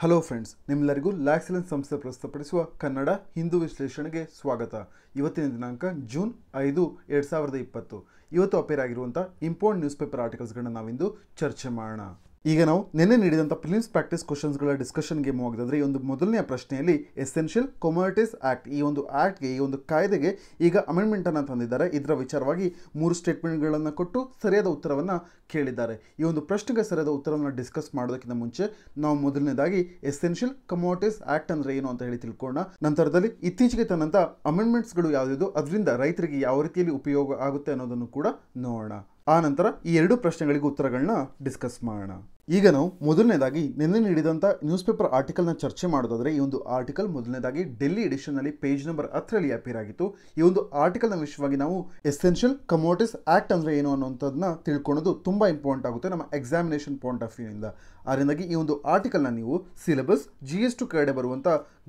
hello friends ನಿಮ್ಮೆಲ್ಲರಿಗೂ ಲ್ಯಾಕ್ಸಿಲೆನ್ಸ್ ಸಂಸ್ಥೆ ಪ್ರಸ್ತುತಪಡಿಸುವ ಕನ್ನಡ ಹಿಂದೂ ವಿಶ್ಲೇಷಣೆಗೆ ಸ್ವಾಗತ ಇವತ್ತಿನ ದಿನಾಂಕ ಜೂನ್ ಐದು ಎರಡು ಸಾವಿರದ ಇಪ್ಪತ್ತು ಇವತ್ತು ಅಪೇರ್ ಆಗಿರುವಂಥ ಇಂಪಾರ್ಟೆಂಟ್ ನ್ಯೂಸ್ ಪೇಪರ್ ಆರ್ಟಿಕಲ್ಸ್ಗಳನ್ನ ನಾವಿಂದು ಚರ್ಚೆ ಮಾಡೋಣ ಈಗ ನಾವು ನಿನ್ನೆ ನೀಡಿದಂಥ ಪ್ರಿಲಿಮ್ಸ್ ಪ್ರಾಕ್ಟೀಸ್ ಕ್ವಶನ್ಸ್ಗಳ ಡಿಸ್ಕಷನ್ಗೆ ಮೂವಾಗಿದೆ ಈ ಒಂದು ಮೊದಲನೇ ಪ್ರಶ್ನೆಯಲ್ಲಿ ಎಸೆನ್ಷಿಯಲ್ ಕೊಮರ್ಟಿಸ್ ಆ್ಯಕ್ಟ್ ಈ ಒಂದು ಆ್ಯಕ್ಟ್ಗೆ ಈ ಒಂದು ಕಾಯ್ದೆಗೆ ಈಗ ಅಮೆಂಡ್ಮೆಂಟನ್ನು ತಂದಿದ್ದಾರೆ ಇದರ ವಿಚಾರವಾಗಿ ಮೂರು ಸ್ಟೇಟ್ಮೆಂಟ್ಗಳನ್ನು ಕೊಟ್ಟು ಸರಿಯಾದ ಉತ್ತರವನ್ನು ಕೇಳಿದ್ದಾರೆ ಈ ಒಂದು ಪ್ರಶ್ನೆಗೆ ಸರಿಯಾದ ಉತ್ತರವನ್ನು ಡಿಸ್ಕಸ್ ಮಾಡೋದಕ್ಕಿಂತ ಮುಂಚೆ ನಾವು ಮೊದಲನೇದಾಗಿ ಎಸೆನ್ಷಿಯಲ್ ಕಮೋಟಿಸ್ ಆ್ಯಕ್ಟ್ ಅಂದರೆ ಏನು ಅಂತ ಹೇಳಿ ತಿಳ್ಕೊಳ್ಳೋಣ ನಂತರದಲ್ಲಿ ಇತ್ತೀಚೆಗೆ ತನ್ನಂಥ ಅಮೆಂಡ್ಮೆಂಟ್ಸ್ಗಳು ಯಾವುದಿದ್ದು ಅದರಿಂದ ರೈತರಿಗೆ ಯಾವ ರೀತಿಯಲ್ಲಿ ಉಪಯೋಗ ಆಗುತ್ತೆ ಅನ್ನೋದನ್ನು ಕೂಡ ನೋಡೋಣ ಆ ನಂತರ ಈ ಎರಡು ಪ್ರಶ್ನೆಗಳಿಗೆ ಉತ್ತರಗಳನ್ನ ಡಿಸ್ಕಸ್ ಮಾಡೋಣ ಈಗ ನಾವು ಮೊದಲನೇದಾಗಿ ನಿನ್ನೆ ನೀಡಿದಂಥ ನ್ಯೂಸ್ ಪೇಪರ್ ಆರ್ಟಿಕಲ್ನ ಚರ್ಚೆ ಮಾಡೋದಾದರೆ ಈ ಒಂದು ಆರ್ಟಿಕಲ್ ಮೊದಲನೇದಾಗಿ ಡೆಲ್ಲಿ ಎಡಿಷನ್ನಲ್ಲಿ ಪೇಜ್ ನಂಬರ್ ಹತ್ತರಲ್ಲಿ ಅಪೇರ್ ಆಗಿತ್ತು ಈ ಒಂದು ಆರ್ಟಿಕಲ್ನ ವಿಷಯವಾಗಿ ನಾವು ಎಸೆನ್ಷಿಯಲ್ ಕಮೋಟಿಸ್ ಆ್ಯಕ್ಟ್ ಅಂದರೆ ಏನು ಅನ್ನೋಂಥದ್ದನ್ನ ತಿಳ್ಕೊಳ್ಳೋದು ತುಂಬ ಇಂಪಾರ್ಟೆಂಟ್ ಆಗುತ್ತೆ ನಮ್ಮ ಎಕ್ಸಾಮಿನೇಷನ್ ಪಾಯಿಂಟ್ ಆಫ್ ಇಂದ ಆದ್ದರಿಂದಾಗಿ ಈ ಒಂದು ಆರ್ಟಿಕಲ್ನ ನೀವು ಸಿಲೆಬಸ್ ಜಿ ಎಸ್ ಟು ಕಡೆ ಬರುವಂಥ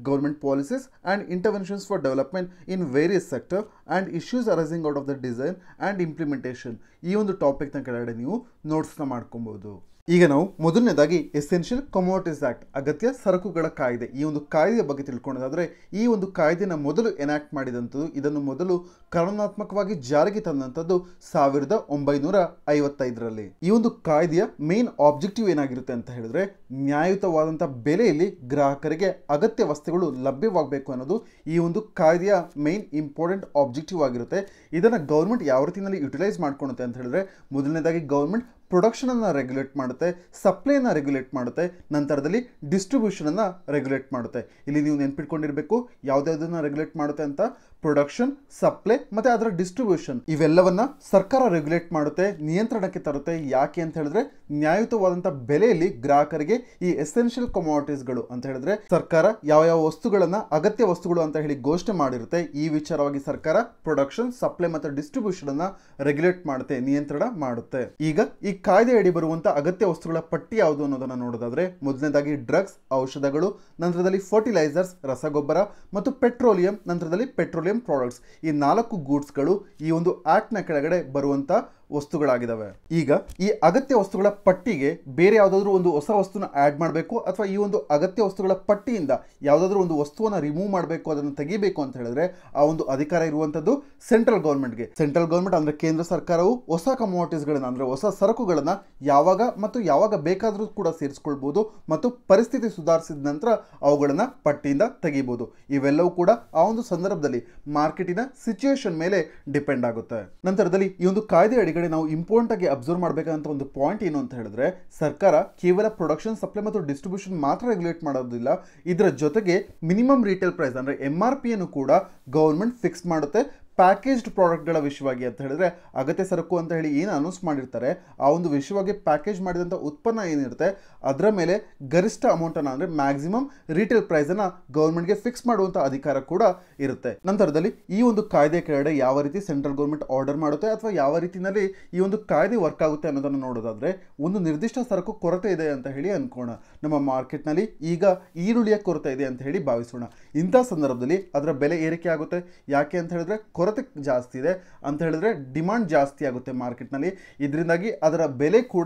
government policies and interventions for development in various sector and issues arising out of the design and implementation ಈ ಒಂದು ಟಾಪಿಕ್ನ ಕೆಳಗಡೆ ನೀವು ನೋಟ್ಸ್ನ ಮಾಡ್ಕೊಬೋದು ಈಗ ನಾವು ಮೊದಲನೇದಾಗಿ ಎಸೆನ್ಷಿಯಲ್ ಕಮೋಡಿಟೀಸ್ ಆ್ಯಕ್ಟ್ ಅಗತ್ಯ ಸರಕುಗಳ ಕಾಯ್ದೆ ಈ ಒಂದು ಕಾಯ್ದೆಯ ಬಗ್ಗೆ ತಿಳ್ಕೊಳ್ಳೋದಾದರೆ ಈ ಒಂದು ಕಾಯ್ದೆನ ಮೊದಲು ಎನಾಕ್ಟ್ ಮಾಡಿದಂಥದ್ದು ಇದನ್ನು ಮೊದಲು ಕಾನೂನಾತ್ಮಕವಾಗಿ ಜಾರಿಗೆ ತಂದಂಥದ್ದು ಸಾವಿರದ ಒಂಬೈನೂರ ಐವತ್ತೈದರಲ್ಲಿ ಈ ಒಂದು ಕಾಯ್ದೆಯ ಮೇನ್ ಆಬ್ಜೆಕ್ಟಿವ್ ಏನಾಗಿರುತ್ತೆ ಅಂತ ಹೇಳಿದ್ರೆ ನ್ಯಾಯಯುತವಾದಂಥ ಬೆಲೆಯಲ್ಲಿ ಗ್ರಾಹಕರಿಗೆ ಅಗತ್ಯ ವಸ್ತುಗಳು ಲಭ್ಯವಾಗಬೇಕು ಅನ್ನೋದು ಈ ಒಂದು ಕಾಯ್ದೆಯ ಮೇನ್ ಇಂಪಾರ್ಟೆಂಟ್ ಆಬ್ಜೆಕ್ಟಿವ್ ಆಗಿರುತ್ತೆ ಇದನ್ನು ಗೌರ್ಮೆಂಟ್ ಯಾವ ರೀತಿಯಲ್ಲಿ ಯುಟಿಲೈಸ್ ಮಾಡ್ಕೊಳುತ್ತೆ ಅಂತ ಹೇಳಿದ್ರೆ ಮೊದಲನೇದಾಗಿ ಗೌರ್ಮೆಂಟ್ ಪ್ರೊಡಕ್ಷನನ್ನು ರೆಗ್ಯುಲೇಟ್ ಮಾಡುತ್ತೆ ಸಪ್ಲೈನ ರೆಗ್ಯುಲೇಟ್ ಮಾಡುತ್ತೆ ನಂತರದಲ್ಲಿ ಡಿಸ್ಟ್ರಿಬ್ಯೂಷನನ್ನು ರೆಗ್ಯುಲೇಟ್ ಮಾಡುತ್ತೆ ಇಲ್ಲಿ ನೀವು ನೆನ್ಪಿಟ್ಕೊಂಡಿರಬೇಕು ಯಾವುದ್ಯಾವುದನ್ನು ರೆಗ್ಯುಲೇಟ್ ಮಾಡುತ್ತೆ ಅಂತ ಪ್ರೊಡಕ್ಷನ್ ಸಪ್ಲೈ ಮತ್ತು ಅದರ ಡಿಸ್ಟ್ರಿಬ್ಯೂಷನ್ ಇವೆಲ್ಲವನ್ನು ಸರ್ಕಾರ ರೆಗ್ಯುಲೇಟ್ ಮಾಡುತ್ತೆ ನಿಯಂತ್ರಣಕ್ಕೆ ತರುತ್ತೆ ಯಾಕೆ ಅಂತ ಹೇಳಿದ್ರೆ ನ್ಯಾಯಯುತವಾದಂಥ ಬೆಲೆಯಲ್ಲಿ ಗ್ರಾಹಕರಿಗೆ ಈ ಎಸೆನ್ಷಿಯಲ್ ಗಳು ಅಂತ ಹೇಳಿದ್ರೆ ಸರ್ಕಾರ ಯಾವ ಯಾವ ವಸ್ತುಗಳನ್ನು ಅಗತ್ಯ ವಸ್ತುಗಳು ಅಂತ ಹೇಳಿ ಘೋಷಣೆ ಮಾಡಿರುತ್ತೆ ಈ ವಿಚಾರವಾಗಿ ಸರ್ಕಾರ ಪ್ರೊಡಕ್ಷನ್ ಸಪ್ಲೈ ಮತ್ತು ಡಿಸ್ಟ್ರಿಬ್ಯೂಷನನ್ನು ರೆಗ್ಯುಲೇಟ್ ಮಾಡುತ್ತೆ ನಿಯಂತ್ರಣ ಮಾಡುತ್ತೆ ಈಗ ಈ ಕಾಯ್ದೆಯಡಿ ಬರುವಂಥ ಅಗತ್ಯ ವಸ್ತುಗಳ ಪಟ್ಟಿ ಯಾವುದು ಅನ್ನೋದನ್ನು ನೋಡೋದಾದ್ರೆ ಮೊದಲನೇದಾಗಿ ಡ್ರಗ್ಸ್ ಔಷಧಗಳು ನಂತರದಲ್ಲಿ ಫರ್ಟಿಲೈಸರ್ಸ್ ರಸಗೊಬ್ಬರ ಮತ್ತು ಪೆಟ್ರೋಲಿಯಂ ನಂತರದಲ್ಲಿ ಪೆಟ್ರೋಲಿಯಂ ಪ್ರಾಡಕ್ಟ್ಸ್ ಈ ನಾಲ್ಕು ಗೂಡ್ಸ್ಗಳು ಈ ಒಂದು ಆ್ಯಕ್ಟ್ನ ಕೆಳಗಡೆ ಬರುವಂಥ ವಸ್ತುಗಳಾಗಿದ್ದಾವೆ ಈಗ ಈ ಅಗತ್ಯ ವಸ್ತುಗಳ ಪಟ್ಟಿಗೆ ಬೇರೆ ಯಾವುದಾದ್ರೂ ಒಂದು ಹೊಸ ವಸ್ತುನ ಆ್ಯಡ್ ಮಾಡಬೇಕು ಅಥವಾ ಈ ಒಂದು ಅಗತ್ಯ ವಸ್ತುಗಳ ಪಟ್ಟಿಯಿಂದ ಯಾವುದಾದ್ರೂ ಒಂದು ವಸ್ತುವನ್ನು ರಿಮೂವ್ ಮಾಡಬೇಕು ಅದನ್ನು ತೆಗಿಬೇಕು ಅಂತ ಹೇಳಿದ್ರೆ ಆ ಒಂದು ಅಧಿಕಾರ ಇರುವಂಥದ್ದು ಸೆಂಟ್ರಲ್ ಗೌರ್ಮೆಂಟ್ಗೆ ಸೆಂಟ್ರಲ್ ಗೌರ್ಮೆಂಟ್ ಅಂದರೆ ಕೇಂದ್ರ ಸರ್ಕಾರವು ಹೊಸ ಕಮೋಡಿಟೀಸ್ಗಳನ್ನು ಅಂದರೆ ಹೊಸ ಸರಕುಗಳನ್ನು ಯಾವಾಗ ಮತ್ತು ಯಾವಾಗ ಬೇಕಾದರೂ ಕೂಡ ಸೇರಿಸ್ಕೊಳ್ಬೋದು ಮತ್ತು ಪರಿಸ್ಥಿತಿ ಸುಧಾರಿಸಿದ ನಂತರ ಅವುಗಳನ್ನು ಪಟ್ಟಿಯಿಂದ ತೆಗಿಬೋದು ಇವೆಲ್ಲವೂ ಕೂಡ ಆ ಒಂದು ಸಂದರ್ಭದಲ್ಲಿ ಮಾರ್ಕೆಟಿನ ಸಿಚುಯೇಷನ್ ಮೇಲೆ ಡಿಪೆಂಡ್ ಆಗುತ್ತೆ ನಂತರದಲ್ಲಿ ಈ ಒಂದು ಕಾಯ್ದೆ ಅಡಿಗೆ ಕಡೆ ನಾವು ಆಗಿ ಅಬ್ಸರ್ವ್ ಮಾಡಬೇಕಾದಂತ ಒಂದು ಪಾಯಿಂಟ್ ಏನು ಅಂತ ಹೇಳಿದ್ರೆ ಸರ್ಕಾರ ಕೇವಲ ಪ್ರೊಡಕ್ಷನ್ ಸಪ್ಲೈ ಮತ್ತು ಡಿಸ್ಟ್ರಿಬ್ಯೂಷನ್ ಮಾತ್ರ ರೆಗ್ಯುಲೇಟ್ ಮಾಡೋದಿಲ್ಲ ಇದರ ಜೊತೆಗೆ ಮಿನಿಮಮ್ ರೀಟೇಲ್ ಪ್ರೈಸ್ ಅಂದ್ರೆ ಎಮ್ ಆರ್ ಅನ್ನು ಕೂಡ ಗೌರ್ಮೆಂಟ್ ಫಿಕ್ಸ್ ಮಾಡುತ್ತೆ ಪ್ಯಾಕೇಜ್ಡ್ ಪ್ರಾಡಕ್ಟ್ಗಳ ವಿಷಯವಾಗಿ ಅಂತ ಹೇಳಿದ್ರೆ ಅಗತ್ಯ ಸರಕು ಅಂತ ಹೇಳಿ ಏನು ಅನೌನ್ಸ್ ಮಾಡಿರ್ತಾರೆ ಆ ಒಂದು ವಿಷಯವಾಗಿ ಪ್ಯಾಕೇಜ್ ಮಾಡಿದಂಥ ಉತ್ಪನ್ನ ಏನಿರುತ್ತೆ ಅದರ ಮೇಲೆ ಗರಿಷ್ಠ ಅಮೌಂಟನ್ನು ಅಂದರೆ ಮ್ಯಾಕ್ಸಿಮಮ್ ರೀಟೇಲ್ ಪ್ರೈಸನ್ನು ಗೌರ್ಮೆಂಟ್ಗೆ ಫಿಕ್ಸ್ ಮಾಡುವಂಥ ಅಧಿಕಾರ ಕೂಡ ಇರುತ್ತೆ ನಂತರದಲ್ಲಿ ಈ ಒಂದು ಕಾಯ್ದೆ ಕೆಳಗಡೆ ಯಾವ ರೀತಿ ಸೆಂಟ್ರಲ್ ಗೌರ್ಮೆಂಟ್ ಆರ್ಡರ್ ಮಾಡುತ್ತೆ ಅಥವಾ ಯಾವ ರೀತಿಯಲ್ಲಿ ಈ ಒಂದು ಕಾಯ್ದೆ ವರ್ಕ್ ಆಗುತ್ತೆ ಅನ್ನೋದನ್ನು ನೋಡೋದಾದರೆ ಒಂದು ನಿರ್ದಿಷ್ಟ ಸರಕು ಕೊರತೆ ಇದೆ ಅಂತ ಹೇಳಿ ಅನ್ಕೋಣ ನಮ್ಮ ಮಾರ್ಕೆಟ್ನಲ್ಲಿ ಈಗ ಈರುಳ್ಳಿಯ ಕೊರತೆ ಇದೆ ಅಂತ ಹೇಳಿ ಭಾವಿಸೋಣ ಇಂಥ ಸಂದರ್ಭದಲ್ಲಿ ಅದರ ಬೆಲೆ ಏರಿಕೆ ಆಗುತ್ತೆ ಯಾಕೆ ಅಂತ ಹೇಳಿದ್ರೆ ಕೊರತೆ ಜಾಸ್ತಿ ಇದೆ ಅಂತ ಹೇಳಿದ್ರೆ ಡಿಮಾಂಡ್ ಜಾಸ್ತಿ ಆಗುತ್ತೆ ಮಾರ್ಕೆಟ್ನಲ್ಲಿ ಇದರಿಂದಾಗಿ ಅದರ ಬೆಲೆ ಕೂಡ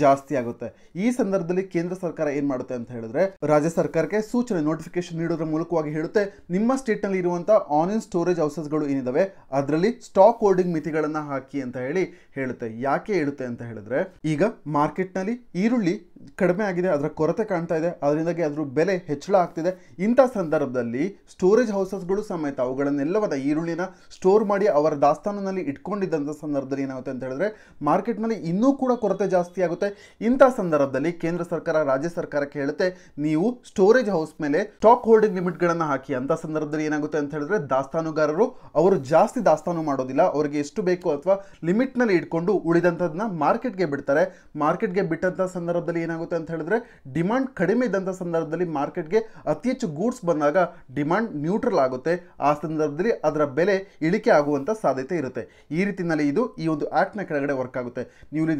ಜಾಸ್ತಿ ಆಗುತ್ತೆ ಈ ಸಂದರ್ಭದಲ್ಲಿ ಕೇಂದ್ರ ಸರ್ಕಾರ ಏನು ಮಾಡುತ್ತೆ ಅಂತ ಹೇಳಿದ್ರೆ ರಾಜ್ಯ ಸರ್ಕಾರಕ್ಕೆ ಸೂಚನೆ ನೋಟಿಫಿಕೇಶನ್ ನೀಡೋದ್ರ ಮೂಲಕವಾಗಿ ಹೇಳುತ್ತೆ ನಿಮ್ಮ ಸ್ಟೇಟ್ನಲ್ಲಿ ಇರುವಂಥ ಆನ್ಲೈನ್ ಸ್ಟೋರೇಜ್ ಹೌಸಸ್ಗಳು ಏನಿದಾವೆ ಅದರಲ್ಲಿ ಸ್ಟಾಕ್ ಹೋಲ್ಡಿಂಗ್ ಮಿತಿಗಳನ್ನು ಹಾಕಿ ಅಂತ ಹೇಳಿ ಹೇಳುತ್ತೆ ಯಾಕೆ ಹೇಳುತ್ತೆ ಅಂತ ಹೇಳಿದ್ರೆ ಈಗ ಮಾರ್ಕೆಟ್ನಲ್ಲಿ ಈರುಳ್ಳಿ ಕಡಿಮೆ ಆಗಿದೆ ಅದರ ಕೊರತೆ ಕಾಣ್ತಾ ಇದೆ ಅದರಿಂದಾಗಿ ಅದ್ರ ಬೆಲೆ ಹೆಚ್ಚಳ ಆಗ್ತಿದೆ ಇಂಥ ಸಂದರ್ಭದಲ್ಲಿ ಸ್ಟೋರೇಜ್ ಹೌಸಸ್ಗಳು ಸಮೇತ ಅವುಗಳನ್ನೆಲ್ಲವನ್ನ ಈರುಳ್ಳಿನ ಸ್ಟೋರ್ ಮಾಡಿ ಅವರ ದಾಸ್ತಾನಿನಲ್ಲಿ ಇಟ್ಕೊಂಡಿದ್ದಂಥ ಸಂದರ್ಭದಲ್ಲಿ ಏನಾಗುತ್ತೆ ಅಂತ ಹೇಳಿದ್ರೆ ಮಾರ್ಕೆಟ್ನಲ್ಲಿ ಇನ್ನೂ ಕೂಡ ಕೊರತೆ ಜಾಸ್ತಿ ಆಗುತ್ತೆ ಆಗುತ್ತೆ ಇಂಥ ಸಂದರ್ಭದಲ್ಲಿ ಕೇಂದ್ರ ಸರ್ಕಾರ ರಾಜ್ಯ ಸರ್ಕಾರಕ್ಕೆ ಹೇಳುತ್ತೆ ನೀವು ಸ್ಟೋರೇಜ್ ಹೌಸ್ ಮೇಲೆ ಸ್ಟಾಕ್ ಹೋಲ್ಡಿಂಗ್ ಲಿಮಿಟ್ಗಳನ್ನು ಹಾಕಿ ಅಂತ ಸಂದರ್ಭದಲ್ಲಿ ಏನಾಗುತ್ತೆ ಅಂತ ಹೇಳಿದ್ರೆ ದಾಸ್ತಾನುಗಾರರು ಅವರು ಜಾಸ್ತಿ ದಾಸ್ತಾನು ಮಾಡೋದಿಲ್ಲ ಅವರಿಗೆ ಎಷ್ಟು ಬೇಕು ಅಥವಾ ಲಿಮಿಟ್ನಲ್ಲಿ ಇಟ್ಕೊಂಡು ಮಾರ್ಕೆಟ್ ಮಾರ್ಕೆಟ್ಗೆ ಬಿಡ್ತಾರೆ ಮಾರ್ಕೆಟ್ಗೆ ಬಿಟ್ಟಂಥ ಸಂದರ್ಭದಲ್ಲಿ ಏನಾಗುತ್ತೆ ಅಂತ ಹೇಳಿದ್ರೆ ಡಿಮಾಂಡ್ ಕಡಿಮೆ ಇದ್ದಂಥ ಸಂದರ್ಭದಲ್ಲಿ ಮಾರ್ಕೆಟ್ಗೆ ಅತಿ ಹೆಚ್ಚು ಗೂಡ್ಸ್ ಬಂದಾಗ ಡಿಮಾಂಡ್ ನ್ಯೂಟ್ರಲ್ ಆಗುತ್ತೆ ಆ ಸಂದರ್ಭದಲ್ಲಿ ಅದರ ಬೆಲೆ ಇಳಿಕೆ ಆಗುವಂಥ ಸಾಧ್ಯತೆ ಇರುತ್ತೆ ಈ ರೀತಿಯಲ್ಲಿ ಇದು ಈ ಒಂದು ಆ್ಯಕ್ಟ್ನ ಕೆಳಗಡೆ ವರ್ಕ್ ಆಗುತ್ತೆ ನೀವು ಇಲ್ಲಿ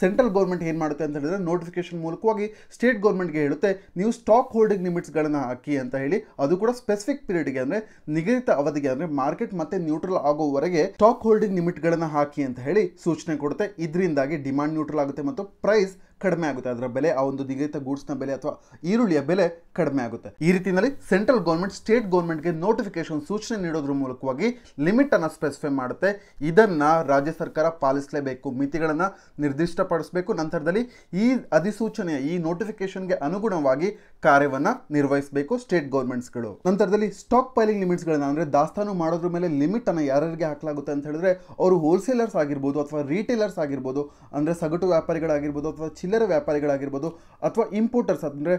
ಸೆಂಟ್ರಲ್ ಗೌರ್ಮೆಂಟ್ ಏನು ಮಾಡುತ್ತೆ ಅಂತ ಹೇಳಿದ್ರೆ ನೋಟಿಫಿಕೇಶನ್ ಮೂಲಕವಾಗಿ ಸ್ಟೇಟ್ ಗೌರ್ಮೆಂಟ್ಗೆ ಹೇಳುತ್ತೆ ನೀವು ಸ್ಟಾಕ್ ಹೋಲ್ಡಿಂಗ್ ಲಿಮಿಟ್ಸ್ಗಳನ್ನು ಹಾಕಿ ಅಂತ ಹೇಳಿ ಅದು ಕೂಡ ಸ್ಪೆಸಿಫಿಕ್ ಪೀರಿಯಡ್ಗೆ ಅಂದರೆ ನಿಗದಿತ ಅವಧಿಗೆ ಅಂದರೆ ಮಾರ್ಕೆಟ್ ಮತ್ತೆ ನ್ಯೂಟ್ರಲ್ ಆಗೋವರೆಗೆ ಸ್ಟಾಕ್ ಹೋಲ್ಡಿಂಗ್ ಲಿಮಿಟ್ಗಳನ್ನು ಹಾಕಿ ಅಂತ ಹೇಳಿ ಸೂಚನೆ ಕೊಡುತ್ತೆ ಇದರಿಂದಾಗಿ ಡಿಮ್ಯಾಂಡ್ ನ್ಯೂಟ್ರಲ್ ಆಗುತ್ತೆ ಮತ್ತು ಪ್ರೈಸ್ ಕಡಿಮೆ ಆಗುತ್ತೆ ಅದರ ಬೆಲೆ ಆ ಒಂದು ನಿಗದಿತ ಗೂಡ್ಸ್ನ ಬೆಲೆ ಅಥವಾ ಈರುಳ್ಳಿಯ ಬೆಲೆ ಕಡಿಮೆ ಆಗುತ್ತೆ ಈ ರೀತಿಯಲ್ಲಿ ಸೆಂಟ್ರಲ್ ಗೌರ್ಮೆಂಟ್ ಸ್ಟೇಟ್ ಗೌರ್ಮೆಂಟ್ಗೆ ನೋಟಿಫಿಕೇಶನ್ ಸೂಚನೆ ನೀಡೋದ್ರ ಮೂಲಕವಾಗಿ ಲಿಮಿಟ್ ಅನ್ನು ಸ್ಪೆಸಿಫೈ ಮಾಡುತ್ತೆ ಇದನ್ನ ರಾಜ್ಯ ಸರ್ಕಾರ ಪಾಲಿಸಲೇಬೇಕು ಮಿತಿಗಳನ್ನು ನಿರ್ದಿಷ್ಟಪಡಿಸಬೇಕು ನಂತರದಲ್ಲಿ ಈ ಅಧಿಸೂಚನೆಯ ಈ ನೋಟಿಫಿಕೇಶನ್ಗೆ ಅನುಗುಣವಾಗಿ ಕಾರ್ಯವನ್ನು ನಿರ್ವಹಿಸಬೇಕು ಸ್ಟೇಟ್ ಗೌರ್ಮೆಂಟ್ಸ್ಗಳು ನಂತರದಲ್ಲಿ ಸ್ಟಾಕ್ ಪೈಲಿಂಗ್ ಗಳನ್ನ ಅಂದರೆ ದಾಸ್ತಾನು ಮಾಡೋದ್ರ ಮೇಲೆ ಲಿಮಿಟ್ ಅನ್ನು ಯಾರಿಗೆ ಹಾಕಲಾಗುತ್ತೆ ಅಂತ ಹೇಳಿದ್ರೆ ಅವರು ಹೋಲ್ಸೇಲರ್ಸ್ ಆಗಿರ್ಬೋದು ಅಥವಾ ರೀಟೇಲರ್ಸ್ ಆಗಿರ್ಬೋದು ಅಂದರೆ ಸಗಟು ವ್ಯಾಪಾರಿಗಳಾಗಿರ್ಬೋದು ಅಥವಾ ಚಿಲ್ಲರೆ ವ್ಯಾಪಾರಿಗಳಾಗಿರ್ಬೋದು ಅಥವಾ ಇಂಪೋರ್ಟರ್ಸ್ ಅಂದರೆ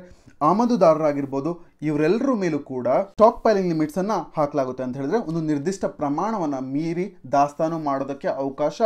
ಆಮದುದಾರರಾಗಿರ್ಬೋದು ಇವರೆಲ್ಲರ ಮೇಲೂ ಕೂಡ ಸ್ಟಾಕ್ ಪೈಲಿಂಗ್ ಲಿಮಿಟ್ಸನ್ನು ಹಾಕಲಾಗುತ್ತೆ ಅಂತ ಹೇಳಿದ್ರೆ ಒಂದು ನಿರ್ದಿಷ್ಟ ಪ್ರಮಾಣವನ್ನು ಮೀರಿ ದಾಸ್ತಾನು ಮಾಡೋದಕ್ಕೆ ಅವಕಾಶ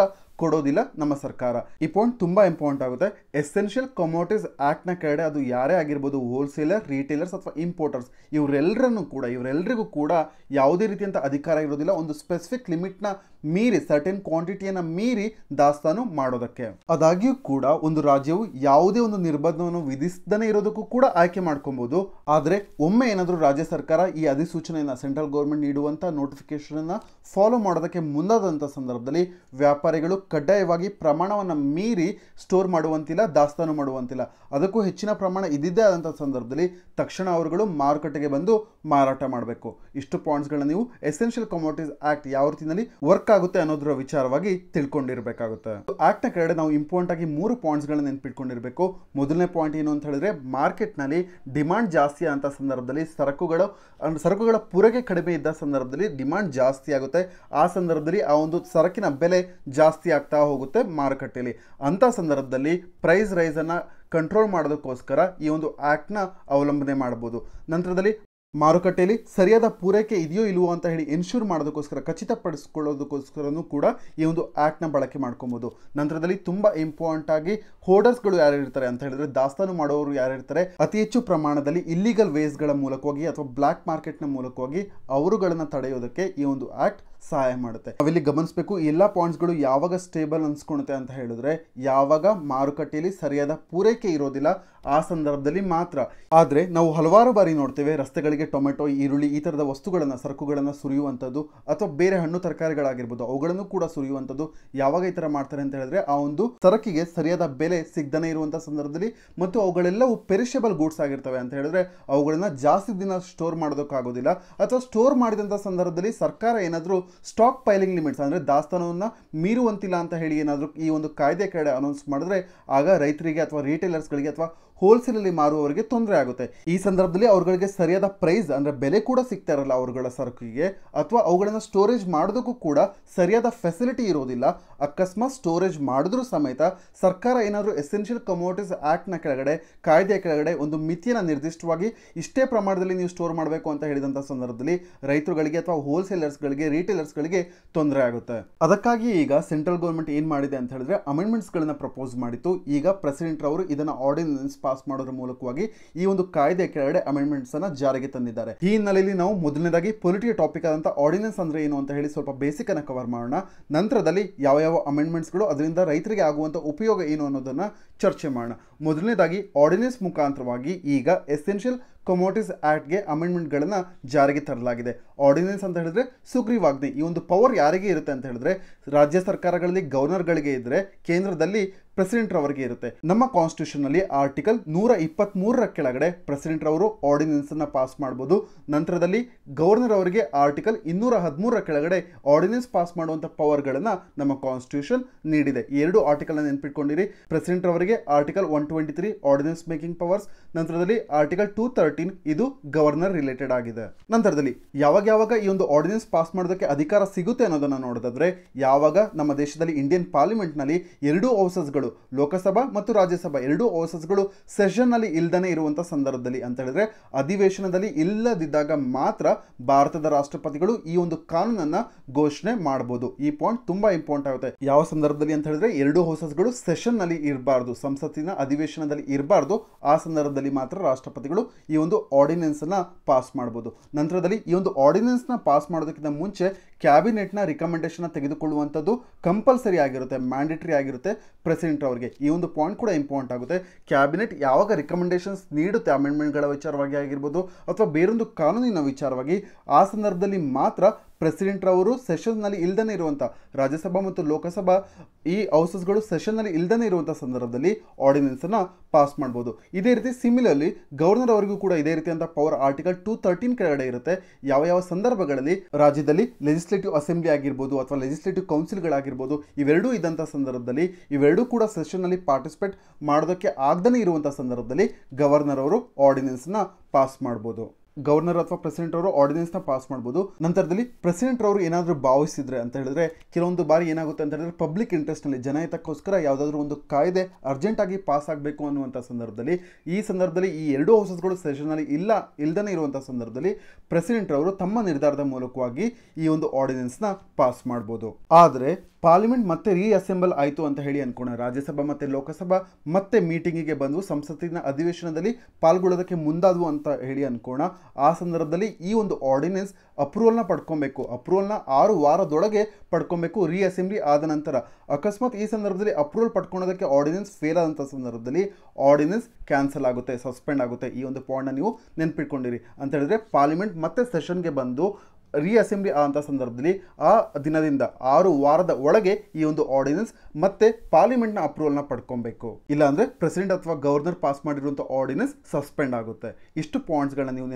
ಕೊಡೋದಿಲ್ಲ ನಮ್ಮ ಸರ್ಕಾರ ಈ ಪಾಯಿಂಟ್ ತುಂಬ ಇಂಪಾರ್ಟೆಂಟ್ ಆಗುತ್ತೆ ಎಸೆನ್ಷಿಯಲ್ ಆಕ್ಟ್ ಆ್ಯಕ್ಟ್ನ ಕೆಳಗಡೆ ಅದು ಯಾರೇ ಆಗಿರ್ಬೋದು ಹೋಲ್ಸೇಲರ್ ರೀಟೇಲರ್ಸ್ ಅಥವಾ ಇಂಪೋರ್ಟರ್ಸ್ ಇವರೆಲ್ಲರನ್ನು ಕೂಡ ಇವರೆಲ್ಲರಿಗೂ ಕೂಡ ಯಾವುದೇ ರೀತಿಯಂಥ ಅಧಿಕಾರ ಇರೋದಿಲ್ಲ ಒಂದು ಸ್ಪೆಸಿಫಿಕ್ ನ ಮೀರಿ ಸರ್ಟೆನ್ ಕ್ವಾಂಟಿಟಿಯನ್ನು ಮೀರಿ ದಾಸ್ತಾನು ಮಾಡೋದಕ್ಕೆ ಅದಾಗಿಯೂ ಕೂಡ ಒಂದು ರಾಜ್ಯವು ಯಾವುದೇ ಒಂದು ನಿರ್ಬಂಧವನ್ನು ವಿಧಿಸದೇ ಇರೋದಕ್ಕೂ ಕೂಡ ಆಯ್ಕೆ ಮಾಡ್ಕೊಬೋದು ಆದರೆ ಒಮ್ಮೆ ಏನಾದರೂ ರಾಜ್ಯ ಸರ್ಕಾರ ಈ ಅಧಿಸೂಚನೆಯನ್ನು ಸೆಂಟ್ರಲ್ ಗೌರ್ಮೆಂಟ್ ನೀಡುವಂಥ ನೋಟಿಫಿಕೇಶನನ್ನು ಫಾಲೋ ಮಾಡೋದಕ್ಕೆ ಮುಂದಾದಂಥ ಸಂದರ್ಭದಲ್ಲಿ ವ್ಯಾಪಾರಿಗಳು ಕಡ್ಡಾಯವಾಗಿ ಪ್ರಮಾಣವನ್ನು ಮೀರಿ ಸ್ಟೋರ್ ಮಾಡುವಂತಿಲ್ಲ ದಾಸ್ತಾನು ಮಾಡುವಂತಿಲ್ಲ ಅದಕ್ಕೂ ಹೆಚ್ಚಿನ ಪ್ರಮಾಣ ಇದ್ದಿದ್ದೇ ಆದಂಥ ಸಂದರ್ಭದಲ್ಲಿ ತಕ್ಷಣ ಅವರುಗಳು ಮಾರುಕಟ್ಟೆಗೆ ಬಂದು ಮಾರಾಟ ಮಾಡಬೇಕು ಇಷ್ಟು ಪಾಯಿಂಟ್ಸ್ಗಳನ್ನ ನೀವು ಎಸೆನ್ಷಿಯಲ್ ಕಮೋಡಿಟೀಸ್ ಆ್ಯಕ್ಟ್ ಯಾವ ರೀತಿಯಲ್ಲಿ ವರ್ಕ್ ಆಗುತ್ತೆ ಅನ್ನೋದರ ವಿಚಾರವಾಗಿ ತಿಳ್ಕೊಂಡಿರಬೇಕಾಗುತ್ತೆ ಆ್ಯಕ್ಟ್ನ ಕೆಳಗಡೆ ನಾವು ಇಂಪಾರ್ಟೆಂಟ್ ಆಗಿ ಮೂರು ಪಾಯಿಂಟ್ಸ್ಗಳನ್ನ ನೆನ್ಪಿಟ್ಕೊಂಡಿರಬೇಕು ಮೊದಲನೇ ಪಾಯಿಂಟ್ ಏನು ಅಂತ ಹೇಳಿದ್ರೆ ಮಾರ್ಕೆಟ್ನಲ್ಲಿ ಡಿಮಾಂಡ್ ಜಾಸ್ತಿ ಅಂತ ಸಂದರ್ಭದಲ್ಲಿ ಸರಕುಗಳು ಸರಕುಗಳ ಪೂರೈಕೆ ಕಡಿಮೆ ಇದ್ದ ಸಂದರ್ಭದಲ್ಲಿ ಡಿಮಾಂಡ್ ಜಾಸ್ತಿ ಆಗುತ್ತೆ ಆ ಸಂದರ್ಭದಲ್ಲಿ ಆ ಒಂದು ಸರಕಿನ ಬೆಲೆ ಜಾಸ್ತಿ ಆಗ್ತಾ ಹೋಗುತ್ತೆ ಮಾರುಕಟ್ಟೆಯಲ್ಲಿ ಅಂಥ ಸಂದರ್ಭದಲ್ಲಿ ಪ್ರೈಸ್ ರೈಸನ್ನು ಕಂಟ್ರೋಲ್ ಮಾಡೋದಕ್ಕೋಸ್ಕರ ಈ ಒಂದು ಆ್ಯಕ್ಟ್ನ ಅವಲಂಬನೆ ಮಾಡ್ಬೋದು ನಂತರದಲ್ಲಿ ಮಾರುಕಟ್ಟೆಯಲ್ಲಿ ಸರಿಯಾದ ಪೂರೈಕೆ ಇದೆಯೋ ಇಲ್ವೋ ಅಂತ ಹೇಳಿ ಇನ್ಶೂರ್ ಮಾಡೋದಕ್ಕೋಸ್ಕರ ಖಚಿತಪಡಿಸ್ಕೊಳ್ಳೋದಕ್ಕೋಸ್ಕರನೂ ಕೂಡ ಈ ಒಂದು ಆ್ಯಕ್ಟ್ನ ಬಳಕೆ ಮಾಡ್ಕೊಬೋದು ನಂತರದಲ್ಲಿ ತುಂಬ ಇಂಪಾರ್ಟೆಂಟ್ ಆಗಿ ಹೋರ್ಡರ್ಸ್ಗಳು ಯಾರು ಇರ್ತಾರೆ ಅಂತ ಹೇಳಿದ್ರೆ ದಾಸ್ತಾನು ಮಾಡೋರು ಯಾರು ಇರ್ತಾರೆ ಅತಿ ಹೆಚ್ಚು ಪ್ರಮಾಣದಲ್ಲಿ ಇಲ್ಲಿಗಲ್ ವೇಸ್ಗಳ ಮೂಲಕವಾಗಿ ಅಥವಾ ಬ್ಲ್ಯಾಕ್ ಮಾರ್ಕೆಟ್ನ ಮೂಲಕವಾಗಿ ಅವರುಗಳನ್ನು ತಡೆಯೋದಕ್ಕೆ ಈ ಒಂದು ಆ್ಯಕ್ಟ್ ಸಹಾಯ ಮಾಡುತ್ತೆ ನಾವಿಲ್ಲಿ ಗಮನಿಸಬೇಕು ಎಲ್ಲ ಪಾಯಿಂಟ್ಸ್ಗಳು ಯಾವಾಗ ಸ್ಟೇಬಲ್ ಅನ್ಸ್ಕೊಳುತ್ತೆ ಅಂತ ಹೇಳಿದ್ರೆ ಯಾವಾಗ ಮಾರುಕಟ್ಟೆಯಲ್ಲಿ ಸರಿಯಾದ ಪೂರೈಕೆ ಇರೋದಿಲ್ಲ ಆ ಸಂದರ್ಭದಲ್ಲಿ ಮಾತ್ರ ಆದರೆ ನಾವು ಹಲವಾರು ಬಾರಿ ನೋಡ್ತೇವೆ ರಸ್ತೆಗಳಿಗೆ ಟೊಮೆಟೊ ಈರುಳ್ಳಿ ಈ ಥರದ ವಸ್ತುಗಳನ್ನು ಸರಕುಗಳನ್ನು ಸುರಿಯುವಂಥದ್ದು ಅಥವಾ ಬೇರೆ ಹಣ್ಣು ತರಕಾರಿಗಳಾಗಿರ್ಬೋದು ಅವುಗಳನ್ನು ಕೂಡ ಸುರಿಯುವಂಥದ್ದು ಯಾವಾಗ ಈ ಥರ ಮಾಡ್ತಾರೆ ಅಂತ ಹೇಳಿದ್ರೆ ಆ ಒಂದು ಸರಕಿಗೆ ಸರಿಯಾದ ಬೆಲೆ ಸಿಗ್ದನೆ ಇರುವಂಥ ಸಂದರ್ಭದಲ್ಲಿ ಮತ್ತು ಅವುಗಳೆಲ್ಲವೂ ಪೆರಿಷಬಲ್ ಗೂಡ್ಸ್ ಆಗಿರ್ತವೆ ಅಂತ ಹೇಳಿದ್ರೆ ಅವುಗಳನ್ನು ಜಾಸ್ತಿ ದಿನ ಸ್ಟೋರ್ ಮಾಡೋದಕ್ಕಾಗೋದಿಲ್ಲ ಅಥವಾ ಸ್ಟೋರ್ ಮಾಡಿದಂಥ ಸಂದರ್ಭದಲ್ಲಿ ಸರ್ಕಾರ ಏನಾದರೂ ಸ್ಟಾಕ್ ಪೈಲಿಂಗ್ ಲಿಮಿಟ್ಸ್ ಅಂದರೆ ದಾಸ್ತಾನವನ್ನು ಮೀರುವಂತಿಲ್ಲ ಅಂತ ಹೇಳಿ ಏನಾದರೂ ಈ ಒಂದು ಕಾಯ್ದೆ ಕಡೆ ಅನೌನ್ಸ್ ಮಾಡಿದ್ರೆ ಆಗ ರೈತರಿಗೆ ಅಥವಾ ರೀಟೇಲರ್ಸ್ಗಳಿಗೆ ಅಥವಾ ಹೋಲ್ಸೇಲಲ್ಲಿ ಮಾರುವವರಿಗೆ ತೊಂದರೆ ಆಗುತ್ತೆ ಈ ಸಂದರ್ಭದಲ್ಲಿ ಅವ್ರಗಳಿಗೆ ಸರಿಯಾದ ಪ್ರೈಸ್ ಅಂದ್ರೆ ಬೆಲೆ ಕೂಡ ಸಿಗ್ತಾ ಇರಲ್ಲ ಅವರುಗಳ ಸರಕಿಗೆ ಅಥವಾ ಅವುಗಳನ್ನ ಸ್ಟೋರೇಜ್ ಮಾಡೋದಕ್ಕೂ ಕೂಡ ಸರಿಯಾದ ಫೆಸಿಲಿಟಿ ಇರೋದಿಲ್ಲ ಅಕಸ್ಮಾತ್ ಸ್ಟೋರೇಜ್ ಮಾಡಿದ್ರು ಸಮೇತ ಸರ್ಕಾರ ಏನಾದರೂ ಎಸೆನ್ಷಿಯಲ್ ಕಮೋಡಿಟೀಸ್ ನ ಕೆಳಗಡೆ ಕಾಯ್ದೆಯ ಕೆಳಗಡೆ ಒಂದು ಮಿತಿಯನ್ನು ನಿರ್ದಿಷ್ಟವಾಗಿ ಇಷ್ಟೇ ಪ್ರಮಾಣದಲ್ಲಿ ನೀವು ಸ್ಟೋರ್ ಮಾಡಬೇಕು ಅಂತ ಹೇಳಿದಂಥ ಸಂದರ್ಭದಲ್ಲಿ ರೈತರುಗಳಿಗೆ ಅಥವಾ ಹೋಲ್ಸೇಲರ್ಸ್ಗಳಿಗೆ ರೀಟೇಲರ್ಸ್ಗಳಿಗೆ ತೊಂದರೆ ಆಗುತ್ತೆ ಅದಕ್ಕಾಗಿ ಈಗ ಸೆಂಟ್ರಲ್ ಗೌರ್ಮೆಂಟ್ ಏನು ಮಾಡಿದೆ ಅಂತ ಹೇಳಿದ್ರೆ ಅಮೆಂಡ್ಮೆಂಟ್ಸ್ಗಳನ್ನು ಪ್ರಪೋಸ್ ಮಾಡಿತ್ತು ಈಗ ಪ್ರೆಸಿಡೆಂಟ್ ಅವರು ಇದನ್ನು ಆರ್ಡಿನೆನ್ಸ್ ಪಾಸ್ ಮಾಡೋದ್ರ ಮೂಲಕವಾಗಿ ಈ ಒಂದು ಕಾಯ್ದೆ ಕೆಳಗಡೆ ಅಮೆಂಡ್ಮೆಂಟ್ಸ್ ಅನ್ನ ಜಾರಿಗೆ ತಂದಿದ್ದಾರೆ ಈ ಹಿನ್ನೆಲೆಯಲ್ಲಿ ನಾವು ಮೊದಲನೇದಾಗಿ ಪೊಲಿಟಿಕಲ್ ಟಾಪಿಕ್ ಆದಂತ ಆರ್ಡಿನೆನ್ಸ್ ಅಂದ್ರೆ ಏನು ಅಂತ ಹೇಳಿ ಸ್ವಲ್ಪ ಬೇಸಿಕ್ ಅನ್ನ ಕವರ್ ಮಾಡೋಣ ನಂತರದಲ್ಲಿ ಯಾವ ಯಾವ ಅಮೆಂಡ್ಮೆಂಟ್ಸ್ಗಳು ಅದರಿಂದ ರೈತರಿಗೆ ಆಗುವಂತಹ ಉಪಯೋಗ ಏನು ಅನ್ನೋದನ್ನ ಚರ್ಚೆ ಮಾಡೋಣ ಮೊದಲನೇದಾಗಿ ಆರ್ಡಿನೆನ್ಸ್ ಮುಖಾಂತರವಾಗಿ ಈಗ ಎಸೆನ್ಷಿಯಲ್ ಆಕ್ಟ್ಗೆ ಅಮೆಂಡ್ಮೆಂಟ್ ಅಮೆಂಡ್ಮೆಂಟ್ಗಳನ್ನು ಜಾರಿಗೆ ತರಲಾಗಿದೆ ಆರ್ಡಿನೆನ್ಸ್ ಅಂತ ಹೇಳಿದ್ರೆ ಸುಗ್ರೀವಾಜ್ಞೆ ಈ ಒಂದು ಪವರ್ ಯಾರಿಗೆ ಇರುತ್ತೆ ಅಂತ ಹೇಳಿದ್ರೆ ರಾಜ್ಯ ಸರ್ಕಾರಗಳಲ್ಲಿ ಗವರ್ನರ್ಗಳಿಗೆ ಇದ್ದರೆ ಕೇಂದ್ರದಲ್ಲಿ ಪ್ರೆಸಿಡೆಂಟ್ ರವರಿಗೆ ಇರುತ್ತೆ ನಮ್ಮ ಕಾನ್ಸ್ಟಿಟ್ಯೂಷನ್ ನಲ್ಲಿ ಆರ್ಟಿಕಲ್ ನೂರ ಇಪ್ಪತ್ತ್ ಮೂರರ ಕೆಳಗಡೆ ಪ್ರೆಸಿಡೆಂಟ್ ರವರು ಆರ್ಡಿನೆನ್ಸ್ ಅನ್ನ ಪಾಸ್ ಮಾಡಬಹುದು ನಂತರದಲ್ಲಿ ಗವರ್ನರ್ ಅವರಿಗೆ ಆರ್ಟಿಕಲ್ ಇನ್ನೂರ ಹದಿಮೂರರ ಕೆಳಗಡೆ ಆರ್ಡಿನೆನ್ಸ್ ಪಾಸ್ ಮಾಡುವಂತ ಪವರ್ಗಳನ್ನ ನಮ್ಮ ಕಾನ್ಸ್ಟಿಟ್ಯೂಷನ್ ನೀಡಿದೆ ಎರಡು ಆರ್ಟಿಕಲ್ ನೆನಪಿಟ್ಕೊಂಡಿರಿ ಪ್ರೆಸಿಡೆಂಟ್ ರವರಿಗೆ article one twenty three ordinance making powers ನಂತರದಲ್ಲಿ ಆರ್ಟಿಕಲ್ ಟೂ ತರ್ಟೀನ್ ಇದು ಗವರ್ನರ್ ರಿಲೇಟೆಡ್ ಆಗಿದೆ ನಂತರದಲ್ಲಿ ಯಾವಾಗ ಯಾವಾಗ ಈ ಒಂದು ಆರ್ಡಿನೆನ್ಸ್ ಪಾಸ್ ಮಾಡೋದಕ್ಕೆ ಅಧಿಕಾರ ಸಿಗುತ್ತೆ ಅನ್ನೋದನ್ನ ನೋಡೋದಾದ್ರೆ ಯಾವಾಗ ನಮ್ಮ ದೇಶದಲ್ಲಿ ಇಂಡಿಯನ್ ಪಾರ್ಲಿಮೆಂಟ್ ನಲ್ಲಿ ಎರಡು ಹೌಸಸ್ಗಳು ಲೋಕಸಭಾ ಮತ್ತು ರಾಜ್ಯಸಭಾ ಎರಡೂ ಓಸಸ್ಗಳು ಸೆಷನ್ನಲ್ಲಿ ಇಲ್ಲದೇ ಇರುವಂಥ ಸಂದರ್ಭದಲ್ಲಿ ಅಂತ ಹೇಳಿದ್ರೆ ಅಧಿವೇಶನದಲ್ಲಿ ಇಲ್ಲದಿದ್ದಾಗ ಮಾತ್ರ ಭಾರತದ ರಾಷ್ಟ್ರಪತಿಗಳು ಈ ಒಂದು ಕಾನೂನನ್ನ ಘೋಷಣೆ ಮಾಡಬಹುದು ಈ ಪಾಯಿಂಟ್ ತುಂಬಾ ಇಂಪಾರ್ಟೆಂಟ್ ಆಗುತ್ತೆ ಯಾವ ಸಂದರ್ಭದಲ್ಲಿ ಅಂತ ಹೇಳಿದ್ರೆ ಎರಡು ಹೊಸಸ್ಗಳು ಸೆಷನ್ ನಲ್ಲಿ ಇರಬಾರ್ದು ಸಂಸತ್ತಿನ ಅಧಿವೇಶನದಲ್ಲಿ ಇರಬಾರ್ದು ಆ ಸಂದರ್ಭದಲ್ಲಿ ಮಾತ್ರ ರಾಷ್ಟ್ರಪತಿಗಳು ಈ ಒಂದು ಆರ್ಡಿನೆನ್ಸ್ ಅನ್ನ ಪಾಸ್ ಮಾಡಬಹುದು ನಂತರದಲ್ಲಿ ಈ ಒಂದು ಆರ್ಡಿನೆನ್ಸ್ ನ ಪಾಸ್ ಮಾಡೋದಕ್ಕಿಂತ ಮುಂಚೆ ಕ್ಯಾಬಿನೆಟ್ನ ರಿಕಮೆಂಡೇಷನ್ನ ತೆಗೆದುಕೊಳ್ಳುವಂಥದ್ದು ಕಂಪಲ್ಸರಿ ಆಗಿರುತ್ತೆ ಮ್ಯಾಂಡೇಟರಿ ಆಗಿರುತ್ತೆ ಪ್ರೆಸಿಡೆಂಟ್ ಅವರಿಗೆ ಈ ಒಂದು ಪಾಯಿಂಟ್ ಕೂಡ ಇಂಪಾರ್ಟೆಂಟ್ ಆಗುತ್ತೆ ಕ್ಯಾಬಿನೆಟ್ ಯಾವಾಗ ರಿಕಮೆಂಡೇಷನ್ಸ್ ನೀಡುತ್ತೆ ಅಮೆಂಡ್ಮೆಂಟ್ಗಳ ವಿಚಾರವಾಗಿ ಆಗಿರ್ಬೋದು ಅಥವಾ ಬೇರೊಂದು ಕಾನೂನಿನ ವಿಚಾರವಾಗಿ ಆ ಸಂದರ್ಭದಲ್ಲಿ ಮಾತ್ರ ಪ್ರೆಸಿಡೆಂಟ್ರವರು ಸೆಷನ್ನಲ್ಲಿ ಇಲ್ದೇ ಇರುವಂಥ ರಾಜ್ಯಸಭಾ ಮತ್ತು ಲೋಕಸಭಾ ಈ ಹೌಸಸ್ಗಳು ಸೆಷನ್ನಲ್ಲಿ ಇಲ್ದೇ ಇರುವಂಥ ಸಂದರ್ಭದಲ್ಲಿ ಆರ್ಡಿನೆನ್ಸನ್ನು ಪಾಸ್ ಮಾಡ್ಬೋದು ಇದೇ ರೀತಿ ಸಿಮಿಲರ್ಲಿ ಗವರ್ನರ್ ಅವರಿಗೂ ಕೂಡ ಇದೇ ರೀತಿಯಂಥ ಪವರ್ ಆರ್ಟಿಕಲ್ ಟೂ ತರ್ಟೀನ್ ಕೆಳಗಡೆ ಇರುತ್ತೆ ಯಾವ ಯಾವ ಸಂದರ್ಭಗಳಲ್ಲಿ ರಾಜ್ಯದಲ್ಲಿ ಲೆಜಿಸ್ಲೇಟಿವ್ ಅಸೆಂಬ್ಲಿ ಆಗಿರ್ಬೋದು ಅಥವಾ ಲೆಜಿಸ್ಲೇಟಿವ್ ಕೌನ್ಸಿಲ್ಗಳಾಗಿರ್ಬೋದು ಇವೆರಡೂ ಇದ್ದಂಥ ಸಂದರ್ಭದಲ್ಲಿ ಇವೆರಡೂ ಕೂಡ ಸೆಷನ್ನಲ್ಲಿ ಪಾರ್ಟಿಸಿಪೇಟ್ ಮಾಡೋದಕ್ಕೆ ಆಗದೇ ಇರುವಂಥ ಸಂದರ್ಭದಲ್ಲಿ ಗವರ್ನರ್ ಅವರು ಆರ್ಡಿನೆನ್ಸ್ನ ಪಾಸ್ ಮಾಡ್ಬೋದು ಗವರ್ನರ್ ಅಥವಾ ಪ್ರೆಸಿಡೆಂಟ್ ಅವರು ಆರ್ಡಿನೆನ್ಸ್ನ ಪಾಸ್ ಮಾಡ್ಬೋದು ನಂತರದಲ್ಲಿ ಪ್ರೆಸಿಡೆಂಟ್ ಅವರು ಏನಾದರೂ ಭಾವಿಸಿದ್ರೆ ಅಂತ ಹೇಳಿದ್ರೆ ಕೆಲವೊಂದು ಬಾರಿ ಏನಾಗುತ್ತೆ ಅಂತ ಹೇಳಿದ್ರೆ ಪಬ್ಲಿಕ್ ಇಂಟ್ರೆಸ್ಟ್ನಲ್ಲಿ ಜನಹಿತಕ್ಕೋಸ್ಕರ ಯಾವುದಾದ್ರೂ ಒಂದು ಕಾಯ್ದೆ ಅರ್ಜೆಂಟ್ ಆಗಿ ಪಾಸ್ ಆಗಬೇಕು ಅನ್ನುವಂಥ ಸಂದರ್ಭದಲ್ಲಿ ಈ ಸಂದರ್ಭದಲ್ಲಿ ಈ ಎರಡೂ ಹೌಸಸ್ಗಳು ಸೆಷನಲ್ಲಿ ಇಲ್ಲ ಇಲ್ಲದೇ ಇರುವಂಥ ಸಂದರ್ಭದಲ್ಲಿ ಪ್ರೆಸಿಡೆಂಟ್ ಅವರು ತಮ್ಮ ನಿರ್ಧಾರದ ಮೂಲಕವಾಗಿ ಈ ಒಂದು ಆರ್ಡಿನೆನ್ಸ್ನ ಪಾಸ್ ಮಾಡ್ಬೋದು ಆದರೆ ಪಾರ್ಲಿಮೆಂಟ್ ಮತ್ತೆ ರೀಅಸೆಂಬಲ್ ಆಯಿತು ಅಂತ ಹೇಳಿ ಅನ್ಕೋಣ ರಾಜ್ಯಸಭಾ ಮತ್ತು ಲೋಕಸಭಾ ಮತ್ತೆ ಮೀಟಿಂಗಿಗೆ ಬಂದು ಸಂಸತ್ತಿನ ಅಧಿವೇಶನದಲ್ಲಿ ಪಾಲ್ಗೊಳ್ಳೋದಕ್ಕೆ ಮುಂದಾದವು ಅಂತ ಹೇಳಿ ಅನ್ಕೋಣ ಆ ಸಂದರ್ಭದಲ್ಲಿ ಈ ಒಂದು ಆರ್ಡಿನೆನ್ಸ್ ಅಪ್ರೂವಲ್ನ ಪಡ್ಕೊಬೇಕು ಅಪ್ರೂವಲ್ನ ಆರು ವಾರದೊಳಗೆ ಪಡ್ಕೊಬೇಕು ರೀಅಸೆಂಬ್ಲಿ ಆದ ನಂತರ ಅಕಸ್ಮಾತ್ ಈ ಸಂದರ್ಭದಲ್ಲಿ ಅಪ್ರೂವಲ್ ಪಡ್ಕೊಳ್ಳೋದಕ್ಕೆ ಆರ್ಡಿನೆನ್ಸ್ ಫೇಲ್ ಆದಂಥ ಸಂದರ್ಭದಲ್ಲಿ ಆರ್ಡಿನೆನ್ಸ್ ಕ್ಯಾನ್ಸಲ್ ಆಗುತ್ತೆ ಸಸ್ಪೆಂಡ್ ಆಗುತ್ತೆ ಈ ಒಂದು ಪಾಯಿಂಟ್ನ ನೀವು ನೆನ್ಪಿಟ್ಕೊಂಡಿರಿ ಅಂತ ಹೇಳಿದ್ರೆ ಪಾರ್ಲಿಮೆಂಟ್ ಮತ್ತೆ ಸೆಷನ್ಗೆ ಬಂದು ರಿಅಸೆಂಬ್ಲಿ ಆದಂಥ ಸಂದರ್ಭದಲ್ಲಿ ಆ ದಿನದಿಂದ ಆರು ವಾರದ ಒಳಗೆ ಈ ಒಂದು ಆರ್ಡಿನೆನ್ಸ್ ಮತ್ತೆ ಅಪ್ರೂವಲ್ ಅಪ್ರೂವಲ್ನ ಪಡ್ಕೊಬೇಕು ಇಲ್ಲಾಂದ್ರೆ ಪ್ರೆಸಿಡೆಂಟ್ ಅಥವಾ ಗವರ್ನರ್ ಪಾಸ್ ಮಾಡಿರುವಂಥ ಆರ್ಡಿನೆನ್ಸ್ ಸಸ್ಪೆಂಡ್ ಆಗುತ್ತೆ ಇಷ್ಟು ಪಾಯಿಂಟ್ಸ್ಗಳನ್ನ ನೀವು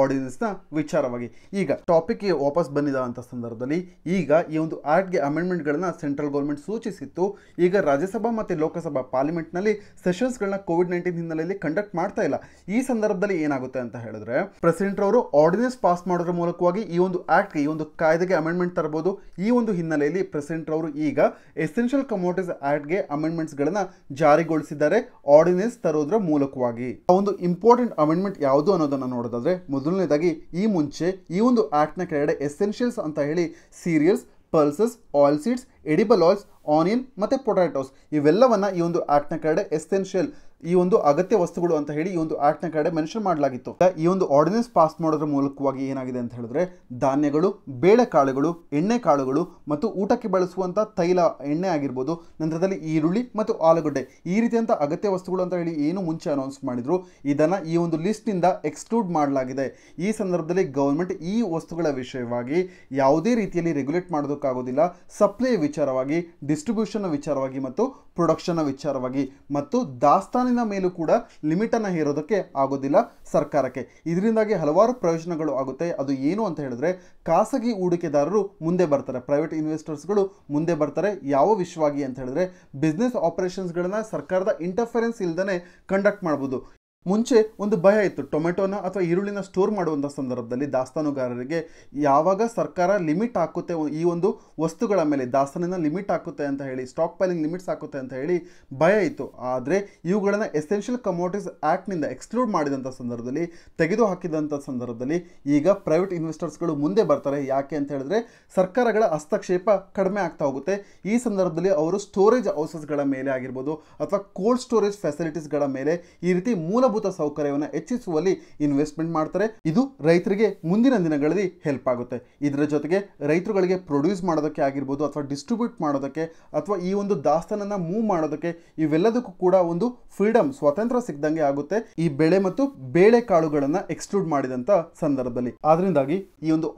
ಆರ್ಡಿನೆನ್ಸ್ ನ ವಿಚಾರವಾಗಿ ಈಗ ಟಾಪಿಕ್ಗೆ ವಾಪಸ್ ಬಂದಿದಂಥ ಸಂದರ್ಭದಲ್ಲಿ ಈಗ ಈ ಒಂದು ಅಮೆಂಡ್ಮೆಂಟ್ ಅಮೆಂಡ್ಮೆಂಟ್ಗಳನ್ನು ಸೆಂಟ್ರಲ್ ಗೌರ್ಮೆಂಟ್ ಸೂಚಿಸಿತ್ತು ಈಗ ರಾಜ್ಯಸಭಾ ಮತ್ತು ಲೋಕಸಭಾ ಪಾರ್ಲಿಮೆಂಟ್ನಲ್ಲಿ ಸೆಷನ್ಸ್ಗಳನ್ನ ಕೋವಿಡ್ ನೈನ್ಟೀನ್ ಹಿನ್ನೆಲೆಯಲ್ಲಿ ಕಂಡಕ್ಟ್ ಮಾಡ್ತಾ ಇಲ್ಲ ಈ ಸಂದರ್ಭದಲ್ಲಿ ಏನಾಗುತ್ತೆ ಅಂತ ಹೇಳಿದ್ರೆ ಪ್ರೆಸಿಡೆಂಟ್ ಅವರು ಆರ್ಡಿನೆನ್ಸ್ ಪಾಸ್ ಮಾಡೋದ್ರ ಮೂಲಕವಾಗಿ ಈ ಒಂದು ಆ್ಯಕ್ಟ್ಗೆ ಈ ಒಂದು ಕಾಯ್ದೆಗೆ ಅಮೆಂಡ್ಮೆಂಟ್ ತರಬಹುದು ಈ ಒಂದು ಹಿನ್ನೆಲೆಯಲ್ಲಿ ಪ್ರೆಸಿಡೆಂಟ್ ರವರು ಈಗ ಎಸೆನ್ಷಿಯಲ್ ಕಮೋಡಿಟೀಸ್ ಅಮೆಂಡ್ಮೆಂಟ್ಸ್ ಅಮೆಂಡ್ಮೆಂಟ್ಸ್ಗಳನ್ನು ಜಾರಿಗೊಳಿಸಿದ್ದಾರೆ ಆರ್ಡಿನೆನ್ಸ್ ತರೋದ್ರ ಮೂಲಕವಾಗಿ ಆ ಒಂದು ಇಂಪಾರ್ಟೆಂಟ್ ಅಮೆಂಡ್ಮೆಂಟ್ ಯಾವುದು ಅನ್ನೋದನ್ನ ನೋಡೋದಾದ್ರೆ ಮೊದಲನೇದಾಗಿ ಈ ಮುಂಚೆ ಈ ಒಂದು ನ ಕೆಳಗಡೆ ಎಸೆನ್ಷಿಯಲ್ಸ್ ಅಂತ ಹೇಳಿ cereals pulses oil seeds edible oils onion ಮತ್ತು ಪೊಟ್ಯಾಟೋಸ್ ಇವೆಲ್ಲವನ್ನ ಈ ಒಂದು ಆ್ಯಕ್ಟ್ನ ಕೆಳಗಡೆ ಎಸೆನ್ಷಿಯಲ್ ಈ ಒಂದು ಅಗತ್ಯ ವಸ್ತುಗಳು ಅಂತ ಹೇಳಿ ಈ ಒಂದು ಆಕ್ಟ್ನ ಕಡೆ ಮೆನ್ಷನ್ ಮಾಡಲಾಗಿತ್ತು ಈ ಒಂದು ಆರ್ಡಿನೆನ್ಸ್ ಪಾಸ್ ಮಾಡೋದ್ರ ಮೂಲಕವಾಗಿ ಏನಾಗಿದೆ ಅಂತ ಹೇಳಿದ್ರೆ ಧಾನ್ಯಗಳು ಬೇಳೆಕಾಳುಗಳು ಎಣ್ಣೆ ಕಾಳುಗಳು ಮತ್ತು ಊಟಕ್ಕೆ ಬಳಸುವಂಥ ತೈಲ ಎಣ್ಣೆ ಆಗಿರ್ಬೋದು ನಂತರದಲ್ಲಿ ಈರುಳ್ಳಿ ಮತ್ತು ಆಲೂಗಡ್ಡೆ ಈ ರೀತಿಯಂಥ ಅಗತ್ಯ ವಸ್ತುಗಳು ಅಂತ ಹೇಳಿ ಏನು ಮುಂಚೆ ಅನೌನ್ಸ್ ಮಾಡಿದ್ರು ಇದನ್ನು ಈ ಒಂದು ಲಿಸ್ಟ್ನಿಂದ ಎಕ್ಸ್ಕ್ಲೂಡ್ ಮಾಡಲಾಗಿದೆ ಈ ಸಂದರ್ಭದಲ್ಲಿ ಗೌರ್ಮೆಂಟ್ ಈ ವಸ್ತುಗಳ ವಿಷಯವಾಗಿ ಯಾವುದೇ ರೀತಿಯಲ್ಲಿ ರೆಗ್ಯುಲೇಟ್ ಮಾಡೋದಕ್ಕಾಗೋದಿಲ್ಲ ಸಪ್ಲೈ ವಿಚಾರವಾಗಿ ಡಿಸ್ಟ್ರಿಬ್ಯೂಷನ್ ವಿಚಾರವಾಗಿ ಮತ್ತು ಪ್ರೊಡಕ್ಷನ್ನ ವಿಚಾರವಾಗಿ ಮತ್ತು ದಾಸ್ತಾನ ಕಾನೂನಿನ ಮೇಲೂ ಕೂಡ ಲಿಮಿಟನ್ನು ಹೇರೋದಕ್ಕೆ ಆಗೋದಿಲ್ಲ ಸರ್ಕಾರಕ್ಕೆ ಇದರಿಂದಾಗಿ ಹಲವಾರು ಪ್ರಯೋಜನಗಳು ಆಗುತ್ತೆ ಅದು ಏನು ಅಂತ ಹೇಳಿದ್ರೆ ಖಾಸಗಿ ಹೂಡಿಕೆದಾರರು ಮುಂದೆ ಬರ್ತಾರೆ ಪ್ರೈವೇಟ್ ಇನ್ವೆಸ್ಟರ್ಸ್ಗಳು ಮುಂದೆ ಬರ್ತಾರೆ ಯಾವ ವಿಷಯವಾಗಿ ಅಂತ ಹೇಳಿದ್ರೆ ಬಿಸ್ನೆಸ್ ಆಪರೇಷನ್ಸ್ಗಳನ್ನು ಸರ್ಕಾರದ ಇಂಟರ್ಫರೆನ್ಸ್ ಇಲ್ಲದೇ ಕಂಡಕ್ಟ್ ಮಾಡ್ಬೋದು ಮುಂಚೆ ಒಂದು ಭಯ ಇತ್ತು ಟೊಮೆಟೊನ ಅಥವಾ ಈರುಳ್ಳಿನ ಸ್ಟೋರ್ ಮಾಡುವಂಥ ಸಂದರ್ಭದಲ್ಲಿ ದಾಸ್ತಾನುಗಾರರಿಗೆ ಯಾವಾಗ ಸರ್ಕಾರ ಲಿಮಿಟ್ ಹಾಕುತ್ತೆ ಈ ಒಂದು ವಸ್ತುಗಳ ಮೇಲೆ ದಾಸ್ತಾನಿನ ಲಿಮಿಟ್ ಹಾಕುತ್ತೆ ಅಂತ ಹೇಳಿ ಸ್ಟಾಕ್ ಪೈಲಿಂಗ್ ಲಿಮಿಟ್ಸ್ ಹಾಕುತ್ತೆ ಅಂತ ಹೇಳಿ ಭಯ ಇತ್ತು ಆದರೆ ಇವುಗಳನ್ನು ಎಸೆನ್ಷಿಯಲ್ ಕಮೋಟಿಸ್ ಆ್ಯಕ್ಟ್ನಿಂದ ಎಕ್ಸ್ಕ್ಲೂಡ್ ಮಾಡಿದಂಥ ಸಂದರ್ಭದಲ್ಲಿ ತೆಗೆದುಹಾಕಿದಂಥ ಸಂದರ್ಭದಲ್ಲಿ ಈಗ ಪ್ರೈವೇಟ್ ಇನ್ವೆಸ್ಟರ್ಸ್ಗಳು ಮುಂದೆ ಬರ್ತಾರೆ ಯಾಕೆ ಅಂತ ಹೇಳಿದ್ರೆ ಸರ್ಕಾರಗಳ ಹಸ್ತಕ್ಷೇಪ ಕಡಿಮೆ ಆಗ್ತಾ ಹೋಗುತ್ತೆ ಈ ಸಂದರ್ಭದಲ್ಲಿ ಅವರು ಸ್ಟೋರೇಜ್ ಹೌಸಸ್ಗಳ ಮೇಲೆ ಆಗಿರ್ಬೋದು ಅಥವಾ ಕೋಲ್ಡ್ ಸ್ಟೋರೇಜ್ ಫೆಸಿಲಿಟೀಸ್ಗಳ ಮೇಲೆ ಈ ರೀತಿ ಮೂಲ ಮೂಲಭೂತ ಸೌಕರ್ಯವನ್ನು ಹೆಚ್ಚಿಸುವಲ್ಲಿ ಇನ್ವೆಸ್ಟ್ಮೆಂಟ್ ಮಾಡ್ತಾರೆ ಇದು ರೈತರಿಗೆ ಮುಂದಿನ ದಿನಗಳಲ್ಲಿ ಹೆಲ್ಪ್ ಆಗುತ್ತೆ ಇದರ ಜೊತೆಗೆ ರೈತರುಗಳಿಗೆ ಪ್ರೊಡ್ಯೂಸ್ ಮಾಡೋದಕ್ಕೆ ಆಗಿರ್ಬೋದು ಅಥವಾ ಡಿಸ್ಟ್ರಿಬ್ಯೂಟ್ ಮಾಡೋದಕ್ಕೆ ಅಥವಾ ಈ ಒಂದು ದಾಸ್ತಾನನ್ನ ಮೂವ್ ಮಾಡೋದಕ್ಕೆ ಇವೆಲ್ಲದಕ್ಕೂ ಕೂಡ ಒಂದು ಫ್ರೀಡಮ್ ಸ್ವಾತಂತ್ರ್ಯ ಸಿಗ್ದಂಗೆ ಆಗುತ್ತೆ ಈ ಬೆಳೆ ಮತ್ತು ಬೇಳೆ ಕಾಳುಗಳನ್ನ ಎಕ್ಸ್ಕ್ಲೂಡ್ ಮಾಡಿದಂಥ ಸಂದರ್ಭದಲ್ಲಿ ಆದ್ರಿಂದಾಗಿ ಈ ಒಂದು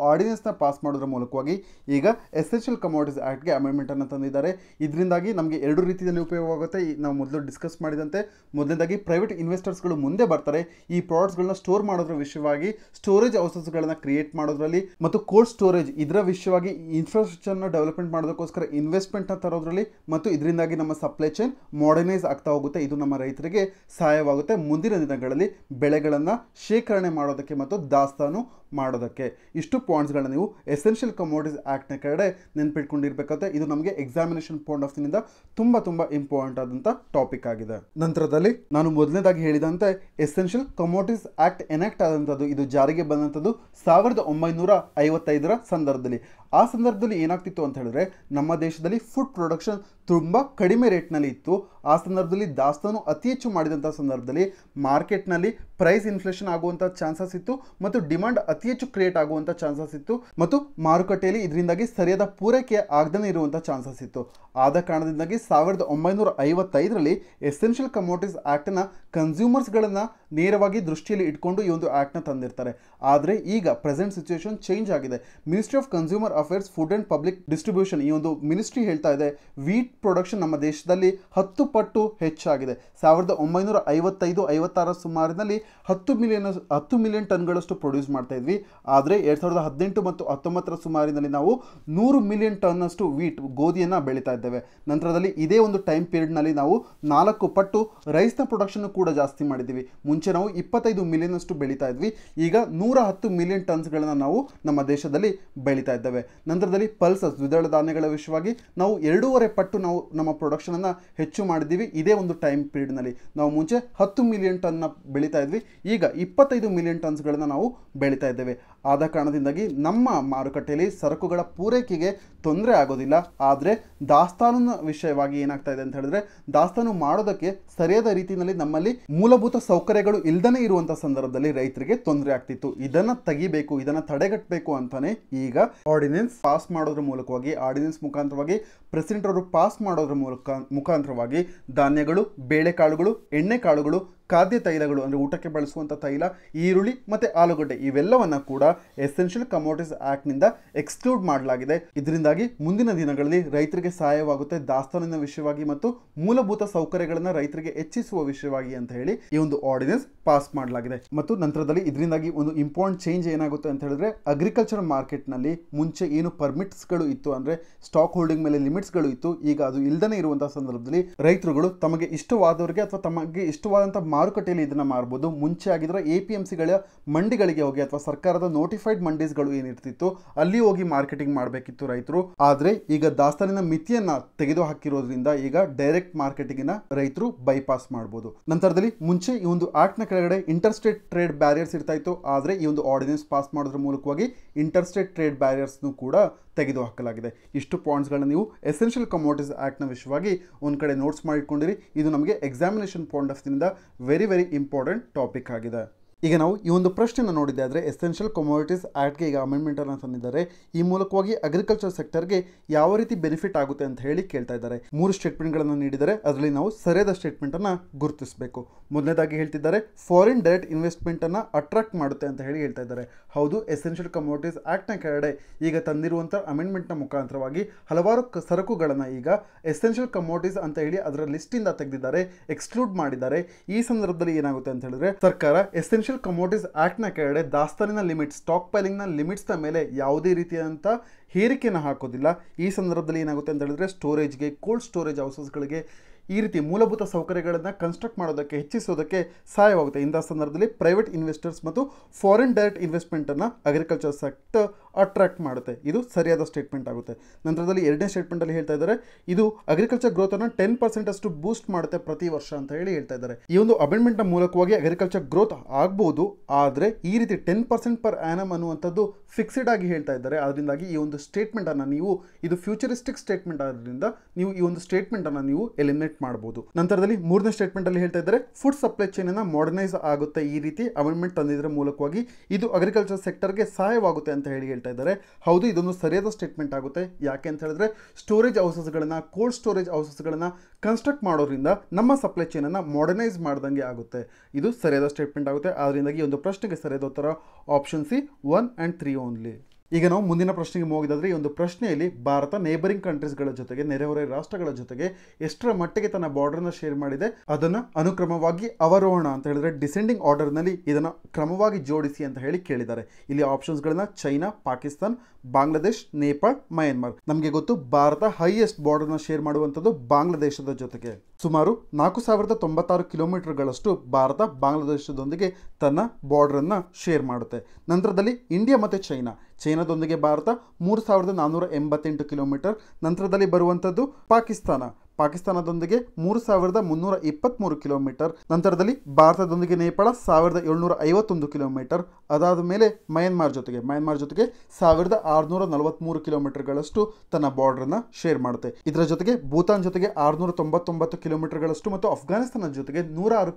ನ ಪಾಸ್ ಮಾಡೋದ್ರ ಮೂಲಕವಾಗಿ ಈಗ ಎಸೆನ್ಷಿಯಲ್ ಕಮೋಡಿಟೀಸ್ ಆ್ಯಕ್ಟ್ಗೆ ಅಮೆಂಡ್ಮೆಂಟನ್ನು ತಂದಿದ್ದಾರೆ ಇದರಿಂದಾಗಿ ನಮಗೆ ಎರಡು ರೀತಿಯಲ್ಲಿ ಉಪಯೋಗ ಆಗುತ್ತೆ ನಾವು ಮೊದಲು ಡಿಸ್ಕಸ್ ಮಾಡಿದಂತೆ ಮೊದಲನೇದಾಗಿ ಪ್ರೈವೇಟ್ ಇನ್ವೆಸ್ಟರ್ಸ್ಗಳು ಮುಂದೆ ಬರ್ತಾರೆ ಈ ಪ್ರಾಡಕ್ಟ್ಸ್ಗಳನ್ನ ಸ್ಟೋರ್ ಮಾಡೋದ್ರ ವಿಷಯವಾಗಿ ಸ್ಟೋರೇಜ್ ಹೌಸಸ್ಗಳನ್ನ ಕ್ರಿಯೇಟ್ ಮಾಡೋದ್ರಲ್ಲಿ ಮತ್ತು ಕೋಲ್ಡ್ ಸ್ಟೋರೇಜ್ ಇದರ ವಿಷಯವಾಗಿ ಇನ್ಫ್ರಾಸ್ಟ್ರಕ್ಚರ್ನ ಡೆವಲಪ್ಮೆಂಟ್ ಮಾಡೋದಕ್ಕೋಸ್ಕರ ಇನ್ವೆಸ್ಟ್ಮೆಂಟ್ನ ತರೋದ್ರಲ್ಲಿ ಮತ್ತು ಇದರಿಂದಾಗಿ ನಮ್ಮ ಸಪ್ಲೈ ಚೈನ್ ಮಾಡರ್ನೈಸ್ ಆಗ್ತಾ ಹೋಗುತ್ತೆ ಇದು ನಮ್ಮ ರೈತರಿಗೆ ಸಹಾಯವಾಗುತ್ತೆ ಮುಂದಿನ ದಿನಗಳಲ್ಲಿ ಬೆಳೆಗಳನ್ನು ಶೇಖರಣೆ ಮಾಡೋದಕ್ಕೆ ಮತ್ತು ದಾಸ್ತಾನು ಮಾಡೋದಕ್ಕೆ ಇಷ್ಟು ಪಾಯಿಂಟ್ಸ್ಗಳನ್ನ ನೀವು ಎಸೆನ್ಷಿಯಲ್ ಕಮೋಡಿಟೀಸ್ ಆ್ಯಕ್ಟ್ನ ಕಡೆ ನೆನ್ಪಿಟ್ಕೊಂಡಿರ್ಬೇಕಾದ್ರೆ ಇದು ನಮಗೆ ಎಕ್ಸಾಮಿನೇಷನ್ ಪಾಯಿಂಟ್ ಆಫ್ ವ್ಯೂನಿಂದ ತುಂಬ ತುಂಬ ಇಂಪಾರ್ಟೆಂಟ್ ಆದಂಥ ಟಾಪಿಕ್ ಆಗಿದೆ ನಂತರದಲ್ಲಿ ನಾನು ಮೊದಲನೇದಾಗಿ ಹೇಳಿದಂತೆ ಎಸೆನ್ಷಿಯಲ್ ಕಮೋಡಿಟೀಸ್ ಆ್ಯಕ್ಟ್ ಎನೆಕ್ಟ್ ಆದಂಥದ್ದು ಇದು ಜಾರಿಗೆ ಬಂದಂಥದ್ದು ಸಾವಿರದ ಒಂಬೈನೂರ ಐವತ್ತೈದರ ಸಂದರ್ಭದಲ್ಲಿ ಆ ಸಂದರ್ಭದಲ್ಲಿ ಏನಾಗ್ತಿತ್ತು ಅಂತ ಹೇಳಿದ್ರೆ ನಮ್ಮ ದೇಶದಲ್ಲಿ ಫುಡ್ ಪ್ರೊಡಕ್ಷನ್ ತುಂಬ ಕಡಿಮೆ ರೇಟ್ನಲ್ಲಿ ಇತ್ತು ಆ ಸಂದರ್ಭದಲ್ಲಿ ದಾಸ್ತಾನು ಅತಿ ಹೆಚ್ಚು ಮಾಡಿದಂಥ ಸಂದರ್ಭದಲ್ಲಿ ಮಾರ್ಕೆಟ್ನಲ್ಲಿ ಪ್ರೈಸ್ ಇನ್ಫ್ಲೇಷನ್ ಆಗುವಂಥ ಚಾನ್ಸಸ್ ಇತ್ತು ಮತ್ತು ಡಿಮಾಂಡ್ ಅತಿ ಹೆಚ್ಚು ಕ್ರಿಯೇಟ್ ಆಗುವಂಥ ಚಾನ್ಸಸ್ ಇತ್ತು ಮತ್ತು ಮಾರುಕಟ್ಟೆಯಲ್ಲಿ ಇದರಿಂದಾಗಿ ಸರಿಯಾದ ಪೂರೈಕೆ ಆಗದೇ ಇರುವಂಥ ಚಾನ್ಸಸ್ ಇತ್ತು ಆದ ಕಾರಣದಿಂದಾಗಿ ಸಾವಿರದ ಒಂಬೈನೂರ ಐವತ್ತೈದರಲ್ಲಿ ಎಸೆನ್ಷಿಯಲ್ ಕಮೋಡಿಟೀಸ್ ಆ್ಯಕ್ಟ್ನ ಕನ್ಸ್ಯೂಮರ್ಸ್ಗಳನ್ನು ನೇರವಾಗಿ ದೃಷ್ಟಿಯಲ್ಲಿ ಇಟ್ಕೊಂಡು ಈ ಒಂದು ಆ್ಯಕ್ಟ್ನ ತಂದಿರ್ತಾರೆ ಆದರೆ ಈಗ ಪ್ರೆಸೆಂಟ್ ಸಿಚುವೇಶನ್ ಚೇಂಜ್ ಆಗಿದೆ ministry of consumer affairs food and public distribution ಈ ಒಂದು ಮಿನಿಸ್ಟ್ರಿ ಹೇಳ್ತಾ ಇದೆ ವೀಟ್ ಪ್ರೊಡಕ್ಷನ್ ನಮ್ಮ ದೇಶದಲ್ಲಿ ಹತ್ತು ಪಟ್ಟು ಹೆಚ್ಚಾಗಿದೆ ಸಾವಿರದ ಒಂಬೈನೂರ ಐವತ್ತೈದು ಐವತ್ತಾರ ಸುಮಾರಿನಲ್ಲಿ ಹತ್ತು ಮಿಲಿಯನ್ ಹತ್ತು ಮಿಲಿಯನ್ ಟನ್ಗಳಷ್ಟು ಪ್ರೊಡ್ಯೂಸ್ ಮಾಡ್ತಾ ಇದ್ವಿ ಆದರೆ ಎರಡು ಸಾವಿರದ ಹದಿನೆಂಟು ಮತ್ತು ಹತ್ತೊಂಬತ್ತರ ಸುಮಾರಿನಲ್ಲಿ ನಾವು ನೂರು ಮಿಲಿಯನ್ ಟನ್ನಷ್ಟು ವೀಟ್ ಗೋಧಿಯನ್ನು ಬೆಳೀತಾ ಇದ್ದೇವೆ ನಂತರದಲ್ಲಿ ಇದೇ ಒಂದು ಟೈಮ್ ಪೀರಿಯಡ್ನಲ್ಲಿ ನಾವು ನಾಲ್ಕು ಪಟ್ಟು ರೈಸ್ನ ಪ್ರೊಡಕ್ಷನ್ ಕೂಡ ಜಾಸ್ತಿ ಮಾಡಿದ್ದೀವಿ ಮುಂಚೆ ನಾವು ಇಪ್ಪತ್ತೈದು ಮಿಲಿಯನ್ ಅಷ್ಟು ಬೆಳೀತಾ ಇದ್ವಿ ಈಗ ನೂರ ಹತ್ತು ಮಿಲಿಯನ್ ಟನ್ಸ್ಗಳನ್ನು ನಾವು ನಮ್ಮ ದೇಶದಲ್ಲಿ ಬೆಳೀತಾ ಇದ್ದೇವೆ ನಂತರದಲ್ಲಿ ಪಲ್ಸಸ್ ದ್ವಿದಳ ಧಾನ್ಯಗಳ ವಿಷಯವಾಗಿ ನಾವು ಎರಡೂವರೆ ಪಟ್ಟು ನಾವು ನಮ್ಮ ಪ್ರೊಡಕ್ಷನನ್ನು ಹೆಚ್ಚು ಮಾಡಿದ್ದೀವಿ ಇದೇ ಒಂದು ಟೈಮ್ ಪೀರಿಯಡ್ನಲ್ಲಿ ನಾವು ಮುಂಚೆ ಹತ್ತು ಮಿಲಿಯನ್ ಟನ್ನ ಬೆಳೀತಾ ಇದ್ವಿ ಈಗ ಇಪ್ಪತ್ತೈದು ಮಿಲಿಯನ್ ಟನ್ಸ್ಗಳನ್ನು ನಾವು ಬೆಳೀತಾ ಇದ್ದೇವೆ ಆದ ಕಾರಣದಿಂದಾಗಿ ನಮ್ಮ ಮಾರುಕಟ್ಟೆಯಲ್ಲಿ ಸರಕುಗಳ ಪೂರೈಕೆಗೆ ತೊಂದರೆ ಆಗೋದಿಲ್ಲ ಆದರೆ ದಾಸ್ತಾನುನ ವಿಷಯವಾಗಿ ಏನಾಗ್ತಾ ಇದೆ ಅಂತ ಹೇಳಿದ್ರೆ ದಾಸ್ತಾನು ಮಾಡೋದಕ್ಕೆ ಸರಿಯಾದ ರೀತಿಯಲ್ಲಿ ನಮ್ಮಲ್ಲಿ ಮೂಲಭೂತ ಸೌಕರ್ಯಗಳು ಇಲ್ದನೇ ಇರುವಂತಹ ಸಂದರ್ಭದಲ್ಲಿ ರೈತರಿಗೆ ತೊಂದರೆ ಆಗ್ತಿತ್ತು ಇದನ್ನ ತೆಗಿಬೇಕು ಇದನ್ನ ತಡೆಗಟ್ಟಬೇಕು ಅಂತಾನೆ ಈಗ ಆರ್ಡಿನೆನ್ಸ್ ಪಾಸ್ ಮಾಡೋದ್ರ ಮೂಲಕವಾಗಿ ಆರ್ಡಿನೆನ್ಸ್ ಮುಖಾಂತರವಾಗಿ ಪ್ರೆಸಿಡೆಂಟ್ ಅವರು ಪಾಸ್ ಮಾಡೋದ್ರ ಮೂಲಕ ಮುಖಾಂತರವಾಗಿ ಧಾನ್ಯಗಳು ಬೇಳೆಕಾಳುಗಳು ಎಣ್ಣೆ ಕಾಳುಗಳು ಖಾದ್ಯ ತೈಲಗಳು ಅಂದರೆ ಊಟಕ್ಕೆ ಬಳಸುವಂಥ ತೈಲ ಈರುಳ್ಳಿ ಮತ್ತು ಆಲೂಗಡ್ಡೆ ಇವೆಲ್ಲವನ್ನು ಕೂಡ ಎಸೆನ್ಷಿಯಲ್ ಕಮೋಡಿಟೀಸ್ ಆ್ಯಕ್ಟ್ನಿಂದ ಎಕ್ಸ್ಕ್ಲೂಡ್ ಮಾಡಲಾಗಿದೆ ಇದರಿಂದಾಗಿ ಮುಂದಿನ ದಿನಗಳಲ್ಲಿ ರೈತರಿಗೆ ಸಹಾಯವಾಗುತ್ತೆ ದಾಸ್ತಾನಿನ ವಿಷಯವಾಗಿ ಮತ್ತು ಮೂಲಭೂತ ಸೌಕರ್ಯಗಳನ್ನು ರೈತರಿಗೆ ಹೆಚ್ಚಿಸುವ ವಿಷಯವಾಗಿ ಅಂತ ಹೇಳಿ ಈ ಒಂದು ಆರ್ಡಿನೆನ್ಸ್ ಪಾಸ್ ಮಾಡಲಾಗಿದೆ ಮತ್ತು ನಂತರದಲ್ಲಿ ಇದರಿಂದಾಗಿ ಒಂದು ಇಂಪಾರ್ಟೆಂಟ್ ಚೇಂಜ್ ಏನಾಗುತ್ತೆ ಅಂತ ಹೇಳಿದ್ರೆ ಅಗ್ರಿಕಲ್ಚರ್ ಮಾರ್ಕೆಟ್ನಲ್ಲಿ ಮುಂಚೆ ಏನು ಪರ್ಮಿಟ್ಸ್ಗಳು ಇತ್ತು ಅಂದರೆ ಸ್ಟಾಕ್ ಹೋಲ್ಡಿಂಗ್ ಮೇಲೆ ಲಿಮಿಟ್ಸ್ಗಳು ಇತ್ತು ಈಗ ಅದು ಇಲ್ಲದೇ ಇರುವಂತಹ ಸಂದರ್ಭದಲ್ಲಿ ರೈತರುಗಳು ತಮಗೆ ಇಷ್ಟವಾದವರಿಗೆ ಅಥವಾ ತಮಗೆ ಇಷ್ಟವಾದಂಥ ಮಾರುಕಟ್ಟೆಯಲ್ಲಿ ಇದನ್ನು ಮಾರ್ಬೋದು ಮುಂಚೆ ಆಗಿದ್ರೆ ಎ ಪಿ ಸಿಗಳ ಮಂಡಿಗಳಿಗೆ ಹೋಗಿ ಅಥವಾ ಸರ್ಕಾರದ ನೋಟಿಫೈಡ್ ಮಂಡೀಸ್ಗಳು ಏನಿರ್ತಿತ್ತು ಅಲ್ಲಿ ಹೋಗಿ ಮಾರ್ಕೆಟಿಂಗ್ ಮಾಡಬೇಕಿತ್ತು ರೈತರು ಆದರೆ ಈಗ ದಾಸ್ತಾನಿನ ಮಿತಿಯನ್ನು ತೆಗೆದು ಹಾಕಿರೋದ್ರಿಂದ ಈಗ ಡೈರೆಕ್ಟ್ ಮಾರ್ಕೆಟಿಂಗಿನ ರೈತರು ಬೈಪಾಸ್ ಮಾಡಬಹುದು ನಂತರದಲ್ಲಿ ಮುಂಚೆ ಈ ಒಂದು ಆಕ್ಟ್ನ ಕೆಳಗಡೆ ಇಂಟರ್ಸ್ಟೇಟ್ ಟ್ರೇಡ್ ಬ್ಯಾರಿಯರ್ಸ್ ಇರ್ತಾ ಇತ್ತು ಆದರೆ ಈ ಒಂದು ಆರ್ಡಿನೆನ್ಸ್ ಪಾಸ್ ಮಾಡೋದ್ರ ಮೂಲಕವಾಗಿ ಇಂಟರ್ ಸ್ಟೇಟ್ ಟ್ರೇಡ್ ಬ್ಯಾರಿಯರ್ಸ್ನು ಕೂಡ ತೆಗೆದುಹಾಕಲಾಗಿದೆ ಇಷ್ಟು ಪಾಯಿಂಟ್ಸ್ಗಳನ್ನ ನೀವು ಎಸೆನ್ಷಿಯಲ್ ಕಮೋಡಿಟೀಸ್ ಆ್ಯಕ್ಟ್ನ ವಿಷಯವಾಗಿ ಒಂದು ಕಡೆ ನೋಟ್ಸ್ ಮಾಡಿಕೊಂಡಿರಿ ಇದು ನಮಗೆ examination point of very very important topic ಆಗಿದೆ ಈಗ ನಾವು ಈ ಒಂದು ಪ್ರಶ್ನೆ ನೋಡಿದ್ದೆ ಆದರೆ ಎಸೆನ್ಷಿಯಲ್ ಕಮೋಡಿಟೀಸ್ ಆ್ಯಕ್ಟ್ಗೆ ಈಗ ಅಮೆಂಡ್ಮೆಂಟನ್ನು ತಂದಿದ್ದಾರೆ ಈ ಮೂಲಕವಾಗಿ ಅಗ್ರಿಕಲ್ಚರ್ ಸೆಕ್ಟರ್ಗೆ ಯಾವ ರೀತಿ ಬೆನಿಫಿಟ್ ಆಗುತ್ತೆ ಅಂತ ಹೇಳಿ ಕೇಳ್ತಾ ಇದ್ದಾರೆ ಮೂರು ಸ್ಟೇಟ್ಮೆಂಟ್ಗಳನ್ನು ನೀಡಿದರೆ ಅದರಲ್ಲಿ ನಾವು ಸರಿಯಾದ ಸ್ಟೇಟ್ಮೆಂಟ್ ಅನ್ನು ಗುರುತಿಸಬೇಕು ಮೊದಲನೇದಾಗಿ ಹೇಳ್ತಿದ್ದಾರೆ ಫಾರಿನ್ ಡೈರೆಕ್ಟ್ ಇನ್ವೆಸ್ಟ್ಮೆಂಟ್ ಇನ್ವೆಸ್ಟ್ಮೆಂಟನ್ನು ಅಟ್ರಾಕ್ಟ್ ಮಾಡುತ್ತೆ ಅಂತ ಹೇಳಿ ಹೇಳ್ತಾ ಇದ್ದಾರೆ ಹೌದು ಎಸೆನ್ಷಿಯಲ್ ಕಮೋಡಿಟೀಸ್ ಆ್ಯಕ್ಟ್ನ ಕೆಳಗಡೆ ಈಗ ಅಮೆಂಡ್ಮೆಂಟ್ ಅಮೆಂಡ್ಮೆಂಟ್ನ ಮುಖಾಂತರವಾಗಿ ಹಲವಾರು ಸರಕುಗಳನ್ನು ಈಗ ಎಸೆನ್ಷಿಯಲ್ ಕಮೋಡಿಟೀಸ್ ಅಂತ ಹೇಳಿ ಅದರ ಲಿಸ್ಟ್ ಇಂದ ತೆಗೆದಿದ್ದಾರೆ ಎಕ್ಸ್ಕ್ಲೂಡ್ ಮಾಡಿದ್ದಾರೆ ಈ ಸಂದರ್ಭದಲ್ಲಿ ಏನಾಗುತ್ತೆ ಅಂತ ಹೇಳಿದ್ರೆ ಸರ್ಕಾರ ಎಸೆನ್ಷಿಯಲ್ ಫೈನಾನ್ಷಿಯಲ್ ಕಮೋಡಿಟೀಸ್ ಆ್ಯಕ್ಟ್ನ ಕೆಳಗಡೆ ದಾಸ್ತಾನಿನ ಲಿಮಿಟ್ ಸ್ಟಾಕ್ ಪೈಲಿಂಗ್ನ ಲಿಮಿಟ್ಸ್ನ ಮೇಲೆ ಯಾವುದೇ ರೀತಿಯಾದಂಥ ಹೇರಿಕೆಯನ್ನು ಹಾಕೋದಿಲ್ಲ ಈ ಸಂದರ್ಭದಲ್ಲಿ ಏನಾಗುತ್ತೆ ಅಂತ ಹೇಳಿದ್ರೆ ಸ್ಟೋರೇಜ್ಗೆ ಕೋಲ್ಡ್ ಸ್ಟೋರೇಜ್ ಹೌಸಸ್ಗಳಿಗೆ ಈ ರೀತಿ ಮೂಲಭೂತ ಸೌಕರ್ಯಗಳನ್ನು ಕನ್ಸ್ಟ್ರಕ್ಟ್ ಮಾಡೋದಕ್ಕೆ ಹೆಚ್ಚಿಸೋದಕ್ಕೆ ಸಹಾಯವಾಗುತ್ತೆ ಇಂಥ ಸಂದರ್ಭದಲ್ಲಿ ಪ್ರೈವೇಟ್ ಇನ್ವೆಸ್ಟರ್ಸ್ ಮತ್ತು ಫಾರಿನ್ ಡೈರೆಕ್ಟ್ ಇನ್ವೆಸ್ಟ್ಮೆಂಟನ್ನು ಅಗ್ರಿಕಲ್ಚರ್ ಸೆಕ್ಟರ್ ಅಟ್ರಾಕ್ಟ್ ಮಾಡುತ್ತೆ ಇದು ಸರಿಯಾದ ಸ್ಟೇಟ್ಮೆಂಟ್ ಆಗುತ್ತೆ ನಂತರದಲ್ಲಿ ಎರಡನೇ ಸ್ಟೇಟ್ಮೆಂಟಲ್ಲಿ ಹೇಳ್ತಾ ಇದ್ದಾರೆ ಇದು ಅಗ್ರಿಕಲ್ಚರ್ ಗ್ರೋತನ್ನು ಟೆನ್ ಪರ್ಸೆಂಟ್ ಅಷ್ಟು ಬೂಸ್ಟ್ ಮಾಡುತ್ತೆ ಪ್ರತಿ ವರ್ಷ ಅಂತ ಹೇಳಿ ಹೇಳ್ತಾ ಇದ್ದಾರೆ ಈ ಒಂದು ಅಮೆಂಡ್ಮೆಂಟ್ನ ಮೂಲಕವಾಗಿ ಅಗ್ರಿಕಲ್ಚರ್ ಗ್ರೋತ್ ಆಗ್ಬೋದು ಆದರೆ ಈ ರೀತಿ ಟೆನ್ ಪರ್ಸೆಂಟ್ ಪರ್ ಆ್ಯನಮ್ ಅನ್ನುವಂಥದ್ದು ಫಿಕ್ಸ್ಡ್ ಆಗಿ ಹೇಳ್ತಾ ಇದ್ದಾರೆ ಅದರಿಂದಾಗಿ ಈ ಒಂದು ಸ್ಟೇಟ್ಮೆಂಟನ್ನು ನೀವು ಇದು ಫ್ಯೂಚರಿಸ್ಟಿಕ್ ಸ್ಟೇಟ್ಮೆಂಟ್ ಆದ್ದರಿಂದ ನೀವು ಈ ಒಂದು ಸ್ಟೇಟ್ಮೆಂಟನ್ನು ನೀವು ಎಲಿಮಿನೇಟ್ ಮಾಡಬಹುದು ನಂತರದಲ್ಲಿ ಮೂರನೇ ಸ್ಟೇಟ್ಮೆಂಟ್ ಅಲ್ಲಿ ಹೇಳ್ತಾ ಇದ್ದಾರೆ ಫುಡ್ ಸಪ್ಲೈ ಚೈನ್ ಅನ್ನ ಮಾಡರ್ನೈಸ್ ಆಗುತ್ತೆ ಈ ರೀತಿ ಅಮೆಂಡ್ಮೆಂಟ್ ತಂದಿದ್ರ ಮೂಲಕವಾಗಿ ಇದು ಅಗ್ರಿಕಲ್ಚರ್ ಸೆಕ್ಟರ್ ಸೆಕ್ಟರ್ಗೆ ಸಹಾಯವಾಗುತ್ತೆ ಅಂತ ಹೇಳಿ ಹೇಳ್ತಾ ಇದ್ದಾರೆ ಹೌದು ಇದೊಂದು ಸರಿಯಾದ ಸ್ಟೇಟ್ಮೆಂಟ್ ಆಗುತ್ತೆ ಯಾಕೆ ಅಂತ ಹೇಳಿದ್ರೆ ಸ್ಟೋರೇಜ್ ಗಳನ್ನ ಕೋಲ್ಡ್ ಸ್ಟೋರೇಜ್ ಹೌಸಸ್ಗಳನ್ನ ಕನ್ಸ್ಟ್ರಕ್ಟ್ ಮಾಡೋದ್ರಿಂದ ನಮ್ಮ ಸಪ್ಲೈ ಚೈನ್ ಅನ್ನ ಮಾಡರ್ನೈಸ್ ಮಾಡ್ದಂಗೆ ಆಗುತ್ತೆ ಇದು ಸರಿಯಾದ ಸ್ಟೇಟ್ಮೆಂಟ್ ಆಗುತ್ತೆ ಅದರಿಂದಾಗಿ ಒಂದು ಪ್ರಶ್ನೆಗೆ ಸರಿಯಾದ ಉತ್ತರ option C one and three only ಈಗ ನಾವು ಮುಂದಿನ ಪ್ರಶ್ನೆಗೆ ಹೋಗಿದ್ದಾದರೆ ಈ ಒಂದು ಪ್ರಶ್ನೆಯಲ್ಲಿ ಭಾರತ ನೇಬರಿಂಗ್ ಕಂಟ್ರೀಸ್ಗಳ ಜೊತೆಗೆ ನೆರೆಹೊರೆ ರಾಷ್ಟ್ರಗಳ ಜೊತೆಗೆ ಎಷ್ಟರ ಮಟ್ಟಿಗೆ ತನ್ನ ಬಾರ್ಡರ್ನ ಶೇರ್ ಮಾಡಿದೆ ಅದನ್ನು ಅನುಕ್ರಮವಾಗಿ ಅವರೋಹಣ ಅಂತ ಹೇಳಿದ್ರೆ ಡಿಸೆಂಡಿಂಗ್ ಆರ್ಡರ್ನಲ್ಲಿ ಇದನ್ನು ಕ್ರಮವಾಗಿ ಜೋಡಿಸಿ ಅಂತ ಹೇಳಿ ಕೇಳಿದ್ದಾರೆ ಇಲ್ಲಿ ಆಪ್ಷನ್ಸ್ಗಳನ್ನ ಚೈನಾ ಪಾಕಿಸ್ತಾನ್ ಬಾಂಗ್ಲಾದೇಶ್ ನೇಪಾಳ್ ಮಯನ್ಮಾರ್ ನಮಗೆ ಗೊತ್ತು ಭಾರತ ಹೈಯೆಸ್ಟ್ ಬಾರ್ಡರ್ನ ಶೇರ್ ಮಾಡುವಂಥದ್ದು ಬಾಂಗ್ಲಾದೇಶದ ಜೊತೆಗೆ ಸುಮಾರು ನಾಲ್ಕು ಸಾವಿರದ ತೊಂಬತ್ತಾರು ಕಿಲೋಮೀಟರ್ಗಳಷ್ಟು ಭಾರತ ಬಾಂಗ್ಲಾದೇಶದೊಂದಿಗೆ ತನ್ನ ಬಾರ್ಡ್ರನ್ನು ಶೇರ್ ಮಾಡುತ್ತೆ ನಂತರದಲ್ಲಿ ಇಂಡಿಯಾ ಮತ್ತು ಚೈನಾ ಚೈನಾದೊಂದಿಗೆ ಭಾರತ ಮೂರು ಸಾವಿರದ ನಾನ್ನೂರ ಎಂಬತ್ತೆಂಟು ಕಿಲೋಮೀಟರ್ ನಂತರದಲ್ಲಿ ಬರುವಂಥದ್ದು ಪಾಕಿಸ್ತಾನ ಪಾಕಿಸ್ತಾನದೊಂದಿಗೆ ಮೂರು ಸಾವಿರದ ಮುನ್ನೂರ ಇಪ್ಪತ್ತ್ಮೂರು ಕಿಲೋಮೀಟರ್ ನಂತರದಲ್ಲಿ ಭಾರತದೊಂದಿಗೆ ನೇಪಾಳ ಸಾವಿರದ ಏಳ್ನೂರ ಐವತ್ತೊಂದು ಕಿಲೋಮೀಟರ್ ಅದಾದ ಮೇಲೆ ಮಯನ್ಮಾರ್ ಜೊತೆಗೆ ಮಯನ್ಮಾರ್ ಜೊತೆಗೆ ಸಾವಿರದ ಆರುನೂರ ನಲವತ್ತ್ಮೂರು ಕಿಲೋಮೀಟರ್ಗಳಷ್ಟು ತನ್ನ ಬಾರ್ಡರ್ನ ಶೇರ್ ಮಾಡುತ್ತೆ ಇದರ ಜೊತೆಗೆ ಭೂತಾನ್ ಜೊತೆಗೆ ಆರುನೂರ ತೊಂಬತ್ತೊಂಬತ್ತು ಗಳಷ್ಟು ಮತ್ತು ಅಫ್ಘಾನಿಸ್ತಾನ ಜೊತೆಗೆ ನೂರ ಆರು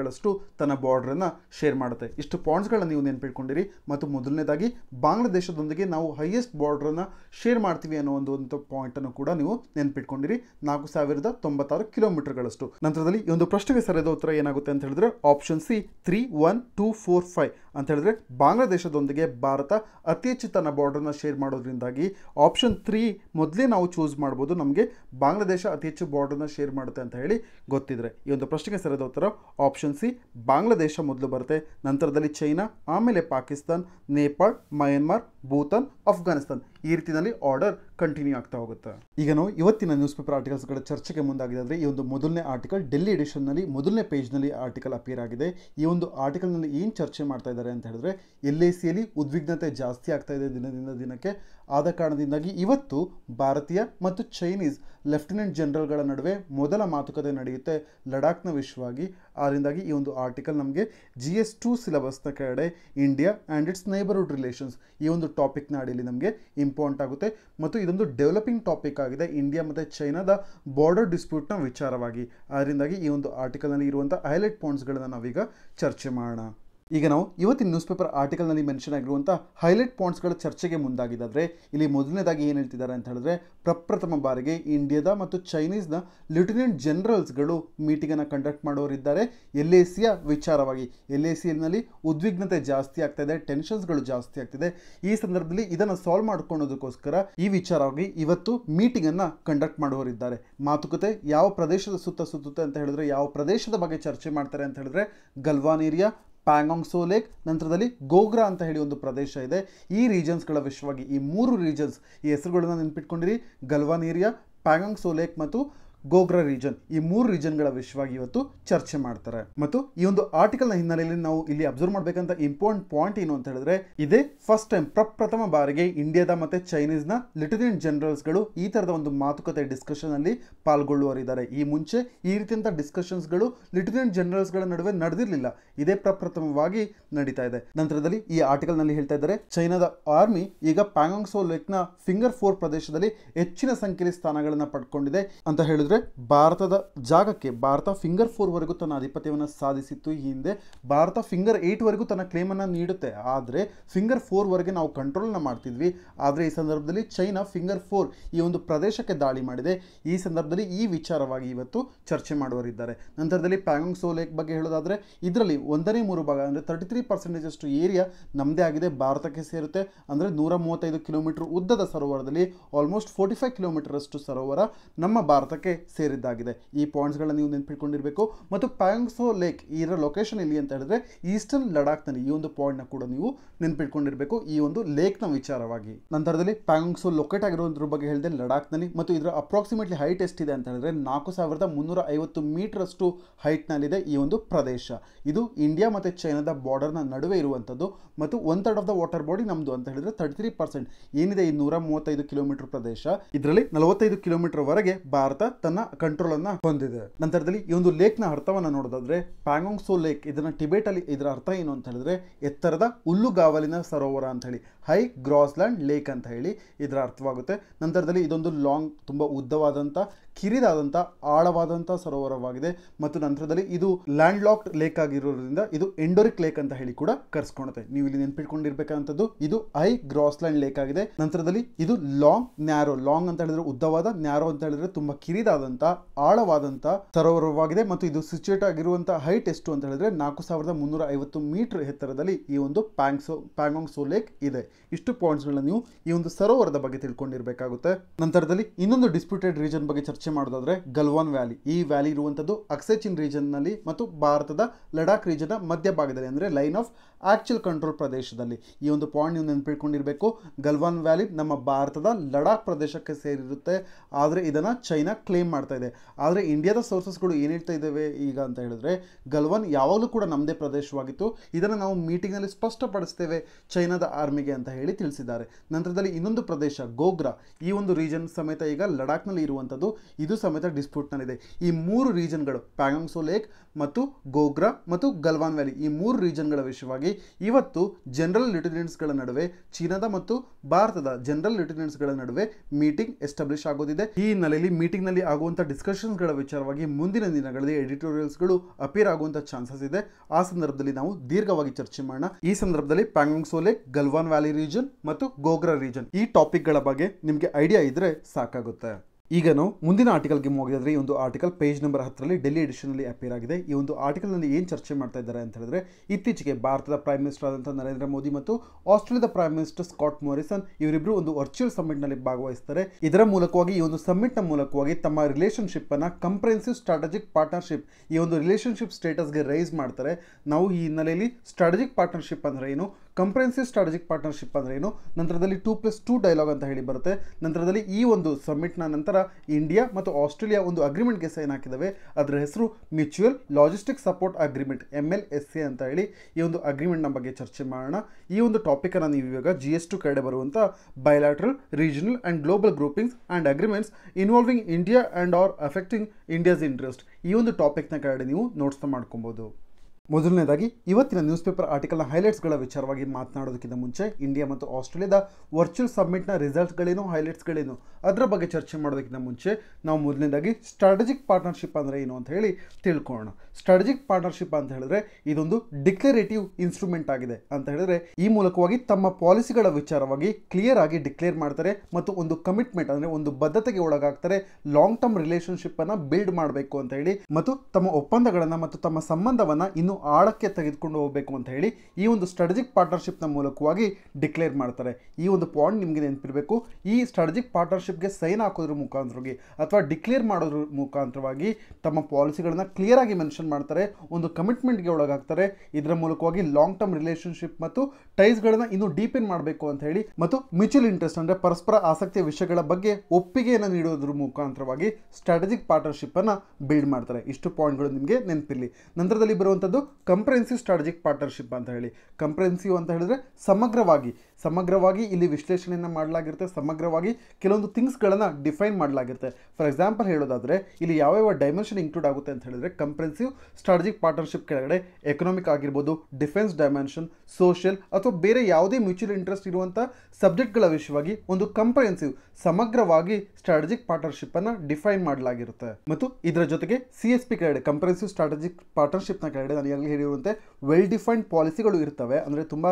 ಗಳಷ್ಟು ತನ್ನ ಬಾರ್ಡರನ್ನು ಶೇರ್ ಮಾಡುತ್ತೆ ಇಷ್ಟು ಪಾಯಿಂಟ್ಸ್ಗಳನ್ನ ನೀವು ನೆನ್ಪಿಟ್ಕೊಂಡಿರಿ ಮತ್ತು ಮೊದಲನೇದಾಗಿ ಬಾಂಗ್ಲಾದೇಶದೊಂದಿಗೆ ನಾವು ಹೈಯೆಸ್ಟ್ ಬಾರ್ಡರನ್ನು ಶೇರ್ ಮಾಡ್ತೀವಿ ಅನ್ನೋ ಒಂದು ಪಾಯಿಂಟ್ ಪಾಯಿಂಟನ್ನು ಕೂಡ ನೀವು ನೆನ್ಪಿಟ್ಕೊಂಡಿರಿ ನಾಲ್ಕು ಸಾವಿರದ ತೊಂಬತ್ತಾರು ಕಿಲೋಮೀಟರ್ಗಳಷ್ಟು ನಂತರದಲ್ಲಿ ಈ ಒಂದು ಪ್ರಶ್ನೆಗೆ ಸರಿಯಾದ ಉತ್ತರ ಏನಾಗುತ್ತೆ ಅಂತ ಹೇಳಿದ್ರೆ option C three one two four five ಅಂತ ಹೇಳಿದ್ರೆ ಬಾಂಗ್ಲಾದೇಶದೊಂದಿಗೆ ಭಾರತ ಅತಿ ಹೆಚ್ಚು ತನ್ನ ಬಾರ್ಡರ್ನ ಶೇರ್ ಮಾಡೋದ್ರಿಂದಾಗಿ ಆಪ್ಷನ್ ತ್ರೀ ಮೊದಲೇ ನಾವು ಚೂಸ್ ಮಾಡ್ಬೋದು ನಮಗೆ ಬಾಂಗ್ಲಾದೇಶ ಅತಿ ಹೆಚ್ಚು ಬಾರ್ಡರ್ನ ಶೇರ್ ಮಾಡುತ್ತೆ ಅಂತ ಹೇಳಿ ಗೊತ್ತಿದ್ರೆ ಈ ಒಂದು ಪ್ರಶ್ನೆಗೆ ಸರಿಯಾದ ಉತ್ತರ ಆಪ್ಷನ್ ಸಿ ಬಾಂಗ್ಲಾದೇಶ ಮೊದಲು ಬರುತ್ತೆ ನಂತರದಲ್ಲಿ ಚೈನಾ ಆಮೇಲೆ ಪಾಕಿಸ್ತಾನ್ ನೇಪಾಳ್ ಮಯನ್ಮಾರ್ ಭೂತಾನ್ ಅಫ್ಘಾನಿಸ್ತಾನ್ ಈ ರೀತಿಯಲ್ಲಿ ಆರ್ಡರ್ ಕಂಟಿನ್ಯೂ ಆಗ್ತಾ ಹೋಗುತ್ತೆ ಈಗ ನಾವು ಇವತ್ತಿನ ನ್ಯೂಸ್ ಪೇಪರ್ ಆರ್ಟಿಕಲ್ಸ್ಗಳ ಚರ್ಚೆಗೆ ಅಂದರೆ ಈ ಒಂದು ಮೊದಲನೇ ಆರ್ಟಿಕಲ್ ಡೆಲ್ಲಿ ಎಡಿಷನ್ನಲ್ಲಿ ಮೊದಲನೇ ಪೇಜ್ನಲ್ಲಿ ಆರ್ಟಿಕಲ್ ಅಪಿಯರ್ ಆಗಿದೆ ಈ ಒಂದು ಆರ್ಟಿಕಲ್ನಲ್ಲಿ ಏನು ಚರ್ಚೆ ಮಾಡ್ತಾ ಇದ್ದಾರೆ ಅಂತ ಹೇಳಿದ್ರೆ ಎಲ್ ಐ ಸಿಯಲ್ಲಿ ಉದ್ವಿಗ್ನತೆ ಜಾಸ್ತಿ ಆಗ್ತಾ ಇದೆ ದಿನದಿಂದ ದಿನಕ್ಕೆ ಆದ ಕಾರಣದಿಂದಾಗಿ ಇವತ್ತು ಭಾರತೀಯ ಮತ್ತು ಚೈನೀಸ್ ಲೆಫ್ಟಿನೆಂಟ್ ಜನರಲ್ಗಳ ನಡುವೆ ಮೊದಲ ಮಾತುಕತೆ ನಡೆಯುತ್ತೆ ಲಡಾಖ್ನ ವಿಷಯವಾಗಿ ಆದ್ದರಿಂದಾಗಿ ಈ ಒಂದು ಆರ್ಟಿಕಲ್ ನಮಗೆ ಜಿ ಎಸ್ ಟು ಸಿಲಬಸ್ನ ಕಡೆ India and its neighbourhood relations ಈ ಒಂದು ಟಾಪಿಕ್ನ ಅಡಿಯಲ್ಲಿ ನಮಗೆ ಇಂಪಾರ್ಟೆಂಟ್ ಆಗುತ್ತೆ ಮತ್ತು ಇದೊಂದು ಡೆವಲಪಿಂಗ್ ಟಾಪಿಕ್ ಆಗಿದೆ ಇಂಡಿಯಾ ಮತ್ತು ಚೈನಾದ ಬಾರ್ಡರ್ ಡಿಸ್ಪ್ಯೂಟ್ನ ವಿಚಾರವಾಗಿ ಆದ್ದರಿಂದಾಗಿ ಈ ಒಂದು ಆರ್ಟಿಕಲ್ನಲ್ಲಿ ಇರುವಂಥ ಹೈಲೈಟ್ ಪಾಯಿಂಟ್ಸ್ಗಳನ್ನು ನಾವೀಗ ಚರ್ಚೆ ಮಾಡೋಣ ಈಗ ನಾವು ಇವತ್ತಿನ ನ್ಯೂಸ್ ಪೇಪರ್ ಆರ್ಟಿಕಲ್ನಲ್ಲಿ ಮೆನ್ಷನ್ ಆಗಿರುವಂಥ ಹೈಲೈಟ್ ಪಾಯಿಂಟ್ಸ್ಗಳ ಚರ್ಚೆಗೆ ಮುಂದಾಗಿದ್ದಾದರೆ ಇಲ್ಲಿ ಮೊದಲನೇದಾಗಿ ಏನು ಹೇಳ್ತಿದ್ದಾರೆ ಅಂತ ಹೇಳಿದ್ರೆ ಪ್ರಪ್ರಥಮ ಬಾರಿಗೆ ಇಂಡಿಯಾದ ಮತ್ತು ಚೈನೀಸ್ನ ಲೆಫ್ಟಿನೆಂಟ್ ಜನರಲ್ಸ್ಗಳು ಮೀಟಿಂಗನ್ನು ಕಂಡಕ್ಟ್ ಮಾಡೋರಿದ್ದಾರೆ ಎಲ್ ಎ ಸಿಯ ವಿಚಾರವಾಗಿ ಎಲ್ ಎ ಸಿಯಲ್ಲಿ ಉದ್ವಿಗ್ನತೆ ಜಾಸ್ತಿ ಆಗ್ತಾ ಇದೆ ಟೆನ್ಷನ್ಸ್ಗಳು ಜಾಸ್ತಿ ಆಗ್ತಿದೆ ಈ ಸಂದರ್ಭದಲ್ಲಿ ಇದನ್ನು ಸಾಲ್ವ್ ಮಾಡ್ಕೊಳ್ಳೋದಕ್ಕೋಸ್ಕರ ಈ ವಿಚಾರವಾಗಿ ಇವತ್ತು ಮೀಟಿಂಗನ್ನು ಕಂಡಕ್ಟ್ ಮಾಡೋರಿದ್ದಾರೆ ಮಾತುಕತೆ ಯಾವ ಪ್ರದೇಶದ ಸುತ್ತ ಸುತ್ತುತ್ತೆ ಅಂತ ಹೇಳಿದ್ರೆ ಯಾವ ಪ್ರದೇಶದ ಬಗ್ಗೆ ಚರ್ಚೆ ಮಾಡ್ತಾರೆ ಅಂತ ಹೇಳಿದ್ರೆ ಗಲ್ವಾನ್ ಏರಿಯಾ ಪ್ಯಾಂಗಾಂಗ್ ಸೋಲೇಕ್ ನಂತರದಲ್ಲಿ ಗೋಗ್ರಾ ಅಂತ ಹೇಳಿ ಒಂದು ಪ್ರದೇಶ ಇದೆ ಈ ರೀಜನ್ಸ್ಗಳ ವಿಶ್ವವಾಗಿ ಈ ಮೂರು ರೀಜನ್ಸ್ ಈ ಹೆಸರುಗಳನ್ನ ನೆನ್ಪಿಟ್ಕೊಂಡಿರಿ ಗಲ್ವಾನ್ ಏರಿಯಾ ಪ್ಯಾಂಗಾಂಗ್ ಸೋಲೇಕ್ ಮತ್ತು ಗೋಗ್ರಾ ರೀಜನ್ ಈ ಮೂರು ರೀಜನ್ಗಳ ವಿಷಯವಾಗಿ ಇವತ್ತು ಚರ್ಚೆ ಮಾಡ್ತಾರೆ ಮತ್ತು ಈ ಒಂದು ಆರ್ಟಿಕಲ್ನ ಹಿನ್ನೆಲೆಯಲ್ಲಿ ನಾವು ಇಲ್ಲಿ ಅಬ್ಸರ್ವ್ ಮಾಡಬೇಕಂತ ಇಂಪಾರ್ಟೆಂಟ್ ಪಾಯಿಂಟ್ ಏನು ಅಂತ ಹೇಳಿದ್ರೆ ಇದೇ ಫಸ್ಟ್ ಟೈಮ್ ಪ್ರಪ್ರಥಮ ಬಾರಿಗೆ ಇಂಡಿಯಾದ ಮತ್ತೆ ಚೈನೀಸ್ನ ಜನರಲ್ಸ್ ಗಳು ಈ ತರದ ಒಂದು ಮಾತುಕತೆ ಡಿಸ್ಕಷನ್ ಅಲ್ಲಿ ಪಾಲ್ಗೊಳ್ಳುವರಿದ್ದಾರೆ ಈ ಮುಂಚೆ ಈ ರೀತಿಯಂತ ಡಿಸ್ಕಷನ್ಸ್ಗಳು ಜನರಲ್ಸ್ ಜನರಲ್ಸ್ಗಳ ನಡುವೆ ನಡೆದಿರಲಿಲ್ಲ ಇದೇ ಪ್ರಪ್ರಥಮವಾಗಿ ನಡೀತಾ ಇದೆ ನಂತರದಲ್ಲಿ ಈ ಆರ್ಟಿಕಲ್ ನಲ್ಲಿ ಹೇಳ್ತಾ ಇದ್ದಾರೆ ಚೈನಾದ ಆರ್ಮಿ ಈಗ ಪ್ಯಾಂಗಾಂಗ್ಸೋ ನ ಫಿಂಗರ್ ಫೋರ್ ಪ್ರದೇಶದಲ್ಲಿ ಹೆಚ್ಚಿನ ಸಂಖ್ಯೆಯಲ್ಲಿ ಸ್ಥಾನಗಳನ್ನು ಪಡ್ಕೊಂಡಿದೆ ಅಂತ ಹೇಳಿದ್ರು ನೋಡಿದರೆ ಭಾರತದ ಜಾಗಕ್ಕೆ ಭಾರತ ಫಿಂಗರ್ ಫೋರ್ವರೆಗೂ ತನ್ನ ಆಧಿಪತ್ಯವನ್ನು ಸಾಧಿಸಿತ್ತು ಈ ಹಿಂದೆ ಭಾರತ ಫಿಂಗರ್ ಏಯ್ಟ್ವರೆಗೂ ತನ್ನ ಕ್ಲೇಮನ್ನು ನೀಡುತ್ತೆ ಆದರೆ ಫಿಂಗರ್ ಫೋರ್ವರೆಗೆ ನಾವು ಕಂಟ್ರೋಲ್ನ ಮಾಡ್ತಿದ್ವಿ ಆದರೆ ಈ ಸಂದರ್ಭದಲ್ಲಿ ಚೈನಾ ಫಿಂಗರ್ ಫೋರ್ ಈ ಒಂದು ಪ್ರದೇಶಕ್ಕೆ ದಾಳಿ ಮಾಡಿದೆ ಈ ಸಂದರ್ಭದಲ್ಲಿ ಈ ವಿಚಾರವಾಗಿ ಇವತ್ತು ಚರ್ಚೆ ಮಾಡುವರಿದ್ದಾರೆ ನಂತರದಲ್ಲಿ ಸೋ ಲೇಕ್ ಬಗ್ಗೆ ಹೇಳೋದಾದರೆ ಇದರಲ್ಲಿ ಒಂದನೇ ಮೂರು ಭಾಗ ಅಂದರೆ ತರ್ಟಿ ತ್ರೀ ಪರ್ಸೆಂಟೇಜ್ ಅಷ್ಟು ಏರಿಯಾ ನಮ್ಮದೇ ಆಗಿದೆ ಭಾರತಕ್ಕೆ ಸೇರುತ್ತೆ ಅಂದರೆ ನೂರ ಮೂವತ್ತೈದು ಕಿಲೋಮೀಟರ್ ಉದ್ದದ ಸರೋವರದಲ್ಲಿ ಆಲ್ಮೋಸ್ಟ್ ಫೋರ್ಟಿ ಫೈವ್ ಕಿಲೋಮೀಟರ್ ಅಷ್ಟು ಸರೋವರ ನಮ್ಮ ಭಾರತಕ್ಕೆ ಸೇರಿದ್ದಾಗಿದೆ ಈ ಪಾಯಿಂಟ್ಸ್ಗಳನ್ನ ನೀವು ನೆನ್ಪಿಟ್ಕೊಂಡಿರಬೇಕು ಮತ್ತು ಪ್ಯಾಂಗ್ಸೋ ಲೇಕ್ ಇದರ ಲೊಕೇಶನ್ ಇಲ್ಲಿ ಅಂತ ಹೇಳಿದ್ರೆ ಈಸ್ಟರ್ನ್ ಲಡಾಖ್ನಲ್ಲಿ ಈ ಒಂದು ಪಾಯಿಂಟ್ನ ಕೂಡ ನೀವು ನೆನ್ಪಿಟ್ಕೊಂಡಿರಬೇಕು ಈ ಒಂದು ಲೇಕ್ನ ವಿಚಾರವಾಗಿ ನಂತರದಲ್ಲಿ ಪ್ಯಾಂಗ್ಸೋ ಲೊಕೇಟ್ ಆಗಿರೋದ್ರ ಬಗ್ಗೆ ಹೇಳಿದೆ ಲಡಾಖ್ನಲ್ಲಿ ಮತ್ತು ಇದರ ಅಪ್ರಾಕ್ಸಿಮೇಟ್ಲಿ ಹೈಟ್ ಎಷ್ಟಿದೆ ಅಂತ ಹೇಳಿದ್ರೆ ನಾಲ್ಕು ಸಾವಿರದ ಮುನ್ನೂರ ಐವತ್ತು ಮೀಟರ್ ಅಷ್ಟು ಹೈಟ್ನಲ್ಲಿದೆ ಈ ಒಂದು ಪ್ರದೇಶ ಇದು ಇಂಡಿಯಾ ಮತ್ತು ಚೈನಾದ ಬಾರ್ಡರ್ನ ನಡುವೆ ಇರುವಂಥದ್ದು ಮತ್ತು one third of the water body ನಮ್ಮದು ಅಂತ ಹೇಳಿದ್ರೆ ತರ್ಟಿ ತ್ರೀ ಪರ್ಸೆಂಟ್ ಏನಿದೆ ಈ ನೂರ ಮೂವತ್ತೈದು ಕಿಲೋಮೀಟರ್ ಪ್ರದೇಶ ಇದರಲ್ಲಿ ನಲವತ್ತೈದು ಕಿಲೋಮೀಟರ್ ವರೆಗೆ ಭಾರತ ಅನ್ನ ಕಂಟ್ರೋಲ್ ಅನ್ನ ಹೊಂದಿದೆ ನಂತರದಲ್ಲಿ ಈ ಒಂದು ಲೇಕ್ ನ ಅರ್ಥವನ್ನ ನೋಡೋದಾದ್ರೆ ಸೋ ಲೇಕ್ ಇದನ್ನ ಟಿಬೆಟ್ ಅಲ್ಲಿ ಇದರ ಅರ್ಥ ಏನು ಅಂತ ಹೇಳಿದ್ರೆ ಎತ್ತರದ ಹುಲ್ಲುಗಾವಲಿನ ಸರೋವರ ಅಂತ ಹೇಳಿ ಹೈ ಗ್ರಾಸ್ಲ್ಯಾಂಡ್ ಲೇಕ್ ಅಂತ ಹೇಳಿ ಇದರ ಅರ್ಥವಾಗುತ್ತೆ ನಂತರದಲ್ಲಿ ಇದೊಂದು ಲಾಂಗ್ ತುಂಬಾ ಉದ್ದವಾದಂತ ಕಿರಿದಾದಂತಹ ಆಳವಾದಂತಹ ಸರೋವರವಾಗಿದೆ ಮತ್ತು ನಂತರದಲ್ಲಿ ಇದು ಲ್ಯಾಂಡ್ ಲಾಕ್ಡ್ ಲೇಕ್ ಆಗಿರೋದ್ರಿಂದ ಇದು ಎಂಡೋರಿಕ್ ಲೇಕ್ ಅಂತ ಹೇಳಿ ಕೂಡ ಕರ್ಸ್ಕೊಳುತ್ತೆ ನೀವು ಇಲ್ಲಿ ನೆನ್ಪಿಟ್ಕೊಂಡಿರ್ಬೇಕಂತದ್ದು ಇದು ಐ ಗ್ರಾಸ್ಲ್ಯಾಂಡ್ ಲೇಕ್ ಆಗಿದೆ ನಂತರದಲ್ಲಿ ಇದು ಲಾಂಗ್ ನ್ಯಾರೋ ಲಾಂಗ್ ಅಂತ ಹೇಳಿದ್ರೆ ಉದ್ದವಾದ ನ್ಯಾರೋ ಅಂತ ಹೇಳಿದ್ರೆ ತುಂಬಾ ಕಿರಿದಾದಂತಹ ಆಳವಾದಂತಹ ಸರೋವರವಾಗಿದೆ ಮತ್ತು ಇದು ಸಿಚುಯೇಟ್ ಆಗಿರುವಂತಹ ಹೈಟ್ ಎಷ್ಟು ಅಂತ ಹೇಳಿದ್ರೆ ನಾಲ್ಕು ಸಾವಿರದ ಮುನ್ನೂರ ಐವತ್ತು ಮೀಟರ್ ಎತ್ತರದಲ್ಲಿ ಈ ಒಂದು ಪ್ಯಾಂಗ್ಸೋ ಸೋ ಲೇಕ್ ಇದೆ ಇಷ್ಟು ಪಾಯಿಂಟ್ಸ್ಗಳನ್ನ ನೀವು ಈ ಒಂದು ಸರೋವರದ ಬಗ್ಗೆ ತಿಳ್ಕೊಂಡಿರಬೇಕಾಗುತ್ತೆ ನಂತರದಲ್ಲಿ ಇನ್ನೊಂದು ಡಿಸ್ಪ್ಯೂಟೆಡ್ ರೀಜನ್ ಬಗ್ಗೆ ಚರ್ಚೆ ಚರ್ಚೆ ಮಾಡೋದಾದ್ರೆ ಗಲ್ವಾನ್ ವ್ಯಾಲಿ ಈ ವ್ಯಾಲಿ ಇರುವಂಥದ್ದು ಅಕ್ಸೆಚಿನ್ ರೀಜನ್ ನಲ್ಲಿ ಮತ್ತು ಭಾರತದ ಲಡಾಖ್ ಮಧ್ಯ ಮಧ್ಯಭಾಗದಲ್ಲಿ ಅಂದರೆ ಲೈನ್ ಆಫ್ ಆ್ಯಕ್ಚುಲ್ ಕಂಟ್ರೋಲ್ ಪ್ರದೇಶದಲ್ಲಿ ಈ ಒಂದು ಪಾಯಿಂಟ್ ನೀವು ನೆನಪಿಟ್ಕೊಂಡಿರಬೇಕು ಗಲ್ವಾನ್ ವ್ಯಾಲಿ ನಮ್ಮ ಭಾರತದ ಲಡಾಖ್ ಪ್ರದೇಶಕ್ಕೆ ಸೇರಿರುತ್ತೆ ಆದರೆ ಇದನ್ನು ಚೈನಾ ಕ್ಲೇಮ್ ಮಾಡ್ತಾ ಇದೆ ಆದರೆ ಇಂಡಿಯಾದ ಸೋರ್ಸಸ್ಗಳು ಏನು ಹೇಳ್ತಾ ಇದ್ದಾವೆ ಈಗ ಅಂತ ಹೇಳಿದ್ರೆ ಗಲ್ವಾನ್ ಯಾವಾಗಲೂ ಕೂಡ ನಮ್ಮದೇ ಪ್ರದೇಶವಾಗಿತ್ತು ಇದನ್ನು ನಾವು ಮೀಟಿಂಗ್ನಲ್ಲಿ ಸ್ಪಷ್ಟಪಡಿಸ್ತೇವೆ ಚೈನಾದ ಆರ್ಮಿಗೆ ಅಂತ ಹೇಳಿ ತಿಳಿಸಿದ್ದಾರೆ ನಂತರದಲ್ಲಿ ಇನ್ನೊಂದು ಪ್ರದೇಶ ಗೋಗ್ರಾ ಈ ಒಂದು ರೀಜನ್ ಸಮೇತ ಈಗ ಲಡಾಖ್ನಲ್ಲಿ ಇರುವಂಥದ್ದು ಇದು ಸಮೇತ ಡಿಸ್ಪ್ಯೂಟ್ನಲ್ಲಿದೆ ಈ ಮೂರು ರೀಜನ್ಗಳು ಪ್ಯಾಂಗ್ಸೋ ಲೇಕ್ ಮತ್ತು ಗೋಗ್ರಾ ಮತ್ತು ಗಲ್ವಾನ್ ವ್ಯಾಲಿ ಈ ಮೂರು ರೀಜನ್ಗಳ ವಿಷಯವಾಗಿ ಇವತ್ತು ಜನರಲ್ ಲಿಟಿನೆಂಟ್ಸ್ಗಳ ನಡುವೆ ಚೀನಾದ ಮತ್ತು ಭಾರತದ ಜನರಲ್ ಲಿಟಿನೆಂಟ್ಸ್ಗಳ ನಡುವೆ ಮೀಟಿಂಗ್ ಎಸ್ಟಾಬ್ಲಿಷ್ ಆಗೋದಿದೆ ಈ ಹಿನ್ನೆಲೆಯಲ್ಲಿ ಮೀಟಿಂಗ್ನಲ್ಲಿ ಆಗುವಂಥ ಡಿಸ್ಕಷನ್ಸ್ಗಳ ವಿಚಾರವಾಗಿ ಮುಂದಿನ ದಿನಗಳಲ್ಲಿ ಎಡಿಟೋರಿಯಲ್ಸ್ಗಳು ಅಪೇರ್ ಆಗುವಂಥ ಚಾನ್ಸಸ್ ಇದೆ ಆ ಸಂದರ್ಭದಲ್ಲಿ ನಾವು ದೀರ್ಘವಾಗಿ ಚರ್ಚೆ ಮಾಡೋಣ ಈ ಸಂದರ್ಭದಲ್ಲಿ ಪ್ಯಾಂಗಾಂಗ್ ಸೋಲೆ ಗಲ್ವಾನ್ ವ್ಯಾಲಿ ರೀಜನ್ ಮತ್ತು ಗೋಗ್ರಾ ರೀಜನ್ ಈ ಟಾಪಿಕ್ಗಳ ಬಗ್ಗೆ ನಿಮಗೆ ಐಡಿಯಾ ಇದ್ರೆ ಸಾಕಾಗುತ್ತೆ ಈಗ ನಾವು ಮುಂದಿನ ಆರ್ಟಿಕಲ್ಗೆ ಹೋಗಿದ್ರೆ ಈ ಒಂದು ಆರ್ಟಿಕಲ್ ಪೇಜ್ ನಂಬರ್ ಹತ್ತರಲ್ಲಿ ಡೆಲ್ಲಿ ಅಲ್ಲಿ ಅಪೇರ್ ಆಗಿದೆ ಈ ಒಂದು ಆರ್ಟಿಕಲ್ನಲ್ಲಿ ಏನು ಚರ್ಚೆ ಮಾಡ್ತಾ ಇದ್ದಾರೆ ಅಂತ ಹೇಳಿದ್ರೆ ಇತ್ತೀಚೆಗೆ ಭಾರತದ ಪ್ರೈಮ್ ಮಿನಿಸ್ಟರ್ ಆದಂಥ ನರೇಂದ್ರ ಮೋದಿ ಮತ್ತು ಆಸ್ಟ್ರೇಲಿಯಾದ ಪ್ರೈಮ್ ಮಿನಿಸ್ಟರ್ ಸ್ಕಾಟ್ ಮೋರಿಸನ್ ಇವರಿಬ್ಬರು ಒಂದು ವರ್ಚುವಲ್ ಸಮ್ಮಿಟ್ನಲ್ಲಿ ಭಾಗವಹಿಸ್ತಾರೆ ಇದರ ಮೂಲಕವಾಗಿ ಈ ಒಂದು ಸಮ್ಮಿಟ್ನ ಮೂಲಕವಾಗಿ ತಮ್ಮ ರಿಲೇಷನ್ಶಿಪ್ ಅನ್ನು ಕಂಪ್ರೆನ್ಸಿವ್ ಸ್ಟ್ರಾಟಜಿಕ್ ಪಾರ್ಟ್ನರ್ಶಿಪ್ ಈ ಒಂದು ರಿಲೇಷನ್ಶಿಪ್ ಸ್ಟೇಟಸ್ಗೆ ರೈಸ್ ಮಾಡ್ತಾರೆ ನಾವು ಈ ಹಿನ್ನೆಲೆಯಲ್ಲಿ ಸ್ಟ್ರಾಟಜಿಕ್ ಪಾರ್ಟ್ನರ್ಶಿಪ್ ಅಂದರೆ ಏನು ಕಂಪ್ರೆನ್ಸಿವ್ ಸ್ಟ್ರಾಟಜಿಕ್ ಪಾರ್ಟ್ನರ್ಶಿಪ್ ಅಂದರೆ ಏನು ನಂತರದಲ್ಲಿ ಟೂ ಪ್ಲಸ್ ಟೂ ಡೈಲಾಗ್ ಅಂತ ಹೇಳಿ ಬರುತ್ತೆ ನಂತರದಲ್ಲಿ ಈ ಒಂದು ಸಮ್ಮಿಟ್ನ ನಂತರ ಇಂಡಿಯಾ ಮತ್ತು ಆಸ್ಟ್ರೇಲಿಯಾ ಒಂದು ಅಗ್ರಿಮೆಂಟ್ಗೆ ಸೈನ್ ಹಾಕಿದ್ದಾವೆ ಅದರ ಹೆಸರು mutual logistic support agreement M L S C ಅಂತ ಹೇಳಿ ಈ ಒಂದು ಅಗ್ರಿಮೆಂಟ್ನ ಬಗ್ಗೆ ಚರ್ಚೆ ಮಾಡೋಣ ಈ ಒಂದು ಟಾಪಿಕನ್ನು ನೀವು ಇವಾಗ ಜಿ ಎಸ್ ಟು ಕಡೆ ಬರುವಂಥ bilateral regional and global groupings and agreements involving India and or affecting India's interest ಈ ಒಂದು ಟಾಪಿಕ್ನ ಕಡೆ ನೀವು ನೋಟ್ಸ್ನ ಮಾಡ್ಕೊಬೋದು ಮೊದಲನೇದಾಗಿ ಇವತ್ತಿನ ನ್ಯೂಸ್ ಪೇಪರ್ ಆರ್ಟಿಕಲ್ನ ಹೈಲೈಟ್ಸ್ಗಳ ವಿಚಾರವಾಗಿ ಮಾತನಾಡೋದಕ್ಕಿಂತ ಮುಂಚೆ ಇಂಡಿಯಾ ಮತ್ತು ಆಸ್ಟ್ರೇಲಿಯಾದ ವರ್ಚುವಲ್ ಸಬ್ಮಿಟ್ನ ರಿಸಲ್ಟ್ಸ್ಗಳೇನು ಹೈಲೈಟ್ಸ್ಗಳೇನು ಅದರ ಬಗ್ಗೆ ಚರ್ಚೆ ಮಾಡೋದಕ್ಕಿಂತ ಮುಂಚೆ ನಾವು ಮೊದಲನೇದಾಗಿ ಸ್ಟ್ರಾಟಜಿಕ್ ಪಾರ್ಟ್ನರ್ಶಿಪ್ ಅಂದರೆ ಏನು ಅಂತ ಹೇಳಿ ತಿಳ್ಕೊಳ್ಳೋಣ ಸ್ಟ್ರಾಟಜಿಕ್ ಪಾರ್ಟ್ನರ್ಶಿಪ್ ಅಂತ ಹೇಳಿದ್ರೆ ಇದೊಂದು ಡಿಕ್ಲರೇಟಿವ್ ಇನ್ಸ್ಟ್ರೂಮೆಂಟ್ ಆಗಿದೆ ಅಂತ ಹೇಳಿದ್ರೆ ಈ ಮೂಲಕವಾಗಿ ತಮ್ಮ ಪಾಲಿಸಿಗಳ ವಿಚಾರವಾಗಿ ಕ್ಲಿಯರ್ ಆಗಿ ಡಿಕ್ಲೇರ್ ಮಾಡ್ತಾರೆ ಮತ್ತು ಒಂದು ಕಮಿಟ್ಮೆಂಟ್ ಅಂದರೆ ಒಂದು ಬದ್ಧತೆಗೆ ಒಳಗಾಗ್ತಾರೆ ಲಾಂಗ್ ಟರ್ಮ್ ರಿಲೇಷನ್ಶಿಪ್ಪನ್ನು ಬಿಲ್ಡ್ ಮಾಡಬೇಕು ಅಂತ ಹೇಳಿ ಮತ್ತು ತಮ್ಮ ಒಪ್ಪಂದಗಳನ್ನು ಮತ್ತು ತಮ್ಮ ಸಂಬಂಧವನ್ನು ಇನ್ನೂ ಆಳಕ್ಕೆ ತೆಗೆದುಕೊಂಡು ಹೋಗಬೇಕು ಅಂತ ಹೇಳಿ ಈ ಒಂದು ಸ್ಟ್ರಾಟಜಿಕ್ ಪಾರ್ಟ್ನರ್ಶಿಪ್ನ ಮೂಲಕವಾಗಿ ಡಿಕ್ಲೇರ್ ಮಾಡ್ತಾರೆ ಈ ಒಂದು ಪಾಯಿಂಟ್ ನಿಮಗೆ ನೆನಪಿರಬೇಕು ಈ ಸ್ಟ್ರಾಟಜಿಕ್ ಪಾರ್ಟ್ನರ್ಶಿಪ್ಗೆ ಸೈನ್ ಹಾಕೋದ್ರ ಮುಖಾಂತರವಾಗಿ ಅಥವಾ ಡಿಕ್ಲೇರ್ ಮಾಡೋದ್ರ ಮುಖಾಂತರವಾಗಿ ತಮ್ಮ ಕ್ಲಿಯರ್ ಕ್ಲಿಯರಾಗಿ ಮೆನ್ಷನ್ ಮಾಡ್ತಾರೆ ಒಂದು ಕಮಿಟ್ಮೆಂಟ್ಗೆ ಒಳಗಾಗ್ತಾರೆ ಇದರ ಮೂಲಕವಾಗಿ ಲಾಂಗ್ ಟರ್ಮ್ ರಿಲೇಷನ್ಶಿಪ್ ಮತ್ತು ಟೈಸ್ಗಳನ್ನು ಇನ್ನೂ ಡೀಪೆನ್ ಮಾಡಬೇಕು ಅಂತ ಹೇಳಿ ಮತ್ತು ಮ್ಯೂಚುವಲ್ ಇಂಟ್ರೆಸ್ಟ್ ಅಂದರೆ ಪರಸ್ಪರ ಆಸಕ್ತಿಯ ವಿಷಯಗಳ ಬಗ್ಗೆ ಒಪ್ಪಿಗೆಯನ್ನು ನೀಡೋದ್ರ ಮುಖಾಂತರವಾಗಿ ಸ್ಟ್ರಾಟಜಿಕ್ ಅನ್ನು ಬಿಲ್ಡ್ ಮಾಡ್ತಾರೆ ಇಷ್ಟು ಪಾಯಿಂಟ್ಗಳು ನಿಮಗೆ ನೆನಪಿರಲಿ ನಂತರದಲ್ಲಿ ಬರುವಂಥದ್ದು ಕಂಪ್ರೆನ್ಸಿವ್ ಸ್ಟ್ರಾಟಜಿಕ್ ಪಾರ್ಟ್ನರ್ಶಿಪ್ ಅಂತ ಹೇಳಿ ಕಂಪ್ರೆನ್ಸಿವ್ ಅಂತ ಹೇಳಿದ್ರೆ ಸಮಗ್ರವಾಗಿ ಸಮಗ್ರವಾಗಿ ಇಲ್ಲಿ ವಿಶ್ಲೇಷಣೆಯನ್ನು ಮಾಡಲಾಗಿರುತ್ತೆ ಸಮಗ್ರವಾಗಿ ಕೆಲವೊಂದು ಥಿಂಗ್ಸ್ಗಳನ್ನು ಡಿಫೈನ್ ಮಾಡಲಾಗಿರುತ್ತೆ ಫಾರ್ ಎಕ್ಸಾಂಪಲ್ ಹೇಳೋದಾದರೆ ಇಲ್ಲಿ ಯಾವ ಯಾವ ಡೈಮೆನ್ಷನ್ ಇನ್ಕ್ಲೂಡ್ ಆಗುತ್ತೆ ಅಂತ ಹೇಳಿದ್ರೆ ಕಂಪ್ರೆನ್ಸಿವ್ ಸ್ಟ್ರಾಟಜಿಕ್ ಪಾರ್ಟ್ನರ್ಶಿಪ್ ಕೆಳಗಡೆ ಎಕನಾಮಿಕ್ ಆಗಿರ್ಬೋದು ಡಿಫೆನ್ಸ್ ಡೈಮೆನ್ಷನ್ ಸೋಷಿಯಲ್ ಅಥವಾ ಬೇರೆ ಯಾವುದೇ ಮ್ಯೂಚುವಲ್ ಇಂಟ್ರೆಸ್ಟ್ ಇರುವಂಥ ಸಬ್ಜೆಕ್ಟ್ಗಳ ವಿಷಯವಾಗಿ ಒಂದು ಕಂಪ್ರೆನ್ಸಿವ್ ಸಮಗ್ರವಾಗಿ ಸ್ಟ್ರಾಟಜಿಕ್ ಪಾರ್ಟ್ನರ್ಶಿಪ್ಪನ್ನು ಡಿಫೈನ್ ಮಾಡಲಾಗಿರುತ್ತೆ ಮತ್ತು ಇದರ ಜೊತೆಗೆ ಸಿ ಎಸ್ ಪಿ ಕೆಳಗಡೆ ಕಂಪ್ರೆನ್ಸಿವ್ ಸ್ಟ್ರಾಟಜಿಕ್ ಪಾರ್ಟ್ನರ್ಶಿಪ್ನ ಕೆಳಗಡೆ ನಾನು ಹೇಳಿರುವಂತೆ ವೆಲ್ ಡಿಫೈನ್ಡ್ ಪಾಲಿಸಿಗಳು ಇರ್ತವೆ ಅಂದರೆ ತುಂಬ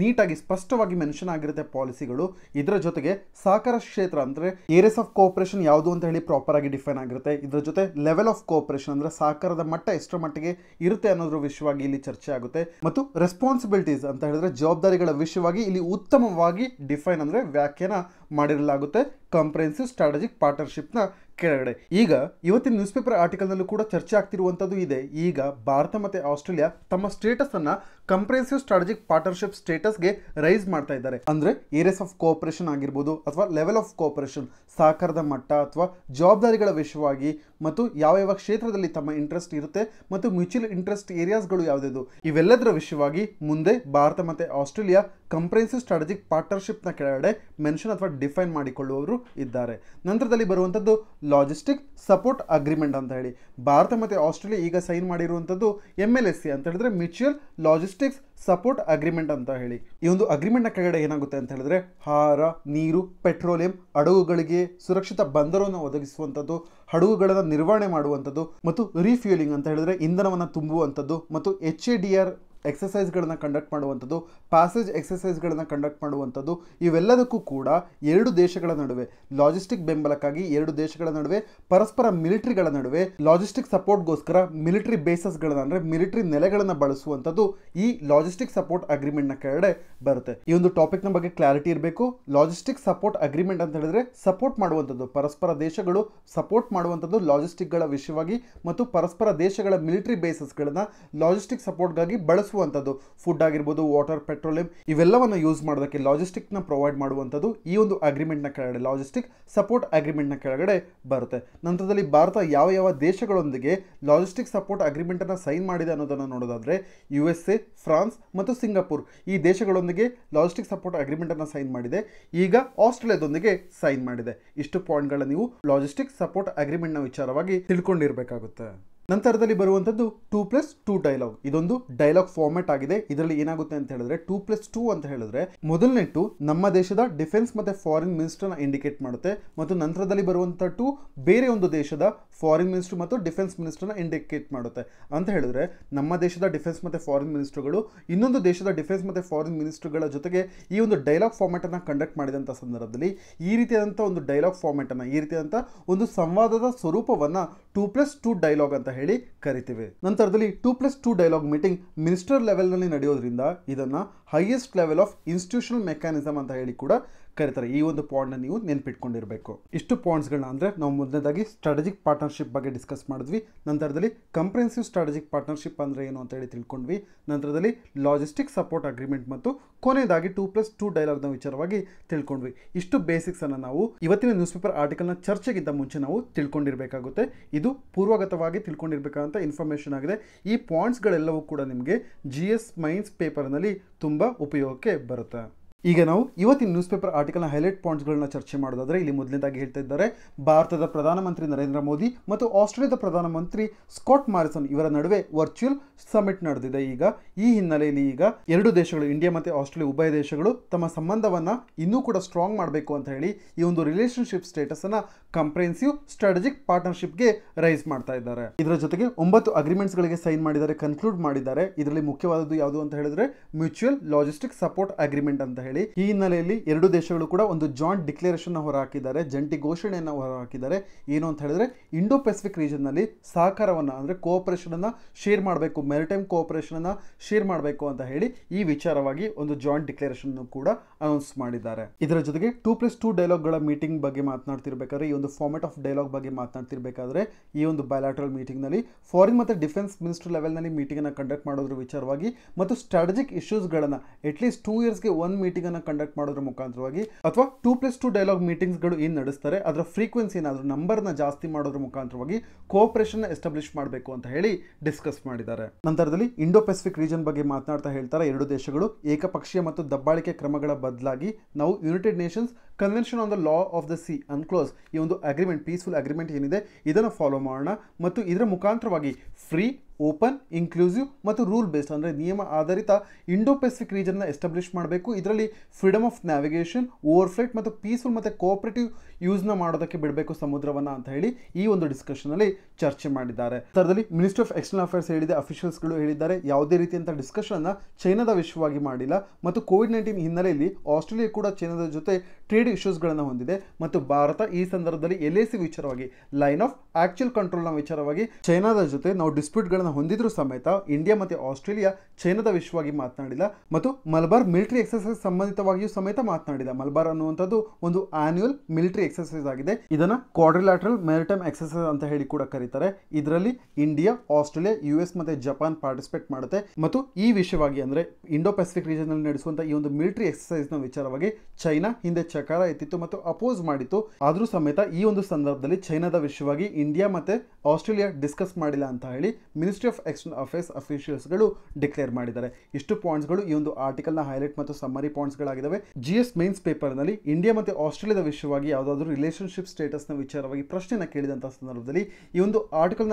ನೀಟಾಗಿ ಸ್ಪಷ್ಟವಾಗಿ ಮೆನ್ಷನ್ ಆಗಿರುತ್ತೆ ಪಾಲಿಸಿಗಳು ಇದರ ಜೊತೆಗೆ ಸಹಕಾರ ಕ್ಷೇತ್ರ ಅಂದರೆ ಏರಿಯಾಸ್ ಆಫ್ ಕೋಆಪರೇಷನ್ ಯಾವುದು ಅಂತ ಹೇಳಿ ಪ್ರಾಪರ್ ಆಗಿ ಡಿಫೈನ್ ಆಗಿರುತ್ತೆ ಇದರ ಜೊತೆ ಲೆವೆಲ್ ಆಫ್ ಕೋಆಪರೇಷನ್ ಅಂದರೆ ಸಹಕಾರದ ಮಟ್ಟ ಎಷ್ಟರ ಮಟ್ಟಿಗೆ ಇರುತ್ತೆ ಅನ್ನೋದ್ರ ವಿಷಯವಾಗಿ ಇಲ್ಲಿ ಚರ್ಚೆ ಆಗುತ್ತೆ ಮತ್ತು ರೆಸ್ಪಾನ್ಸಿಬಿಲಿಟೀಸ್ ಅಂತ ಹೇಳಿದ್ರೆ ಜವಾಬ್ದಾರಿಗಳ ವಿಷಯವಾಗಿ ಇಲ್ಲಿ ಉತ್ತಮವಾಗಿ ಡಿಫೈನ್ ಅಂದರೆ ವ್ಯಾಖ್ಯಾನ ಮಾಡಿರಲಾಗುತ್ತೆ ಕಂಪ್ರೆನ್ಸಿವ್ ಸ್ಟ್ರಾಟಜಿಕ್ ಪಾರ್ಟ್ನರ್ಶಿಪ್ನ ಕೆಳಗಡೆ ಈಗ ಇವತ್ತಿನ ನ್ಯೂಸ್ ಪೇಪರ್ ಆರ್ಟಿಕಲ್ನಲ್ಲೂ ಕೂಡ ಚರ್ಚೆ ಆಗ್ತಿರುವಂಥದ್ದು ಇದೆ ಈಗ ಭಾರತ ಮತ್ತು ಆಸ್ಟ್ರೇಲಿಯಾ ತಮ್ಮ ಸ್ಟೇಟಸನ್ನು ಕಂಪ್ರೆನ್ಸಿವ್ ಸ್ಟ್ರಾಟಜಿಕ್ ಪಾರ್ಟ್ನರ್ಶಿಪ್ ಸ್ಟೇಟಸ್ಗೆ ರೈಸ್ ಮಾಡ್ತಾ ಇದ್ದಾರೆ ಅಂದರೆ ಏರಿಯಾಸ್ ಆಫ್ ಕೋಆಪರೇಷನ್ ಆಗಿರ್ಬೋದು ಅಥವಾ ಲೆವೆಲ್ ಆಫ್ ಕೋಆಪರೇಷನ್ ಸಹಕಾರದ ಮಟ್ಟ ಅಥವಾ ಜವಾಬ್ದಾರಿಗಳ ವಿಷಯವಾಗಿ ಮತ್ತು ಯಾವ ಯಾವ ಕ್ಷೇತ್ರದಲ್ಲಿ ತಮ್ಮ ಇಂಟ್ರೆಸ್ಟ್ ಇರುತ್ತೆ ಮತ್ತು ಮ್ಯೂಚುವಲ್ ಇಂಟ್ರೆಸ್ಟ್ ಏರಿಯಾಸ್ಗಳು ಯಾವುದಿದು ಇವೆಲ್ಲದರ ವಿಷಯವಾಗಿ ಮುಂದೆ ಭಾರತ ಮತ್ತು ಆಸ್ಟ್ರೇಲಿಯಾ ಕಂಪ್ರೆನ್ಸಿವ್ ಸ್ಟ್ರಾಟಜಿಕ್ ಪಾರ್ಟ್ನರ್ಶಿಪ್ನ ಕೆಳಗಡೆ ಮೆನ್ಷನ್ ಅಥವಾ ಡಿಫೈನ್ ಮಾಡಿಕೊಳ್ಳುವವರು ಇದ್ದಾರೆ ನಂತರದಲ್ಲಿ ಬರುವಂಥದ್ದು ಲಾಜಿಸ್ಟಿಕ್ ಸಪೋರ್ಟ್ ಅಗ್ರಿಮೆಂಟ್ ಅಂತ ಹೇಳಿ ಭಾರತ ಮತ್ತು ಆಸ್ಟ್ರೇಲಿಯಾ ಈಗ ಸೈನ್ ಮಾಡಿರುವಂಥದ್ದು ಎಮ್ ಎಲ್ ಎಸ್ ಸಿ ಅಂತ ಹೇಳಿದ್ರೆ mutual logistic logistics support agreement ಅಂತ ಹೇಳಿ ಈ ಒಂದು ನ ಕೆಳಗಡೆ ಏನಾಗುತ್ತೆ ಅಂತ ಹೇಳಿದ್ರೆ ಹಾರ ನೀರು ಪೆಟ್ರೋಲಿಯಂ ಹಡಗುಗಳಿಗೆ ಸುರಕ್ಷಿತ ಬಂದರವನ್ನು ಒದಗಿಸುವಂಥದ್ದು ಹಡಗುಗಳನ್ನು ನಿರ್ವಹಣೆ ಮಾಡುವಂಥದ್ದು ಮತ್ತು ರೀಫ್ಯೂಲಿಂಗ್ ಅಂತ ಹೇಳಿದ್ರೆ ಇಂಧನವನ್ನು ತುಂಬುವಂಥದ್ದು ಮತ್ತು ಎಚ್ ಎ ಡಿ ಆರ್ ಎಕ್ಸಸೈಸ್ಗಳನ್ನು ಕಂಡಕ್ಟ್ ಮಾಡುವಂಥದ್ದು ಪ್ಯಾಸೇಜ್ ಎಕ್ಸಸೈಸ್ಗಳನ್ನು ಕಂಡಕ್ಟ್ ಮಾಡುವಂಥದ್ದು ಇವೆಲ್ಲದಕ್ಕೂ ಕೂಡ ಎರಡು ದೇಶಗಳ ನಡುವೆ ಲಾಜಿಸ್ಟಿಕ್ ಬೆಂಬಲಕ್ಕಾಗಿ ಎರಡು ದೇಶಗಳ ನಡುವೆ ಪರಸ್ಪರ ಮಿಲಿಟರಿಗಳ ನಡುವೆ ಲಾಜಿಸ್ಟಿಕ್ ಸಪೋರ್ಟ್ಗೋಸ್ಕರ ಮಿಲಿಟರಿ ಬೇಸಸ್ಗಳನ್ನು ಅಂದರೆ ಮಿಲಿಟರಿ ನೆಲೆಗಳನ್ನು ಬಳಸುವಂಥದ್ದು ಈ ಲಾಜಿಸ್ಟಿಕ್ ಸಪೋರ್ಟ್ ಅಗ್ರಿಮೆಂಟ್ನ ಕೆಳಗಡೆ ಬರುತ್ತೆ ಈ ಒಂದು ಟಾಪಿಕ್ನ ಬಗ್ಗೆ ಕ್ಲಾರಿಟಿ ಇರಬೇಕು ಲಾಜಿಸ್ಟಿಕ್ ಸಪೋರ್ಟ್ ಅಗ್ರಿಮೆಂಟ್ ಅಂತ ಹೇಳಿದ್ರೆ ಸಪೋರ್ಟ್ ಮಾಡುವಂಥದ್ದು ಪರಸ್ಪರ ದೇಶಗಳು ಸಪೋರ್ಟ್ ಮಾಡುವಂಥದ್ದು ಲಾಜಿಸ್ಟಿಕ್ಗಳ ವಿಷಯವಾಗಿ ಮತ್ತು ಪರಸ್ಪರ ದೇಶಗಳ ಮಿಲಿಟರಿ ಬೇಸಸ್ಗಳನ್ನು ಲಾಜಿಸ್ಟಿಕ್ ಸಪೋರ್ಟ್ಗಾಗಿ ಬಳಸ ಬಳಸುವಂಥದ್ದು ಫುಡ್ ಆಗಿರ್ಬೋದು ವಾಟರ್ ಪೆಟ್ರೋಲಿಯಂ ಇವೆಲ್ಲವನ್ನು ಯೂಸ್ ಮಾಡೋದಕ್ಕೆ ಲಾಜಿಸ್ಟಿಕ್ನ ಪ್ರೊವೈಡ್ ಮಾಡುವಂಥದ್ದು ಈ ಒಂದು ಅಗ್ರಿಮೆಂಟ್ನ ಕೆಳಗಡೆ ಲಾಜಿಸ್ಟಿಕ್ ಸಪೋರ್ಟ್ ಅಗ್ರಿಮೆಂಟ್ನ ಕೆಳಗಡೆ ಬರುತ್ತೆ ನಂತರದಲ್ಲಿ ಭಾರತ ಯಾವ ಯಾವ ದೇಶಗಳೊಂದಿಗೆ ಲಾಜಿಸ್ಟಿಕ್ ಸಪೋರ್ಟ್ ಅಗ್ರಿಮೆಂಟನ್ನು ಸೈನ್ ಮಾಡಿದೆ ಅನ್ನೋದನ್ನು ನೋಡೋದಾದರೆ ಯು ಎಸ್ ಎ ಫ್ರಾನ್ಸ್ ಮತ್ತು ಸಿಂಗಾಪುರ್ ಈ ದೇಶಗಳೊಂದಿಗೆ ಲಾಜಿಸ್ಟಿಕ್ ಸಪೋರ್ಟ್ ಅಗ್ರಿಮೆಂಟನ್ನು ಸೈನ್ ಮಾಡಿದೆ ಈಗ ಆಸ್ಟ್ರೇಲಿಯಾದೊಂದಿಗೆ ಸೈನ್ ಮಾಡಿದೆ ಇಷ್ಟು ಪಾಯಿಂಟ್ಗಳ ನೀವು ಲಾಜಿಸ್ಟಿಕ್ ಸಪೋರ್ಟ್ ಅಗ್ರಿಮೆಂಟ್ನ ವಿಚಾರವಾಗಿ ತಿಳ್ಕೊಂಡಿರಬೇಕಾಗುತ್ತೆ ನಂತರದಲ್ಲಿ ಬರುವಂತದ್ದು ಟೂ ಪ್ಲಸ್ ಟೂ ಡೈಲಾಗ್ ಇದೊಂದು ಡೈಲಾಗ್ ಫಾರ್ಮೆಟ್ ಆಗಿದೆ ಇದರಲ್ಲಿ ಏನಾಗುತ್ತೆ ಅಂತ ಹೇಳಿದ್ರೆ ಟೂ ಪ್ಲಸ್ ಟೂ ಅಂತ ಹೇಳಿದ್ರೆ ಮೊದಲನೇ ಟು ನಮ್ಮ ದೇಶದ ಡಿಫೆನ್ಸ್ ಮತ್ತೆ ಫಾರಿನ್ ಮಿನಿಸ್ಟರ್ನ ಇಂಡಿಕೇಟ್ ಮಾಡುತ್ತೆ ಮತ್ತು ನಂತರದಲ್ಲಿ ಬರುವಂಥ ಟು ಬೇರೆ ಒಂದು ದೇಶದ ಫಾರಿನ್ ಮಿನಿಸ್ಟರ್ ಮತ್ತು ಡಿಫೆನ್ಸ್ ಮಿನಿಸ್ಟರ್ನ ಇಂಡಿಕೇಟ್ ಮಾಡುತ್ತೆ ಅಂತ ಹೇಳಿದ್ರೆ ನಮ್ಮ ದೇಶದ ಡಿಫೆನ್ಸ್ ಮತ್ತೆ ಫಾರಿನ್ ಮಿನಿಸ್ಟರ್ಗಳು ಇನ್ನೊಂದು ದೇಶದ ಡಿಫೆನ್ಸ್ ಮತ್ತೆ ಫಾರಿನ್ ಮಿನಿಸ್ಟರ್ಗಳ ಜೊತೆಗೆ ಈ ಒಂದು ಡೈಲಾಗ್ ಫಾರ್ಮೆಟ್ ಅನ್ನ ಕಂಡಕ್ಟ್ ಮಾಡಿದಂಥ ಸಂದರ್ಭದಲ್ಲಿ ಈ ರೀತಿಯಾದಂತಹ ಒಂದು ಡೈಲಾಗ್ ಫಾರ್ಮೆಟ್ ಅನ್ನ ಈ ರೀತಿಯಾದಂತಹ ಒಂದು ಸಂವಾದದ ಸ್ವರೂಪವನ್ನ ಟೂ ಪ್ಲಸ್ ಟೂ ಡೈಲಾಗ್ ಅಂತ ಹೇಳಿ ಕರಿತೀವಿ ನಂತರದಲ್ಲಿ two plus two dialogue meeting minister ಲೆವೆಲ್ನಲ್ಲಿ ನಡೆಯೋದ್ರಿಂದ ಇದನ್ನು highest level of institutional mechanism ಅಂತ ಹೇಳಿ ಕೂಡ ಕರೀತಾರೆ ಈ ಒಂದು ಪಾಯಿಂಟ್ನ ನೀವು ನೆನಪಿಟ್ಕೊಂಡಿರಬೇಕು ಇಷ್ಟು ಪಾಯಿಂಟ್ಸ್ಗಳನ್ನ ಅಂದರೆ ನಾವು ಮೊದಲನೇದಾಗಿ ಸ್ಟ್ರಾಟಜಿಕ್ ಪಾರ್ಟ್ನರ್ಶಿಪ್ ಬಗ್ಗೆ ಡಿಸ್ಕಸ್ ಮಾಡಿದ್ವಿ ನಂತರದಲ್ಲಿ ಕಂಪ್ರೆನ್ಸಿವ್ ಸ್ಟ್ರಾಟಜಿಕ್ ಪಾರ್ಟ್ನರ್ಶಿಪ್ ಅಂದರೆ ಏನು ಅಂತ ಹೇಳಿ ತಿಳ್ಕೊಂಡ್ವಿ ನಂತರದಲ್ಲಿ ಲಾಜಿಸ್ಟಿಕ್ ಸಪೋರ್ಟ್ ಅಗ್ರಿಮೆಂಟ್ ಮತ್ತು ಕೊನೆಯದಾಗಿ ಟೂ ಪ್ಲಸ್ ಟೂ ಡೈಲಾಗ್ನ ವಿಚಾರವಾಗಿ ತಿಳ್ಕೊಂಡ್ವಿ ಇಷ್ಟು ಬೇಸಿಕ್ಸನ್ನು ನಾವು ಇವತ್ತಿನ ನ್ಯೂಸ್ ಪೇಪರ್ ಆರ್ಟಿಕಲ್ನ ಚರ್ಚೆಗಿಂತ ಮುಂಚೆ ನಾವು ತಿಳ್ಕೊಂಡಿರಬೇಕಾಗುತ್ತೆ ಇದು ಪೂರ್ವಗತವಾಗಿ ತಿಳ್ಕೊಂಡಿರಬೇಕಂತ ಇನ್ಫಾರ್ಮೇಷನ್ ಆಗಿದೆ ಈ ಪಾಯಿಂಟ್ಸ್ಗಳೆಲ್ಲವೂ ಕೂಡ ನಿಮಗೆ ಜಿ ಎಸ್ ಮೈನ್ಸ್ ಪೇಪರ್ನಲ್ಲಿ ತುಂಬ ಉಪಯೋಗಕ್ಕೆ ಬರುತ್ತೆ ಈಗ ನಾವು ಇವತ್ತಿನ ನ್ಯೂಸ್ ಪೇಪರ್ ಆರ್ಟಿಕಲ್ನ ಹೈಲೈಟ್ ಪಾಯಿಂಟ್ಸ್ಗಳನ್ನ ಚರ್ಚೆ ಮಾಡೋದಾದ್ರೆ ಇಲ್ಲಿ ಮೊದಲನೇದಾಗಿ ಹೇಳ್ತಾ ಇದ್ದಾರೆ ಭಾರತದ ಪ್ರಧಾನಮಂತ್ರಿ ನರೇಂದ್ರ ಮೋದಿ ಮತ್ತು ಆಸ್ಟ್ರೇಲಿಯಾದ ಪ್ರಧಾನಮಂತ್ರಿ ಸ್ಕಾಟ್ ಮಾರಿಸನ್ ಇವರ ನಡುವೆ ವರ್ಚುವಲ್ ಸಮಿಟ್ ನಡೆದಿದೆ ಈಗ ಈ ಹಿನ್ನೆಲೆಯಲ್ಲಿ ಈಗ ಎರಡು ದೇಶಗಳು ಇಂಡಿಯಾ ಮತ್ತು ಆಸ್ಟ್ರೇಲಿಯಾ ಉಭಯ ದೇಶಗಳು ತಮ್ಮ ಸಂಬಂಧವನ್ನು ಇನ್ನೂ ಕೂಡ ಸ್ಟ್ರಾಂಗ್ ಮಾಡಬೇಕು ಅಂತ ಹೇಳಿ ಈ ಒಂದು ರಿಲೇಷನ್ಶಿಪ್ ಸ್ಟೇಟಸನ್ನು ಕಂಪ್ರೆನ್ಸಿವ್ ಸ್ಟ್ರಾಟಜಿಕ್ ಪಾರ್ಟ್ನರ್ಶಿಪ್ಗೆ ರೈಸ್ ಮಾಡ್ತಾ ಇದ್ದಾರೆ ಇದರ ಜೊತೆಗೆ ಒಂಬತ್ತು ಅಗ್ರಿಮೆಂಟ್ಸ್ಗಳಿಗೆ ಸೈನ್ ಮಾಡಿದ್ದಾರೆ ಕನ್ಕ್ಲೂಡ್ ಮಾಡಿದ್ದಾರೆ ಇದರಲ್ಲಿ ಮುಖ್ಯವಾದದ್ದು ಯಾವುದು ಅಂತ ಹೇಳಿದ್ರೆ ಮ್ಯೂಚುವಲ್ ಲಾಜಿಸ್ಟಿಕ್ ಸಪೋರ್ಟ್ ಅಗ್ರಿಮೆಂಟ್ ಅಂತ ಹೇಳಿ ಹೇಳಿ ಈ ಹಿನ್ನೆಲೆಯಲ್ಲಿ ಎರಡು ದೇಶಗಳು ಕೂಡ ಒಂದು ಜಾಯಿಂಟ್ ಡಿಕ್ಲರೇಷನ್ ಹೊರಹಾಕಿದ್ದಾರೆ ಜಂಟಿ ಘೋಷಣೆಯನ್ನು ಹೊರಹಾಕಿದ್ದಾರೆ ಏನು ಅಂತ ಹೇಳಿದ್ರೆ ಇಂಡೋ ಪೆಸಿಫಿಕ್ ರೀಜನ್ ನಲ್ಲಿ ಸಹಕಾರವನ್ನು ಅಂದ್ರೆ ಕೋಆಪರೇಷನ್ ಅನ್ನ ಶೇರ್ ಮಾಡಬೇಕು ಮೆರಿಟೈಮ್ ಕೋಆಪರೇಷನ್ ಅನ್ನ ಶೇರ್ ಮಾಡಬೇಕು ಅಂತ ಹೇಳಿ ಈ ವಿಚಾರವಾಗಿ ಒಂದು ಜಾಯಿಂಟ್ ಡಿಕ್ಲರೇಷನ್ ಕೂಡ ಅನೌನ್ಸ್ ಮಾಡಿದ್ದಾರೆ ಇದರ ಜೊತೆಗೆ ಟೂ ಪ್ಲಸ್ ಟೂ ಡೈಲಾಗ್ ಗಳ ಮೀಟಿಂಗ್ ಬಗ್ಗೆ ಮಾತನಾಡ್ತಿರ್ಬೇಕಾದ್ರೆ ಈ ಒಂದು ಫಾರ್ಮೆಟ್ ಆಫ್ ಡೈಲಾಗ್ ಬಗ್ಗೆ ಮಾತನಾಡ್ತಿರ್ಬೇಕಾದ್ರೆ ಈ ಒಂದು ಬಯಲಾಟ್ರಲ್ ಮೀಟಿಂಗ್ ನಲ್ಲಿ ಫಾರಿನ್ ಮತ್ತು ಡಿಫೆನ್ಸ್ ಮಿನಿಸ್ಟರ್ ಲೆವೆಲ್ ನಲ್ಲಿ ಮೀಟಿಂಗ್ ಅನ್ನು ಕಂಡಕ್ಟ್ ಮಾಡೋದ್ರ ವಿಚಾರವಾಗಿ ಮತ್ತು ಸ್ಟ್ರಾಟಜಿಕ್ ಇಶ್ಯೂಸ್ ಗಳನ್ನ ಅಟ್ ಲೀಸ್ಟ್ ಟೂ ಗೆ ಒನ್ ಮೀಟಿಂಗ್ ಮೀಟಿಂಗನ್ನು ಕಂಡಕ್ಟ್ ಮಾಡೋದ್ರ ಮುಖಾಂತರವಾಗಿ ಅಥವಾ ಟೂ ಪ್ಲಸ್ ಟು ಡೈಲಾಗ್ ಮೀಟಿಂಗ್ಸ್ಗಳು ಏನು ನಡೆಸ್ತಾರೆ ಅದರ ಫ್ರೀಕ್ವೆನ್ಸಿ ಏನಾದರೂ ನಂಬರ್ನ ಜಾಸ್ತಿ ಮಾಡೋದ್ರ ಮುಖಾಂತರವಾಗಿ ಕೋಆಪರೇಷನ್ ಎಸ್ಟಾಬ್ಲಿಷ್ ಮಾಡಬೇಕು ಅಂತ ಹೇಳಿ ಡಿಸ್ಕಸ್ ಮಾಡಿದ್ದಾರೆ ನಂತರದಲ್ಲಿ ಇಂಡೋ ಪೆಸಿಫಿಕ್ ರೀಜನ್ ಬಗ್ಗೆ ಮಾತನಾಡ್ತಾ ಹೇಳ್ತಾರೆ ಎರಡು ದೇಶಗಳು ಏಕಪಕ್ಷೀಯ ಮತ್ತು ದಬ್ಬಾಳಿಕೆ ಕ್ರಮಗಳ ಬದಲಾಗಿ ನಾವು United Nations convention on the law of the sea UNCLOS ಈ ಒಂದು ಅಗ್ರಿಮೆಂಟ್ ಪೀಸ್ಫುಲ್ ಅಗ್ರಿಮೆಂಟ್ ಏನಿದೆ ಇದನ್ನು ಫಾಲೋ ಮಾಡೋಣ ಮತ್ತು ಇದರ ಮುಖಾಂತರವಾಗಿ ಫ್ರೀ ಓಪನ್ ಇನ್ಕ್ಲೂಸಿವ್ ಮತ್ತು ರೂಲ್ ಬೇಸ್ಡ್ ಅಂದರೆ ನಿಯಮ ಆಧಾರಿತ ಇಂಡೋ ಪೆಸಿಫಿಕ್ ರೀಜನ್ನ ಎಸ್ಟಾಬ್ಲಿಷ್ ಮಾಡಬೇಕು ಇದರಲ್ಲಿ ಫ್ರೀಡಮ್ ಆಫ್ ನ್ಯಾವಿಗೇಷನ್ ಓವರ್ಫ್ಲೈಟ್ ಮತ್ತು ಪೀಸ್ಫುಲ್ ಮತ್ತು ಕೋಆಪರೇಟಿವ್ ಯೂಸ್ನ ಮಾಡೋದಕ್ಕೆ ಬಿಡಬೇಕು ಸಮುದ್ರವನ್ನು ಅಂತ ಹೇಳಿ ಈ ಒಂದು ಡಿಸ್ಕಷನಲ್ಲಿ ಚರ್ಚೆ ಮಾಡಿದ್ದಾರೆ ಥರದಲ್ಲಿ ಮಿನಿಸ್ಟ್ರಿ ಆಫ್ ಎಕ್ಸ್ಟರ್ನಲ್ ಅಫೇರ್ಸ್ ಹೇಳಿದೆ ಅಫಿಷಿಯಲ್ಸ್ಗಳು ಹೇಳಿದ್ದಾರೆ ಯಾವುದೇ ರೀತಿಯಂಥ ಡಿಸ್ಕಷನ್ನ ಚೈನಾದ ವಿಷಯವಾಗಿ ಮಾಡಿಲ್ಲ ಮತ್ತು ಕೋವಿಡ್ ನೈನ್ಟೀನ್ ಹಿನ್ನೆಲೆಯಲ್ಲಿ ಆಸ್ಟ್ರೇಲಿಯಾ ಕೂಡ ಚೈನಾದ ಜೊತೆ ಟ್ರೇಡ್ ಇಶ್ಯೂಸ್ ಇಶ್ಯೂಸ್ಗಳನ್ನು ಹೊಂದಿದೆ ಮತ್ತು ಭಾರತ ಈ ಸಂದರ್ಭದಲ್ಲಿ ಎಲ್ ಎ ಸಿ ವಿಚಾರವಾಗಿ ಲೈನ್ ಆಫ್ ಆಕ್ಚುಯಲ್ ಕಂಟ್ರೋಲ್ನ ವಿಚಾರವಾಗಿ ಚೈನಾದ ಜೊತೆ ನಾವು ಡಿಸ್ಪ್ಯೂಟ್ಗಳನ್ನು ಹೊಂದಿದ್ರು ಸಮೇತ ಇಂಡಿಯಾ ಮತ್ತು ಆಸ್ಟ್ರೇಲಿಯಾ ಚೈನಾದ ವಿಷಯವಾಗಿ ಮಾತನಾಡಿಲ್ಲ ಮತ್ತು ಮಲಬಾರ್ ಮಿಲಿಟರಿ ಎಕ್ಸರ್ಸೈಸ್ ಸಂಬಂಧಿತವಾಗಿಯೂ ಸಮೇತ ಮಾತನಾಡಿಲ್ಲ ಮಲಬಾರ್ ಅನ್ನುವಂಥದ್ದು ಒಂದು ಆನ್ಯುಯಲ್ ಮಿಲಿಟರಿ ಎಕ್ಸರ್ಸೈಸ್ ಆಗಿದೆ ಇದನ್ನು ಕ್ವಾಡ್ರಿಲ್ಯಾಟ್ರಲ್ ಮೆರಿಟೈಮ್ ಎಕ್ಸರ್ಸೈಸ್ ಅಂತ ಹೇಳಿ ಕೂಡ ಕರೀತಾರೆ ಇದರಲ್ಲಿ ಇಂಡಿಯಾ ಆಸ್ಟ್ರೇಲಿಯಾ ಯು ಎಸ್ ಮತ್ತು ಜಪಾನ್ ಪಾರ್ಟಿಸಿಪೇಟ್ ಮಾಡುತ್ತೆ ಮತ್ತು ಈ ವಿಷಯವಾಗಿ ಅಂದರೆ ಇಂಡೋ ಪೆಸಿಫಿಕ್ ರೀಜನ್ ನಡೆಸುವಂತಹ ಈ ಒಂದು ಮಿಲಿಟರಿ ಎಕ್ಸರ್ಸೈಸ್ ನ ವಿಚಾರವಾಗಿ ಚೈನಾ ಹಿಂದೆ ಚಕಾರ ಸರ್ಕಾರ ಎತ್ತಿತ್ತು ಮತ್ತು ಅಪೋಸ್ ಮಾಡಿತ್ತು ಆದರೂ ಸಮೇತ ಈ ಒಂದು ಸಂದರ್ಭದಲ್ಲಿ ಚೈನಾದ ವಿಷಯವಾಗಿ ಇಂಡಿಯಾ ಮತ್ತೆ ಆಸ್ಟ್ರೇಲಿಯಾ ಡಿಸ್ಕಸ್ ಮಾಡಿಲ್ಲ ಅಂತ ಹೇಳಿ ಮಿನಿಸ್ಟ್ರಿ ಆಫ್ ಎಕ್ಸ್ಟರ್ನಲ್ ಅಫೇರ್ಸ್ ಗಳು ಡಿಕ್ಲೇರ್ ಮಾಡಿದ್ದಾರೆ ಇಷ್ಟು ಗಳು ಈ ಒಂದು ನ ಹೈಲೈಟ್ ಮತ್ತು ಸಮ್ಮರಿ ಪಾಯಿಂಟ್ಸ್ಗಳಾಗಿದ್ದಾವೆ ಜಿ ಎಸ್ ಮೇನ್ಸ್ ನಲ್ಲಿ ಇಂಡಿಯಾ ಮತ್ತು ಆಸ್ಟ್ರೇಲಿಯಾದ ವಿಷಯವಾಗಿ ಯಾವುದಾದ್ರೂ ರಿಲೇಷನ್ಶಿಪ್ ಸ್ಟೇಟಸ್ನ ವಿಚಾರವಾಗಿ ಪ್ರಶ್ನೆನ ಕೇಳಿದಂತಹ ಸಂದರ್ಭದಲ್ಲಿ ಈ ಒಂದು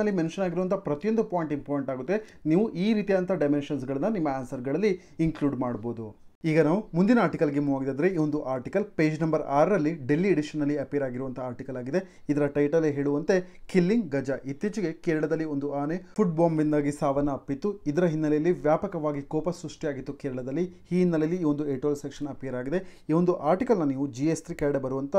ನಲ್ಲಿ ಮೆನ್ಷನ್ ಆಗಿರುವಂಥ ಪ್ರತಿಯೊಂದು ಪಾಯಿಂಟ್ ಇಂಪಾರ್ಟೆಂಟ್ ಆಗುತ್ತೆ ನೀವು ಈ ರೀತಿಯಾದಂಥ ಗಳನ್ನ ನಿಮ್ಮ ಗಳಲ್ಲಿ ಇನ್ಕ್ಲೂಡ್ ಮಾಡಬಹುದು ಈಗ ನಾವು ಮುಂದಿನ ಆರ್ಟಿಕಲ್ಗೆ ಮೂವ್ ಆಗಿದ್ರೆ ಈ ಒಂದು ಆರ್ಟಿಕಲ್ ಪೇಜ್ ನಂಬರ್ ಆರರಲ್ಲಿ ಡೆಲ್ಲಿ ಎಡಿಷನ್ನಲ್ಲಿ ಅಪೇರ್ ಆಗಿರುವಂಥ ಆರ್ಟಿಕಲ್ ಆಗಿದೆ ಇದರ ಟೈಟಲ್ ಹೇಳುವಂತೆ ಕಿಲ್ಲಿಂಗ್ ಗಜ ಇತ್ತೀಚೆಗೆ ಕೇರಳದಲ್ಲಿ ಒಂದು ಆನೆ ಫುಡ್ ಬಾಂಬಿಂದಾಗಿ ಸಾವನ್ನ ಅಪ್ಪಿತ್ತು ಇದರ ಹಿನ್ನೆಲೆಯಲ್ಲಿ ವ್ಯಾಪಕವಾಗಿ ಕೋಪ ಸೃಷ್ಟಿಯಾಗಿತ್ತು ಕೇರಳದಲ್ಲಿ ಈ ಹಿನ್ನೆಲೆಯಲ್ಲಿ ಈ ಒಂದು ಏಟೋಲ್ ಸೆಕ್ಷನ್ ಅಪಿಯರ್ ಆಗಿದೆ ಈ ಒಂದು ಆರ್ಟಿಕಲ್ನ ನೀವು ಜಿ ಎಸ್ ತ್ರೀ ಕೆಳಗಡೆ ಬರುವಂಥ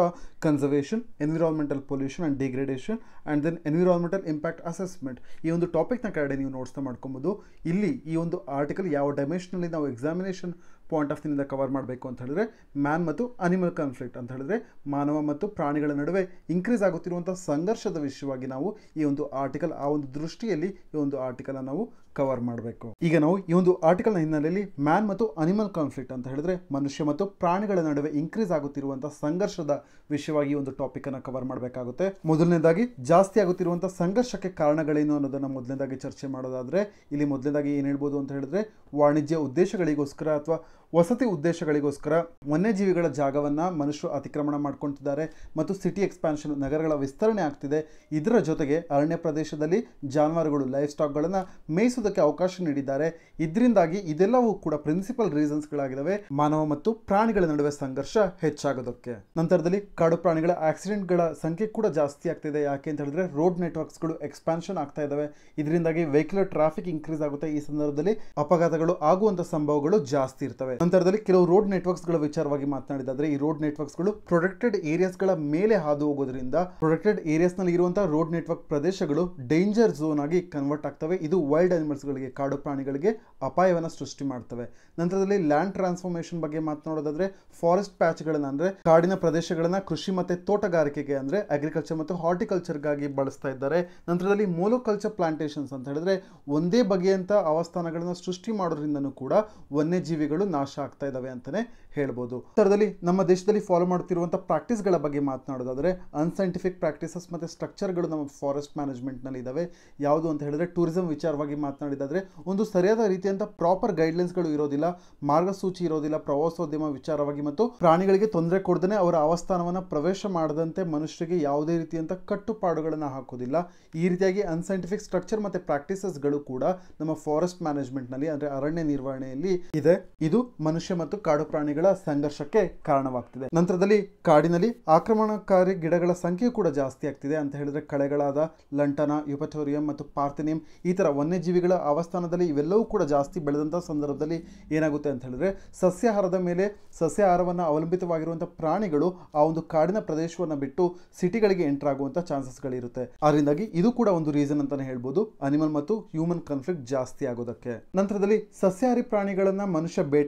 conservation environmental pollution and degradation and then environmental impact assessment ಈ ಒಂದು ಟಾಪಿಕ್ನ ಕೆಳಗಡೆ ನೀವು ನೋಟ್ಸ್ನ ಮಾಡ್ಕೊಬೋದು ಇಲ್ಲಿ ಈ ಒಂದು ಆರ್ಟಿಕಲ್ ಯಾವ ಡೈಮೆನ್ಷನಲ್ಲಿ ನಾವು ಎಕ್ಸಾಮಿನೇಷನ್ ಪಾಯಿಂಟ್ ಆಫ್ ವ್ಯೂನಿಂದ ಕವರ್ ಮಾಡಬೇಕು ಅಂತ ಹೇಳಿದ್ರೆ ಮ್ಯಾನ್ ಮತ್ತು ಅನಿಮಲ್ ಕಾನ್ಫ್ಲಿಕ್ಟ್ ಅಂತ ಹೇಳಿದ್ರೆ ಮಾನವ ಮತ್ತು ಪ್ರಾಣಿಗಳ ನಡುವೆ ಇನ್ಕ್ರೀಸ್ ಆಗುತ್ತಿರುವಂಥ ಸಂಘರ್ಷದ ವಿಷಯವಾಗಿ ನಾವು ಈ ಒಂದು ಆರ್ಟಿಕಲ್ ಆ ಒಂದು ದೃಷ್ಟಿಯಲ್ಲಿ ಈ ಒಂದು ಆರ್ಟಿಕಲನ್ನು ನಾವು ಕವರ್ ಮಾಡಬೇಕು ಈಗ ನಾವು ಈ ಒಂದು ಆರ್ಟಿಕಲ್ನ ಹಿನ್ನೆಲೆಯಲ್ಲಿ ಮ್ಯಾನ್ ಮತ್ತು ಅನಿಮಲ್ ಕಾನ್ಫ್ಲಿಕ್ಟ್ ಅಂತ ಹೇಳಿದ್ರೆ ಮನುಷ್ಯ ಮತ್ತು ಪ್ರಾಣಿಗಳ ನಡುವೆ ಇನ್ಕ್ರೀಸ್ ಆಗುತ್ತಿರುವಂತಹ ಸಂಘರ್ಷದ ವಿಷಯವಾಗಿ ಒಂದು ಟಾಪಿಕ್ ಅನ್ನು ಕವರ್ ಮಾಡಬೇಕಾಗುತ್ತೆ ಮೊದಲನೇದಾಗಿ ಜಾಸ್ತಿ ಆಗುತ್ತಿರುವಂತಹ ಸಂಘರ್ಷಕ್ಕೆ ಕಾರಣಗಳೇನು ಅನ್ನೋದನ್ನ ಮೊದಲನೇದಾಗಿ ಚರ್ಚೆ ಮಾಡೋದಾದ್ರೆ ಇಲ್ಲಿ ಮೊದಲನೇದಾಗಿ ಏನು ಹೇಳ್ಬೋದು ಅಂತ ಹೇಳಿದ್ರೆ ವಾಣಿಜ್ಯ ಉದ್ದೇಶಗಳಿಗೋಸ್ಕರ ಅಥವಾ ವಸತಿ ಉದ್ದೇಶಗಳಿಗೋಸ್ಕರ ವನ್ಯಜೀವಿಗಳ ಜಾಗವನ್ನು ಮನುಷ್ಯರು ಅತಿಕ್ರಮಣ ಮಾಡ್ಕೊಳ್ತಿದ್ದಾರೆ ಮತ್ತು ಸಿಟಿ ಎಕ್ಸ್ಪ್ಯಾನ್ಷನ್ ನಗರಗಳ ವಿಸ್ತರಣೆ ಆಗ್ತಿದೆ ಇದರ ಜೊತೆಗೆ ಅರಣ್ಯ ಪ್ರದೇಶದಲ್ಲಿ ಜಾನುವಾರುಗಳು ಲೈಫ್ ಸ್ಟಾಕ್ಗಳನ್ನು ಮೇಯಿಸೋದಕ್ಕೆ ಅವಕಾಶ ನೀಡಿದ್ದಾರೆ ಇದರಿಂದಾಗಿ ಇದೆಲ್ಲವೂ ಕೂಡ ಪ್ರಿನ್ಸಿಪಲ್ ರೀಸನ್ಸ್ಗಳಾಗಿದ್ದಾವೆ ಮಾನವ ಮತ್ತು ಪ್ರಾಣಿಗಳ ನಡುವೆ ಸಂಘರ್ಷ ಹೆಚ್ಚಾಗೋದಕ್ಕೆ ನಂತರದಲ್ಲಿ ಕಾಡು ಪ್ರಾಣಿಗಳ ಆಕ್ಸಿಡೆಂಟ್ಗಳ ಸಂಖ್ಯೆ ಕೂಡ ಜಾಸ್ತಿ ಆಗ್ತಿದೆ ಯಾಕೆ ಅಂತ ಹೇಳಿದ್ರೆ ರೋಡ್ ನೆಟ್ವರ್ಕ್ಸ್ಗಳು ಎಕ್ಸ್ಪಾನ್ಷನ್ ಆಗ್ತಾ ಇದ್ದಾವೆ ಇದರಿಂದಾಗಿ ವೆಹಿಕಲ್ ಟ್ರಾಫಿಕ್ ಇನ್ಕ್ರೀಸ್ ಆಗುತ್ತೆ ಈ ಸಂದರ್ಭದಲ್ಲಿ ಅಪಘಾತಗಳು ಆಗುವಂಥ ಸಂಭವಗಳು ಜಾಸ್ತಿ ಇರ್ತವೆ ನಂತರದಲ್ಲಿ ಕೆಲವು ರೋಡ್ ನೆಟ್ವರ್ಕ್ಸ್ ಗಳ ವಿಚಾರವಾಗಿ ಮಾತನಾಡಿದಾದ್ರೆ ಈ ರೋಡ್ ನೆಟ್ವರ್ಕ್ಸ್ ಗಳು ಪ್ರೊಟೆಕ್ಟೆಡ್ ಏರಿಯಾಸ್ಗಳ ಮೇಲೆ ಹಾದು ಹೋಗೋದ್ರಿಂದ ಪ್ರೊಟೆಕ್ಟೆಡ್ ನಲ್ಲಿ ಇರುವಂತಹ ರೋಡ್ ನೆಟ್ವರ್ಕ್ ಪ್ರದೇಶಗಳು ಡೇಂಜರ್ ಝೋನ್ ಆಗಿ ಕನ್ವರ್ಟ್ ಆಗ್ತವೆ ಇದು ವೈಲ್ಡ್ ಅನಿಮಲ್ಸ್ಗಳಿಗೆ ಕಾಡು ಪ್ರಾಣಿಗಳಿಗೆ ಅಪಾಯವನ್ನು ಸೃಷ್ಟಿ ಮಾಡ್ತವೆ ನಂತರದಲ್ಲಿ ಲ್ಯಾಂಡ್ ಟ್ರಾನ್ಸ್ಫಾರ್ಮೇಶನ್ ಬಗ್ಗೆ ಮಾತನಾಡೋದಾದ್ರೆ ಫಾರೆಸ್ಟ್ ಪ್ಯಾಚ್ಗಳನ್ನ ಅಂದರೆ ಕಾಡಿನ ಪ್ರದೇಶಗಳನ್ನು ಕೃಷಿ ಮತ್ತು ತೋಟಗಾರಿಕೆಗೆ ಅಂದರೆ ಅಗ್ರಿಕಲ್ಚರ್ ಮತ್ತು ಹಾರ್ಟಿಕಲ್ಚರ್ಗಾಗಿ ಬಳಸ್ತಾ ಇದ್ದಾರೆ ನಂತರದಲ್ಲಿ ಮೋಲೋಕಲ್ಚರ್ ಪ್ಲಾಂಟೇಷನ್ಸ್ ಅಂತ ಹೇಳಿದ್ರೆ ಒಂದೇ ಬಗೆಯಂಥ ಆವಾಸ್ಥಾನಗಳನ್ನು ಸೃಷ್ಟಿ ಮಾಡೋದ್ರಿಂದನೂ ಕೂಡ ವನ್ಯಜೀವಿಗಳು ನಾಶ ಆಗ್ತಾ ಇದ್ದಾವೆ ಅಂತಲೇ ಹೇಳ್ಬೋದು ಥರದಲ್ಲಿ ನಮ್ಮ ದೇಶದಲ್ಲಿ ಫಾಲೋ ಮಾಡ್ತಿರುವಂಥ ಪ್ರಾಕ್ಟೀಸ್ಗಳ ಬಗ್ಗೆ ಮಾತನಾಡೋದಾದರೆ ಅನ್ಸೈಂಟಿಫಿಕ್ ಪ್ರಾಕ್ಟೀಸಸ್ ಮತ್ತು ಸ್ಟ್ರಕ್ಚರ್ಗಳು ನಮ್ಮ ಫಾರೆಸ್ಟ್ ಮ್ಯಾನೇಜ್ಮೆಂಟ್ನಲ್ಲಿ ಇದ್ದಾವೆ ಯಾವುದು ಅಂತ ಹೇಳಿದ್ರೆ ಟೂರಿಸಂ ವಿಚಾರವಾಗಿ ಮಾತನಾಡಿದಾದರೆ ಒಂದು ಸರಿಯಾದ ರೀತಿಯಂಥ ಪ್ರಾಪರ್ ಗೈಡ್ಲೈನ್ಸ್ಗಳು ಇರೋದಿಲ್ಲ ಮಾರ್ಗಸೂಚಿ ಇರೋದಿಲ್ಲ ಪ್ರವಾಸೋದ್ಯಮ ವಿಚಾರವಾಗಿ ಮತ್ತು ಪ್ರಾಣಿಗಳಿಗೆ ತೊಂದರೆ ಕೊಡದೇ ಅವರ ಅವಸ್ಥಾನವನ್ನು ಪ್ರವೇಶ ಮಾಡದಂತೆ ಮನುಷ್ಯರಿಗೆ ಯಾವುದೇ ರೀತಿಯಂಥ ಕಟ್ಟುಪಾಡುಗಳನ್ನು ಹಾಕೋದಿಲ್ಲ ಈ ರೀತಿಯಾಗಿ ಅನ್ಸೈಂಟಿಫಿಕ್ ಸ್ಟ್ರಕ್ಚರ್ ಮತ್ತು ಪ್ರಾಕ್ಟೀಸಸ್ಗಳು ಕೂಡ ನಮ್ಮ ಫಾರೆಸ್ಟ್ ಮ್ಯಾನೇಜ್ಮೆಂಟ್ನಲ್ಲಿ ಅಂದರೆ ಅರಣ್ಯ ನಿರ್ವಹಣೆಯಲ್ಲಿ ಇದೆ ಇದು ಮನುಷ್ಯ ಮತ್ತು ಕಾಡು ಪ್ರಾಣಿಗಳ ಸಂಘರ್ಷಕ್ಕೆ ಕಾರಣವಾಗ್ತಿದೆ ನಂತರದಲ್ಲಿ ಕಾಡಿನಲ್ಲಿ ಆಕ್ರಮಣಕಾರಿ ಗಿಡಗಳ ಸಂಖ್ಯೆ ಕೂಡ ಜಾಸ್ತಿ ಆಗ್ತಿದೆ ಅಂತ ಹೇಳಿದ್ರೆ ಕಳೆಗಳಾದ ಲಂಟನ ಯುಪಟೋರಿಯಂ ಮತ್ತು ಪಾರ್ಥಿನಿಯಂ ಈ ತರ ವನ್ಯಜೀವಿಗಳ ಅವಸ್ಥಾನದಲ್ಲಿ ಇವೆಲ್ಲವೂ ಕೂಡ ಜಾಸ್ತಿ ಬೆಳೆದಂತಹ ಸಂದರ್ಭದಲ್ಲಿ ಏನಾಗುತ್ತೆ ಅಂತ ಹೇಳಿದ್ರೆ ಸಸ್ಯಾಹಾರದ ಮೇಲೆ ಸಸ್ಯಾಹಾರವನ್ನು ಅವಲಂಬಿತವಾಗಿರುವಂತಹ ಪ್ರಾಣಿಗಳು ಆ ಒಂದು ಕಾಡಿನ ಪ್ರದೇಶವನ್ನು ಬಿಟ್ಟು ಸಿಟಿಗಳಿಗೆ ಎಂಟರ್ ಚಾನ್ಸಸ್ ಗಳಿರುತ್ತೆ ಅದರಿಂದಾಗಿ ಇದು ಕೂಡ ಒಂದು ರೀಸನ್ ಅಂತಾನೆ ಹೇಳ್ಬೋದು ಅನಿಮಲ್ ಮತ್ತು ಹ್ಯೂಮನ್ ಕನ್ಫ್ಲಿಕ್ಟ್ ಜಾಸ್ತಿ ಆಗೋದಕ್ಕೆ ನಂತರದಲ್ಲಿ ಸಸ್ಯಾಹಾರಿ ಪ್ರಾಣಿಗಳನ್ನು ಮನುಷ್ಯ ಬೇಟೆ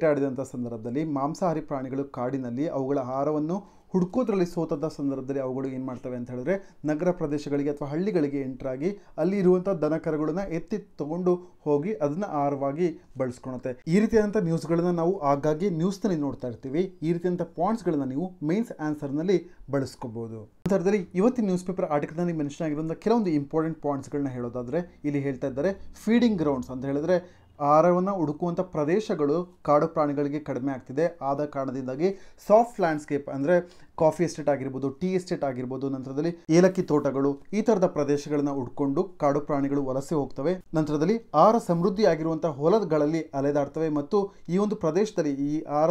ಸಂದರ್ಭದಲ್ಲಿ ಮಾಂಸ ಮಾಂಸಾಹಾರಿ ಪ್ರಾಣಿಗಳು ಕಾಡಿನಲ್ಲಿ ಅವುಗಳ ಆಹಾರವನ್ನು ಹುಡುಕೋದ್ರಲ್ಲಿ ಸೋತದ ಸಂದರ್ಭದಲ್ಲಿ ಅವುಗಳು ಏನು ಮಾಡ್ತವೆ ಅಂತ ಹೇಳಿದ್ರೆ ನಗರ ಪ್ರದೇಶಗಳಿಗೆ ಅಥವಾ ಹಳ್ಳಿಗಳಿಗೆ ಎಂಟ್ರಾಗಿ ಅಲ್ಲಿ ಇರುವಂಥ ದನ ಕರಗಳನ್ನ ಎತ್ತಿ ತಗೊಂಡು ಹೋಗಿ ಅದನ್ನ ಆಹಾರವಾಗಿ ಬಳಸ್ಕೊಳತ್ತೆ ಈ ರೀತಿಯಾದಂಥ ನ್ಯೂಸ್ಗಳನ್ನ ನಾವು ಆಗಾಗ್ಗೆ ನ್ಯೂಸ್ನಲ್ಲಿ ನೋಡ್ತಾ ಇರ್ತೀವಿ ಈ ರೀತಿಯಾದಂಥ ಪಾಯಿಂಟ್ಸ್ಗಳನ್ನ ನೀವು ಮೇನ್ಸ್ ಆನ್ಸರ್ನಲ್ಲಿ ಬಳಸ್ಕೋಬಹುದು ಅಂತರದಲ್ಲಿ ಇವತ್ತಿನ ನ್ಯೂಸ್ ಪೇಪರ್ ಆರ್ಟಿಕಲ್ನಲ್ಲಿ ಮೆನ್ಷನ್ ಆಗಿರುವಂಥ ಕೆಲವೊಂದು ಇಂಪಾರ್ಟೆಂಟ್ ಪಾಯಿಂಟ್ಸ್ಗಳನ್ನ ಹೇಳೋದಾದರೆ ಇಲ್ಲಿ ಹೇಳ್ತಾ ಇದ್ದಾರೆ ಫೀಡಿಂಗ್ ಗ್ರೌಂಡ್ಸ್ ಅಂತ ಹೇಳಿದ್ರೆ ಆಹಾರವನ್ನು ಹುಡುಕುವಂಥ ಪ್ರದೇಶಗಳು ಕಾಡು ಪ್ರಾಣಿಗಳಿಗೆ ಕಡಿಮೆ ಆಗ್ತಿದೆ ಆದ ಕಾರಣದಿಂದಾಗಿ ಸಾಫ್ಟ್ ಲ್ಯಾಂಡ್ಸ್ಕೇಪ್ ಅಂದರೆ ಕಾಫಿ ಎಸ್ಟೇಟ್ ಆಗಿರ್ಬೋದು ಟೀ ಎಸ್ಟೇಟ್ ಆಗಿರ್ಬೋದು ನಂತರದಲ್ಲಿ ಏಲಕ್ಕಿ ತೋಟಗಳು ಈ ತರದ ಪ್ರದೇಶಗಳನ್ನ ಉಡ್ಕೊಂಡು ಕಾಡು ಪ್ರಾಣಿಗಳು ವಲಸೆ ಹೋಗ್ತವೆ ನಂತರದಲ್ಲಿ ಆಹಾರ ಸಮೃದ್ಧಿ ಆಗಿರುವಂತಹ ಹೊಲಗಳಲ್ಲಿ ಅಲೆದಾಡ್ತವೆ ಮತ್ತು ಈ ಒಂದು ಪ್ರದೇಶದಲ್ಲಿ ಈ ಆಹಾರ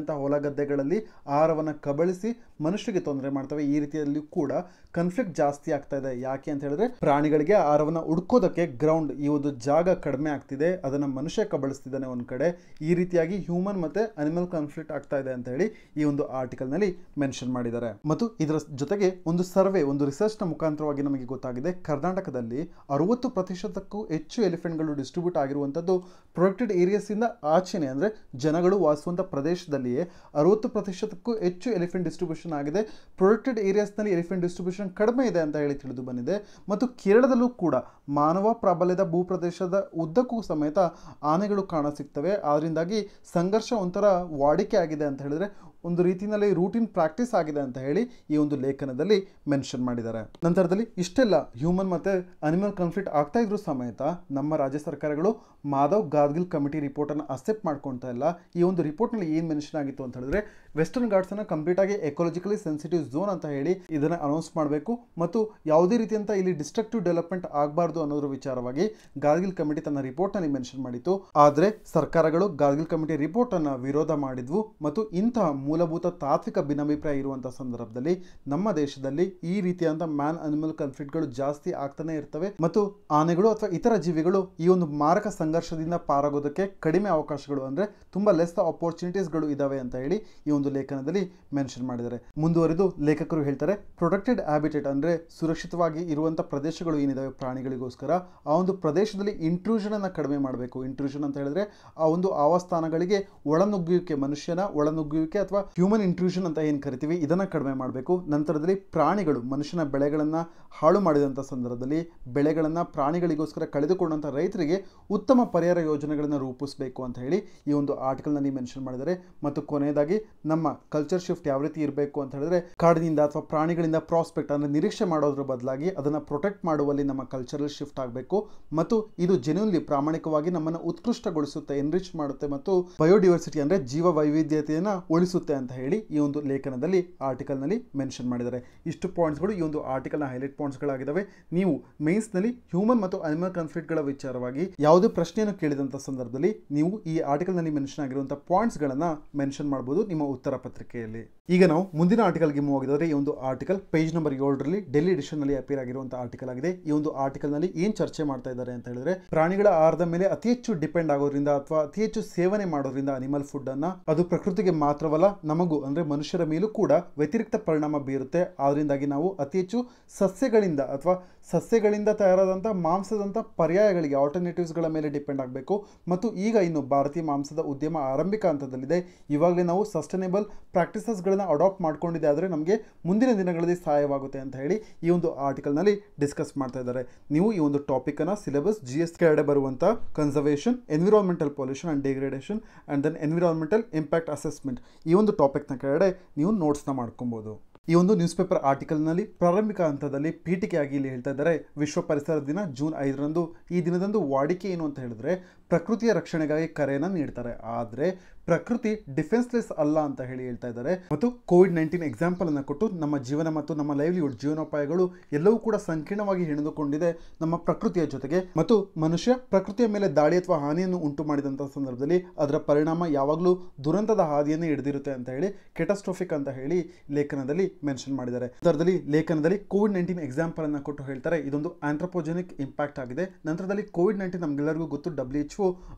ಅಂತ ಹೊಲ ಗದ್ದೆಗಳಲ್ಲಿ ಆಹಾರವನ್ನು ಕಬಳಿಸಿ ಮನುಷ್ಯರಿಗೆ ತೊಂದರೆ ಮಾಡ್ತವೆ ಈ ರೀತಿಯಲ್ಲಿ ಕೂಡ ಕನ್ಫ್ಲಿಕ್ಟ್ ಜಾಸ್ತಿ ಆಗ್ತಾ ಇದೆ ಯಾಕೆ ಅಂತ ಹೇಳಿದ್ರೆ ಪ್ರಾಣಿಗಳಿಗೆ ಆಹಾರವನ್ನು ಹುಡ್ಕೋದಕ್ಕೆ ಗ್ರೌಂಡ್ ಈ ಒಂದು ಜಾಗ ಕಡಿಮೆ ಆಗ್ತಿದೆ ಅದನ್ನ ಮನುಷ್ಯ ಕಬಳಿಸ್ತಿದ್ದಾನೆ ಒಂದ್ ಕಡೆ ಈ ರೀತಿಯಾಗಿ ಹ್ಯೂಮನ್ ಮತ್ತೆ ಅನಿಮಲ್ ಕನ್ಫ್ಲಿಕ್ಟ್ ಆಗ್ತಾ ಇದೆ ಅಂತ ಹೇಳಿ ಈ ಒಂದು ಆರ್ಟಿಕಲ್ ನಲ್ಲಿ ಮೆನ್ಷನ್ ಮೆನ್ಷನ್ ಮಾಡಿದ್ದಾರೆ ಮತ್ತು ಇದರ ಜೊತೆಗೆ ಒಂದು ಸರ್ವೆ ಒಂದು ರಿಸರ್ಚ್ ನ ಮುಖಾಂತರವಾಗಿ ನಮಗೆ ಗೊತ್ತಾಗಿದೆ ಕರ್ನಾಟಕದಲ್ಲಿ ಅರವತ್ತು ಪ್ರತಿಶತಕ್ಕೂ ಹೆಚ್ಚು ಎಲಿಫೆಂಟ್ಗಳು ಡಿಸ್ಟ್ರಿಬ್ಯೂಟ್ ಆಗಿರುವಂಥದ್ದು ಪ್ರೊಟೆಕ್ಟೆಡ್ ಏರಿಯಾಸ್ ಇಂದ ಆಚೆನೆ ಅಂದರೆ ಜನಗಳು ವಾಸುವಂಥ ಪ್ರದೇಶದಲ್ಲಿಯೇ ಅರವತ್ತು ಪ್ರತಿಶತಕ್ಕೂ ಹೆಚ್ಚು ಎಲಿಫೆಂಟ್ ಡಿಸ್ಟ್ರಿಬ್ಯೂಷನ್ ಆಗಿದೆ ಪ್ರೊಟೆಕ್ಟೆಡ್ ಏರಿಯಾಸ್ನಲ್ಲಿ ಎಲಿಫೆಂಟ್ ಡಿಸ್ಟ್ರಿಬ್ಯೂಷನ್ ಕಡಿಮೆ ಇದೆ ಅಂತ ಹೇಳಿ ತಿಳಿದು ಬಂದಿದೆ ಮತ್ತು ಕೇರಳದಲ್ಲೂ ಕೂಡ ಮಾನವ ಪ್ರಾಬಲ್ಯದ ಭೂಪ್ರದೇಶದ ಉದ್ದಕ್ಕೂ ಸಮೇತ ಆನೆಗಳು ಕಾಣ ಸಿಗ್ತವೆ ಆದ್ದರಿಂದಾಗಿ ಸಂಘರ್ಷ ಒಂಥರ ವಾಡಿಕೆ ಆಗಿದೆ ಅಂತ ಹೇಳಿದ್ರೆ ಒಂದು ರೀತಿಯಲ್ಲಿ ರೂಟೀನ್ ಪ್ರಾಕ್ಟೀಸ್ ಆಗಿದೆ ಅಂತ ಹೇಳಿ ಈ ಒಂದು ಲೇಖನದಲ್ಲಿ ಮೆನ್ಷನ್ ಮಾಡಿದ್ದಾರೆ ನಂತರದಲ್ಲಿ ಇಷ್ಟೆಲ್ಲ ಹ್ಯೂಮನ್ ಮತ್ತು ಅನಿಮಲ್ ಕಾನ್ಫ್ಲಿಕ್ಟ್ ಆಗ್ತಾ ಇದ್ರು ಸಮೇತ ನಮ್ಮ ರಾಜ್ಯ ಸರ್ಕಾರಗಳು ಮಾಧವ್ ಗಾದ್ಗಿಲ್ ಕಮಿಟಿ ರಿಪೋರ್ಟನ್ನು ಅಕ್ಸೆಪ್ಟ್ ಮಾಡ್ಕೊಳ್ತಾ ಇಲ್ಲ ಈ ಒಂದು ರಿಪೋರ್ಟ್ನಲ್ಲಿ ಏನು ಮೆನ್ಷನ್ ಆಗಿತ್ತು ಅಂತ ಹೇಳಿದ್ರೆ ವೆಸ್ಟರ್ನ್ ಕಂಪ್ಲೀಟ್ ಕಂಪ್ಲೀಟಾಗಿ ಎಕೋಲಜಿಕಲಿ ಸೆನ್ಸಿಟಿವ್ ಝೋನ್ ಅಂತ ಹೇಳಿ ಇದನ್ನು ಅನೌನ್ಸ್ ಮಾಡಬೇಕು ಮತ್ತು ಯಾವುದೇ ರೀತಿಯಂತ ಇಲ್ಲಿ ಡಿಸ್ಟ್ರಕ್ಟಿವ್ ಡೆವಲಪ್ಮೆಂಟ್ ಆಗಬಾರ್ದು ಅನ್ನೋದ್ರ ವಿಚಾರವಾಗಿ ಗಾರ್ಗಿಲ್ ಕಮಿಟಿ ತನ್ನ ರಿಪೋರ್ಟ್ನಲ್ಲಿ ಮೆನ್ಷನ್ ಮಾಡಿತ್ತು ಆದರೆ ಸರ್ಕಾರಗಳು ಗಾರ್ಗಿಲ್ ಕಮಿಟಿ ರಿಪೋರ್ಟನ್ನು ವಿರೋಧ ಮಾಡಿದ್ವು ಮತ್ತು ಇಂತಹ ಮೂಲಭೂತ ತಾತ್ವಿಕ ಭಿನ್ನಾಭಿಪ್ರಾಯ ಇರುವಂಥ ಸಂದರ್ಭದಲ್ಲಿ ನಮ್ಮ ದೇಶದಲ್ಲಿ ಈ ರೀತಿಯಾದಂಥ ಮ್ಯಾನ್ ಅನಿಮಲ್ ಕನ್ಫ್ಲಿಕ್ಟ್ಗಳು ಜಾಸ್ತಿ ಆಗ್ತಾನೆ ಇರ್ತವೆ ಮತ್ತು ಆನೆಗಳು ಅಥವಾ ಇತರ ಜೀವಿಗಳು ಈ ಒಂದು ಮಾರಕ ಸಂಘರ್ಷದಿಂದ ಪಾರಾಗೋದಕ್ಕೆ ಕಡಿಮೆ ಅವಕಾಶಗಳು ಅಂದರೆ ತುಂಬ ಲೆಸ್ ಅಪೋರ್ಚುನಿಟೀಸ್ಗಳು ಇದ್ದಾವೆ ಅಂತ ಹೇಳಿ ಈ ಒಂದು ಲೇಖನದಲ್ಲಿ ಮೆನ್ಷನ್ ಮಾಡಿದ್ದಾರೆ ಮುಂದುವರೆದು ಲೇಖಕರು ಹೇಳ್ತಾರೆ ಪ್ರೊಟೆಕ್ಟೆಡ್ ಹ್ಯಾಬಿಟೇಟ್ ಅಂದರೆ ಸುರಕ್ಷಿತವಾಗಿ ಇರುವಂಥ ಪ್ರದೇಶಗಳು ಏನಿದಾವೆ ಪ್ರಾಣಿಗಳಿಗೋಸ್ಕರ ಆ ಒಂದು ಪ್ರದೇಶದಲ್ಲಿ ಇಂಟ್ರೂಷನನ್ನು ಕಡಿಮೆ ಮಾಡಬೇಕು ಇಂಟ್ರೂಷನ್ ಅಂತ ಹೇಳಿದ್ರೆ ಆ ಒಂದು ಆವಾಸ್ಥಾನಗಳಿಗೆ ಒಳನುಗ್ಗುವಿಕೆ ಮನುಷ್ಯನ ಒಳನುಗ್ಗುವಿಕೆ ಅಥವಾ ಅಥವಾ ಹ್ಯೂಮನ್ ಇಂಟ್ರೂಷನ್ ಅಂತ ಏನು ಕರಿತೀವಿ ಇದನ್ನು ಕಡಿಮೆ ಮಾಡಬೇಕು ನಂತರದಲ್ಲಿ ಪ್ರಾಣಿಗಳು ಮನುಷ್ಯನ ಬೆಳೆಗಳನ್ನು ಹಾಳು ಮಾಡಿದಂಥ ಸಂದರ್ಭದಲ್ಲಿ ಬೆಳೆಗಳನ್ನು ಪ್ರಾಣಿಗಳಿಗೋಸ್ಕರ ಕಳೆದುಕೊಂಡಂಥ ರೈತರಿಗೆ ಉತ್ತಮ ಪರಿಹಾರ ಯೋಜನೆಗಳನ್ನು ರೂಪಿಸಬೇಕು ಅಂತ ಹೇಳಿ ಈ ಒಂದು ಆರ್ಟಿಕಲ್ನಲ್ಲಿ ಮೆನ್ಷನ್ ಮಾಡಿದ್ದಾರೆ ಮತ್ತು ಕೊನೆಯದಾಗಿ ನಮ್ಮ ಕಲ್ಚರ್ ಶಿಫ್ಟ್ ಯಾವ ರೀತಿ ಇರಬೇಕು ಅಂತ ಹೇಳಿದ್ರೆ ಕಾಡಿನಿಂದ ಅಥವಾ ಪ್ರಾಣಿಗಳಿಂದ ಪ್ರಾಸ್ಪೆಕ್ಟ್ ಅಂದರೆ ನಿರೀಕ್ಷೆ ಮಾಡೋದ್ರ ಬದಲಾಗಿ ಅದನ್ನು ಪ್ರೊಟೆಕ್ಟ್ ಮಾಡುವಲ್ಲಿ ನಮ್ಮ ಕಲ್ಚರಲ್ ಶಿಫ್ಟ್ ಆಗಬೇಕು ಮತ್ತು ಇದು ಜೆನ್ಯೂನ್ಲಿ ಪ್ರಾಮಾಣಿಕವಾಗಿ ನಮ್ಮನ್ನು ಉತ್ಕೃಷ್ಟಗೊಳಿಸುತ್ತೆ ಎನ್ರಿಚ್ ಮಾಡುತ್ತೆ ಮತ್ತು ಬಯೋಡಿವರ್ಸಿಟಿ ಅಂದ್ರೆ ಜೀವ ವೈವಿಧ್ಯತೆಯನ್ನು ಉಳಿಸುತ್ತೆ ಅಂತ ಹೇಳಿ ಈ ಒಂದು ಲೇಖನದಲ್ಲಿ ಆರ್ಟಿಕಲ್ನಲ್ಲಿ ಮೆನ್ಷನ್ ಮಾಡಿದ್ದಾರೆ ಇಷ್ಟು ಪಾಯಿಂಟ್ಸ್ಗಳು ಈ ಒಂದು ಆರ್ಟಿಕಲ್ನ ಹೈಲೈಟ್ ಪಾಯಿಂಟ್ಸ್ಗಳಾಗಿದ್ದಾವೆ ನೀವು ಮೇನ್ಸ್ನಲ್ಲಿ ಹ್ಯೂಮನ್ ಮತ್ತು ಅನಿಮಲ್ ಕಾನ್ಫ್ಲಿಕ್ಟ್ಗಳ ವಿಚಾರವಾಗಿ ಯಾವುದೇ ಪ್ರಶ್ನೆಯನ್ನು ಕೇಳಿದಂಥ ಸಂದರ್ಭದಲ್ಲಿ ನೀವು ಈ ಆರ್ಟಿಕಲ್ನಲ್ಲಿ ಮೆನ್ಷನ್ ಆಗಿರುವಂಥ ಪಾಯಿಂಟ್ಸ್ಗಳನ್ನು ಮೆನ್ಷನ್ ಮಾಡ್ಬೋದು ನಿಮ್ಮ ಉತ್ತರ ಪತ್ರಿಕೆಯಲ್ಲಿ ಈಗ ನಾವು ಮುಂದಿನ ಆರ್ಟಿಕಲ್ಗೆ ಮೂವ್ ಆಗಿದ್ದಾರೆ ಈ ಒಂದು ಆರ್ಟಿಕಲ್ ಪೇಜ್ ನಂಬರ್ ಏಳರಲ್ಲಿ ಡೆಲ್ಲಿ ಎಡಿಷನ್ನಲ್ಲಿ ಅಪೇರ್ ಆಗಿರುವಂಥ ಆರ್ಟಿಕಲ್ ಆಗಿದೆ ಈ ಒಂದು ಆರ್ಟಿಕಲ್ನಲ್ಲಿ ಏನು ಚರ್ಚೆ ಮಾಡ್ತಾ ಇದ್ದಾರೆ ಅಂತ ಹೇಳಿದ್ರೆ ಪ್ರಾಣಿಗಳ ಆಹಾರದ ಮೇಲೆ ಅತಿ ಹೆಚ್ಚು ಡಿಪೆಂಡ್ ಆಗೋದ್ರಿಂದ ಅಥವಾ ಅತಿ ಹೆಚ್ಚು ಸೇವನೆ ಮಾಡೋದ್ರಿಂದ ಅನಿಮಲ್ ಫುಡ್ ಅನ್ನ ಅದು ಪ್ರಕೃತಿಗೆ ಮಾತ್ರವಲ್ಲ ನಮಗೂ ಅಂದರೆ ಮನುಷ್ಯರ ಮೇಲೂ ಕೂಡ ವ್ಯತಿರಿಕ್ತ ಪರಿಣಾಮ ಬೀರುತ್ತೆ ಆದ್ದರಿಂದಾಗಿ ನಾವು ಅತಿ ಹೆಚ್ಚು ಸಸ್ಯಗಳಿಂದ ಅಥವಾ ಸಸ್ಯಗಳಿಂದ ತಯಾರಾದಂಥ ಮಾಂಸದಂಥ ಪರ್ಯಾಯಗಳಿಗೆ ಆಲ್ಟರ್ನೇಟಿವ್ಸ್ಗಳ ಮೇಲೆ ಡಿಪೆಂಡ್ ಆಗಬೇಕು ಮತ್ತು ಈಗ ಇನ್ನು ಭಾರತೀಯ ಮಾಂಸದ ಉದ್ಯಮ ಆರಂಭಿಕ ಹಂತದಲ್ಲಿದೆ ಇವಾಗಲೇ ನಾವು ಸಸ್ಟೈನೇಬಲ್ ಪ್ರಾಕ್ಟೀಸಸ್ಗಳನ್ನು ಅಡಾಪ್ಟ್ ಮಾಡ್ಕೊಂಡಿದೆ ಆದರೆ ನಮಗೆ ಮುಂದಿನ ದಿನಗಳಲ್ಲಿ ಸಹಾಯವಾಗುತ್ತೆ ಅಂತ ಹೇಳಿ ಈ ಒಂದು ಆರ್ಟಿಕಲ್ನಲ್ಲಿ ಡಿಸ್ಕಸ್ ಮಾಡ್ತಾ ಇದ್ದಾರೆ ನೀವು ಈ ಒಂದು ಟಾಪಿಕನ್ನು ಸಿಲೆಬಸ್ ಜಿ ಎಸ್ ಕೆಡೆ ಬರುವಂಥ conservation environmental pollution and degradation and then environmental impact assessment ಈ ಒಂದು ಟಾಪಿಕ್ನ ಕೆಳಗಡೆ ನೀವು ನೋಟ್ಸ್ನ ಮಾಡ್ಕೊಬೋದು ಈ ಒಂದು ನ್ಯೂಸ್ ಪೇಪರ್ ಆರ್ಟಿಕಲ್ನಲ್ಲಿ ಪ್ರಾರಂಭಿಕ ಹಂತದಲ್ಲಿ ಪೀಠಿಕೆಯಾಗಿ ಇಲ್ಲಿ ಹೇಳ್ತಾ ಇದ್ದಾರೆ ವಿಶ್ವ ಪರಿಸರ ದಿನ ಜೂನ್ ಐದರಂದು ಈ ದಿನದಂದು ವಾಡಿಕೆ ಏನು ಅಂತ ಹೇಳಿದ್ರೆ ಪ್ರಕೃತಿಯ ರಕ್ಷಣೆಗಾಗಿ ಕರೆಯನ್ನು ನೀಡ್ತಾರೆ ಆದರೆ ಪ್ರಕೃತಿ ಡಿಫೆನ್ಸ್ಲೆಸ್ ಅಲ್ಲ ಅಂತ ಹೇಳಿ ಹೇಳ್ತಾ ಇದ್ದಾರೆ ಮತ್ತು ಕೋವಿಡ್ ನೈನ್ಟೀನ್ ಎಕ್ಸಾಂಪಲ್ ಅನ್ನು ಕೊಟ್ಟು ನಮ್ಮ ಜೀವನ ಮತ್ತು ನಮ್ಮ ಲೈವ್ಲಿಹುಡ್ ಜೀವನೋಪಾಯಗಳು ಎಲ್ಲವೂ ಕೂಡ ಸಂಕೀರ್ಣವಾಗಿ ಹಿಡಿದುಕೊಂಡಿದೆ ನಮ್ಮ ಪ್ರಕೃತಿಯ ಜೊತೆಗೆ ಮತ್ತು ಮನುಷ್ಯ ಪ್ರಕೃತಿಯ ಮೇಲೆ ದಾಳಿ ಅಥವಾ ಹಾನಿಯನ್ನು ಉಂಟು ಮಾಡಿದಂತಹ ಸಂದರ್ಭದಲ್ಲಿ ಅದರ ಪರಿಣಾಮ ಯಾವಾಗಲೂ ದುರಂತದ ಹಾದಿಯನ್ನು ಹಿಡಿದಿರುತ್ತೆ ಅಂತ ಹೇಳಿ ಕೆಟಾಸ್ಟ್ರೋಫಿಕ್ ಅಂತ ಹೇಳಿ ಲೇಖನದಲ್ಲಿ ಮೆನ್ಷನ್ ಮಾಡಿದ್ದಾರೆ ನಂತರದಲ್ಲಿ ಲೇಖನದಲ್ಲಿ ಕೋವಿಡ್ ನೈನ್ಟೀನ್ ಎಕ್ಸಾಂಪಲ್ ಅನ್ನು ಕೊಟ್ಟು ಹೇಳ್ತಾರೆ ಇದೊಂದು ಆಂಥ್ರೋಪೋಜೆನಿಕ್ ಇಂಪ್ಯಾಕ್ಟ್ ಆಗಿದೆ ನಂತರದಲ್ಲಿ ಕೋವಿಡ್ ನೈನ್ಟೀನ್ ನಮಗೆಲ್ಲರಿಗೂ ಗೊತ್ತು ಡಬ್ಲ್ಯೂ ಎಚ್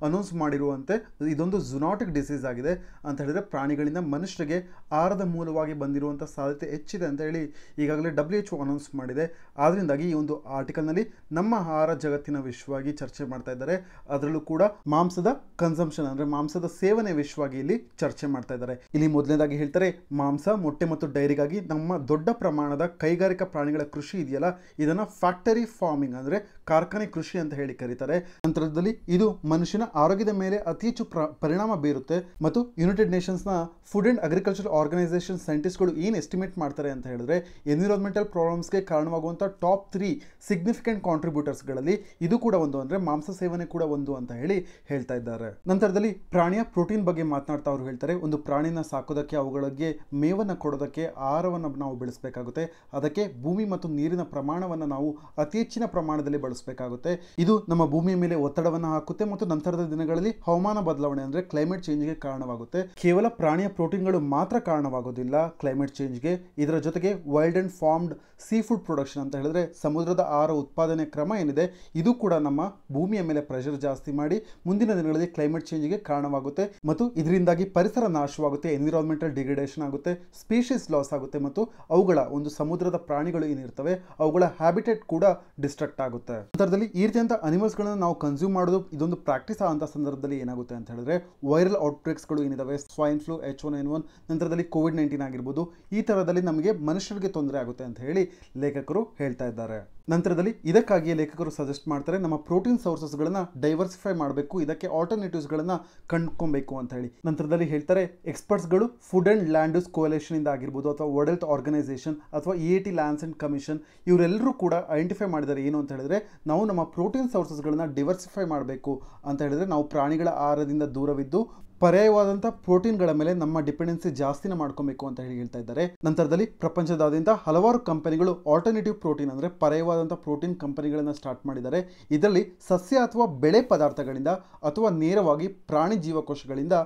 ಅನೌನ್ಸ್ ಮಾಡಿರುವಂತೆ ಇದೊಂದು ಜುನಾಟಿಕ್ ಡಿಸೀಸ್ ಆಗಿದೆ ಅಂತ ಹೇಳಿದರೆ ಪ್ರಾಣಿಗಳಿಂದ ಮನುಷ್ಯರಿಗೆ ಆಹಾರದ ಮೂಲವಾಗಿ ಬಂದಿರುವಂಥ ಸಾಧ್ಯತೆ ಹೆಚ್ಚಿದೆ ಅಂತ ಹೇಳಿ ಈಗಾಗಲೇ ಡಬ್ಲ್ಯೂ ಎಚ್ ಅನೌನ್ಸ್ ಮಾಡಿದೆ ಆದ್ದರಿಂದಾಗಿ ಈ ಒಂದು ಆರ್ಟಿಕಲ್ನಲ್ಲಿ ನಮ್ಮ ಆಹಾರ ಜಗತ್ತಿನ ವಿಷಯವಾಗಿ ಚರ್ಚೆ ಮಾಡ್ತಾ ಇದ್ದಾರೆ ಅದರಲ್ಲೂ ಕೂಡ ಮಾಂಸದ ಕನ್ಸಂಪ್ಷನ್ ಅಂದರೆ ಮಾಂಸದ ಸೇವನೆ ವಿಷಯವಾಗಿ ಇಲ್ಲಿ ಚರ್ಚೆ ಮಾಡ್ತಾ ಇದ್ದಾರೆ ಇಲ್ಲಿ ಮೊದಲನೇದಾಗಿ ಹೇಳ್ತಾರೆ ಮಾಂಸ ಮೊಟ್ಟೆ ಮತ್ತು ಡೈರಿಗಾಗಿ ನಮ್ಮ ದೊಡ್ಡ ಪ್ರಮಾಣದ ಕೈಗಾರಿಕಾ ಪ್ರಾಣಿಗಳ ಕೃಷಿ ಇದೆಯಲ್ಲ ಇದನ್ನು ಫ್ಯಾಕ್ಟರಿ ಫಾರ್ಮಿಂಗ್ ಅಂದರೆ ಕಾರ್ಖಾನೆ ಕೃಷಿ ಅಂತ ಹೇಳಿ ಕರೀತಾರೆ ನಂತರದಲ್ಲಿ ಇದು ಮನುಷ್ಯನ ಆರೋಗ್ಯದ ಮೇಲೆ ಅತಿ ಹೆಚ್ಚು ಪರಿಣಾಮ ಬೀರುತ್ತೆ ಮತ್ತು ಯುನೈಟೆಡ್ ನೇಷನ್ಸ್ನ ಫುಡ್ ಅಂಡ್ ಅಗ್ರಿಕಲ್ಚರ್ ಆರ್ಗನೈಸೇಷನ್ ಸೈಂಟಿಸ್ಟ್ಗಳು ಏನು ಎಸ್ಟಿಮೇಟ್ ಮಾಡ್ತಾರೆ ಅಂತ ಹೇಳಿದ್ರೆ ಎನ್ವಿರಾನ್ಮೆಂಟಲ್ ಪ್ರಾಬ್ಲಮ್ಸ್ಗೆ ಕಾರಣವಾಗುವಂಥ ಟಾಪ್ ತ್ರೀ ಸಿಗ್ನಿಫಿಕೆಂಟ್ ಕಾಂಟ್ರಿಬ್ಯೂಟರ್ಸ್ಗಳಲ್ಲಿ ಇದು ಕೂಡ ಒಂದು ಅಂದರೆ ಮಾಂಸ ಸೇವನೆ ಕೂಡ ಒಂದು ಅಂತ ಹೇಳಿ ಹೇಳ್ತಾ ಇದ್ದಾರೆ ನಂತರದಲ್ಲಿ ಪ್ರಾಣಿಯ ಪ್ರೋಟೀನ್ ಬಗ್ಗೆ ಮಾತನಾಡ್ತಾ ಅವರು ಹೇಳ್ತಾರೆ ಒಂದು ಪ್ರಾಣಿನ ಸಾಕೋದಕ್ಕೆ ಅವುಗಳಿಗೆ ಮೇವನ್ನು ಕೊಡೋದಕ್ಕೆ ಆಹಾರವನ್ನು ನಾವು ಬೆಳೆಸಬೇಕಾಗುತ್ತೆ ಅದಕ್ಕೆ ಭೂಮಿ ಮತ್ತು ನೀರಿನ ಪ್ರಮಾಣವನ್ನು ನಾವು ಅತಿ ಹೆಚ್ಚಿನ ಪ್ರಮಾಣದಲ್ಲಿ ಬಳಸ ಅಳವಡಿಸಬೇಕಾಗುತ್ತೆ ಇದು ನಮ್ಮ ಭೂಮಿಯ ಮೇಲೆ ಒತ್ತಡವನ್ನು ಹಾಕುತ್ತೆ ಮತ್ತು ನಂತರದ ದಿನಗಳಲ್ಲಿ ಹವಾಮಾನ ಬದಲಾವಣೆ ಅಂದರೆ ಕ್ಲೈಮೇಟ್ ಚೇಂಜ್ಗೆ ಕಾರಣವಾಗುತ್ತೆ ಕೇವಲ ಪ್ರಾಣಿಯ ಪ್ರೋಟೀನ್ಗಳು ಮಾತ್ರ ಕಾರಣವಾಗೋದಿಲ್ಲ ಕ್ಲೈಮೇಟ್ ಚೇಂಜ್ಗೆ ಇದರ ಜೊತೆಗೆ wild and farmed seafood production ಅಂತ ಹೇಳಿದ್ರೆ ಸಮುದ್ರದ ಆಹಾರ ಉತ್ಪಾದನೆ ಕ್ರಮ ಏನಿದೆ ಇದು ಕೂಡ ನಮ್ಮ ಭೂಮಿಯ ಮೇಲೆ ಪ್ರೆಷರ್ ಜಾಸ್ತಿ ಮಾಡಿ ಮುಂದಿನ ದಿನಗಳಲ್ಲಿ ಕ್ಲೈಮೇಟ್ ಗೆ ಕಾರಣವಾಗುತ್ತೆ ಮತ್ತು ಇದರಿಂದಾಗಿ ಪರಿಸರ ನಾಶವಾಗುತ್ತೆ ಎನ್ವಿರಾನ್ಮೆಂಟಲ್ ಡಿಗ್ರಿಡೇಷನ್ ಆಗುತ್ತೆ ಸ್ಪೀಷೀಸ್ ಲಾಸ್ ಆಗುತ್ತೆ ಮತ್ತು ಅವುಗಳ ಒಂದು ಸಮುದ್ರದ ಪ್ರಾಣಿಗಳು ಏನಿರ್ತವೆ ಅವುಗಳ ಹ್ಯಾಬಿಟೆಟ್ ಕೂಡ ಡಿಸ್ಟ್ರಕ್ಟ್ ಆಗುತ್ತೆ ನಂತರದಲ್ಲಿ ಈ ರೀತಿಯಂಥ ಅನಿಮಲ್ಸ್ಗಳನ್ನು ನಾವು ಕನ್ಸ್ಯೂಮ್ ಮಾಡೋದು ಇದೊಂದು ಪ್ರಾಕ್ಟೀಸ್ ಆದಂಥ ಸಂದರ್ಭದಲ್ಲಿ ಏನಾಗುತ್ತೆ ಅಂತ ಹೇಳಿದ್ರೆ ವೈರಲ್ ಔಟ್ಬ್ರೇಕ್ಸ್ಗಳು ಏನಿದಾವೆ swine flu H one N one ನಂತರದಲ್ಲಿ ಕೋವಿಡ್ ನೈನ್ಟೀನ್ ಆಗಿರ್ಬೋದು ಈ ಥರದಲ್ಲಿ ನಮಗೆ ಮನುಷ್ಯರಿಗೆ ತೊಂದರೆ ಆಗುತ್ತೆ ಅಂತ ಹೇಳಿ ಲೇಖಕರು ಹೇಳ್ತಾ ಇದ್ದಾರೆ ನಂತರದಲ್ಲಿ ಇದಕ್ಕಾಗಿ ಲೇಖಕರು ಸಜೆಸ್ಟ್ ಮಾಡ್ತಾರೆ ನಮ್ಮ ಪ್ರೋಟೀನ್ ಸೋರ್ಸಸ್ಗಳನ್ನು ಡೈವರ್ಸಿಫೈ ಮಾಡಬೇಕು ಇದಕ್ಕೆ ಆಲ್ಟರ್ನೇಟಿವ್ಸ್ಗಳನ್ನು ಕಂಡುಕೊಬೇಕು ಅಂತ ಹೇಳಿ ನಂತರದಲ್ಲಿ ಹೇಳ್ತಾರೆ ಎಕ್ಸ್ಪರ್ಟ್ಸ್ಗಳು ಫುಡ್ ಅಂಡ್ ಲ್ಯಾಂಡ್ಸ್ ಯೂಸ್ ಕೋಲೇಷನಿಂದ ಆಗಿರ್ಬೋದು ಅಥವಾ ವರ್ಲ್ಡ್ ಹೆಲ್ತ್ ಆರ್ಗನೈಸೇಷನ್ ಅಥವಾ E A T Lancet and commission ಇವರೆಲ್ಲರೂ ಕೂಡ ಐಡೆಂಟಿಫೈ ಮಾಡಿದ್ದಾರೆ ಏನು ಅಂತ ಹೇಳಿದ್ರೆ ನಾವು ನಮ್ಮ ಪ್ರೋಟೀನ್ ಸೋರ್ಸಸ್ಗಳನ್ನು ಡಿವರ್ಸಿಫೈ ಮಾಡಬೇಕು ಅಂತ ಹೇಳಿದ್ರೆ ನಾವು ಪ್ರಾಣಿಗಳ ಆಹಾರದಿಂದ ದೂರವಿದ್ದು ಪರ್ಯಾಯವಾದಂಥ ಪ್ರೋಟೀನ್ಗಳ ಮೇಲೆ ನಮ್ಮ ಡಿಪೆಂಡೆನ್ಸಿ ಜಾಸ್ತಿನ ಮಾಡ್ಕೋಬೇಕು ಅಂತ ಹೇಳಿ ಹೇಳ್ತಾ ಇದ್ದಾರೆ ನಂತರದಲ್ಲಿ ಪ್ರಪಂಚದಾದ್ಯಂತ ಹಲವಾರು ಕಂಪನಿಗಳು ಆಲ್ಟರ್ನೇಟಿವ್ ಪ್ರೋಟೀನ್ ಅಂದರೆ ಪರ್ಯಾಯವಾದಂಥ ಪ್ರೋಟೀನ್ ಕಂಪನಿಗಳನ್ನು ಸ್ಟಾರ್ಟ್ ಮಾಡಿದ್ದಾರೆ ಇದರಲ್ಲಿ ಸಸ್ಯ ಅಥವಾ ಬೆಳೆ ಪದಾರ್ಥಗಳಿಂದ ಅಥವಾ ನೇರವಾಗಿ ಪ್ರಾಣಿ ಜೀವಕೋಶಗಳಿಂದ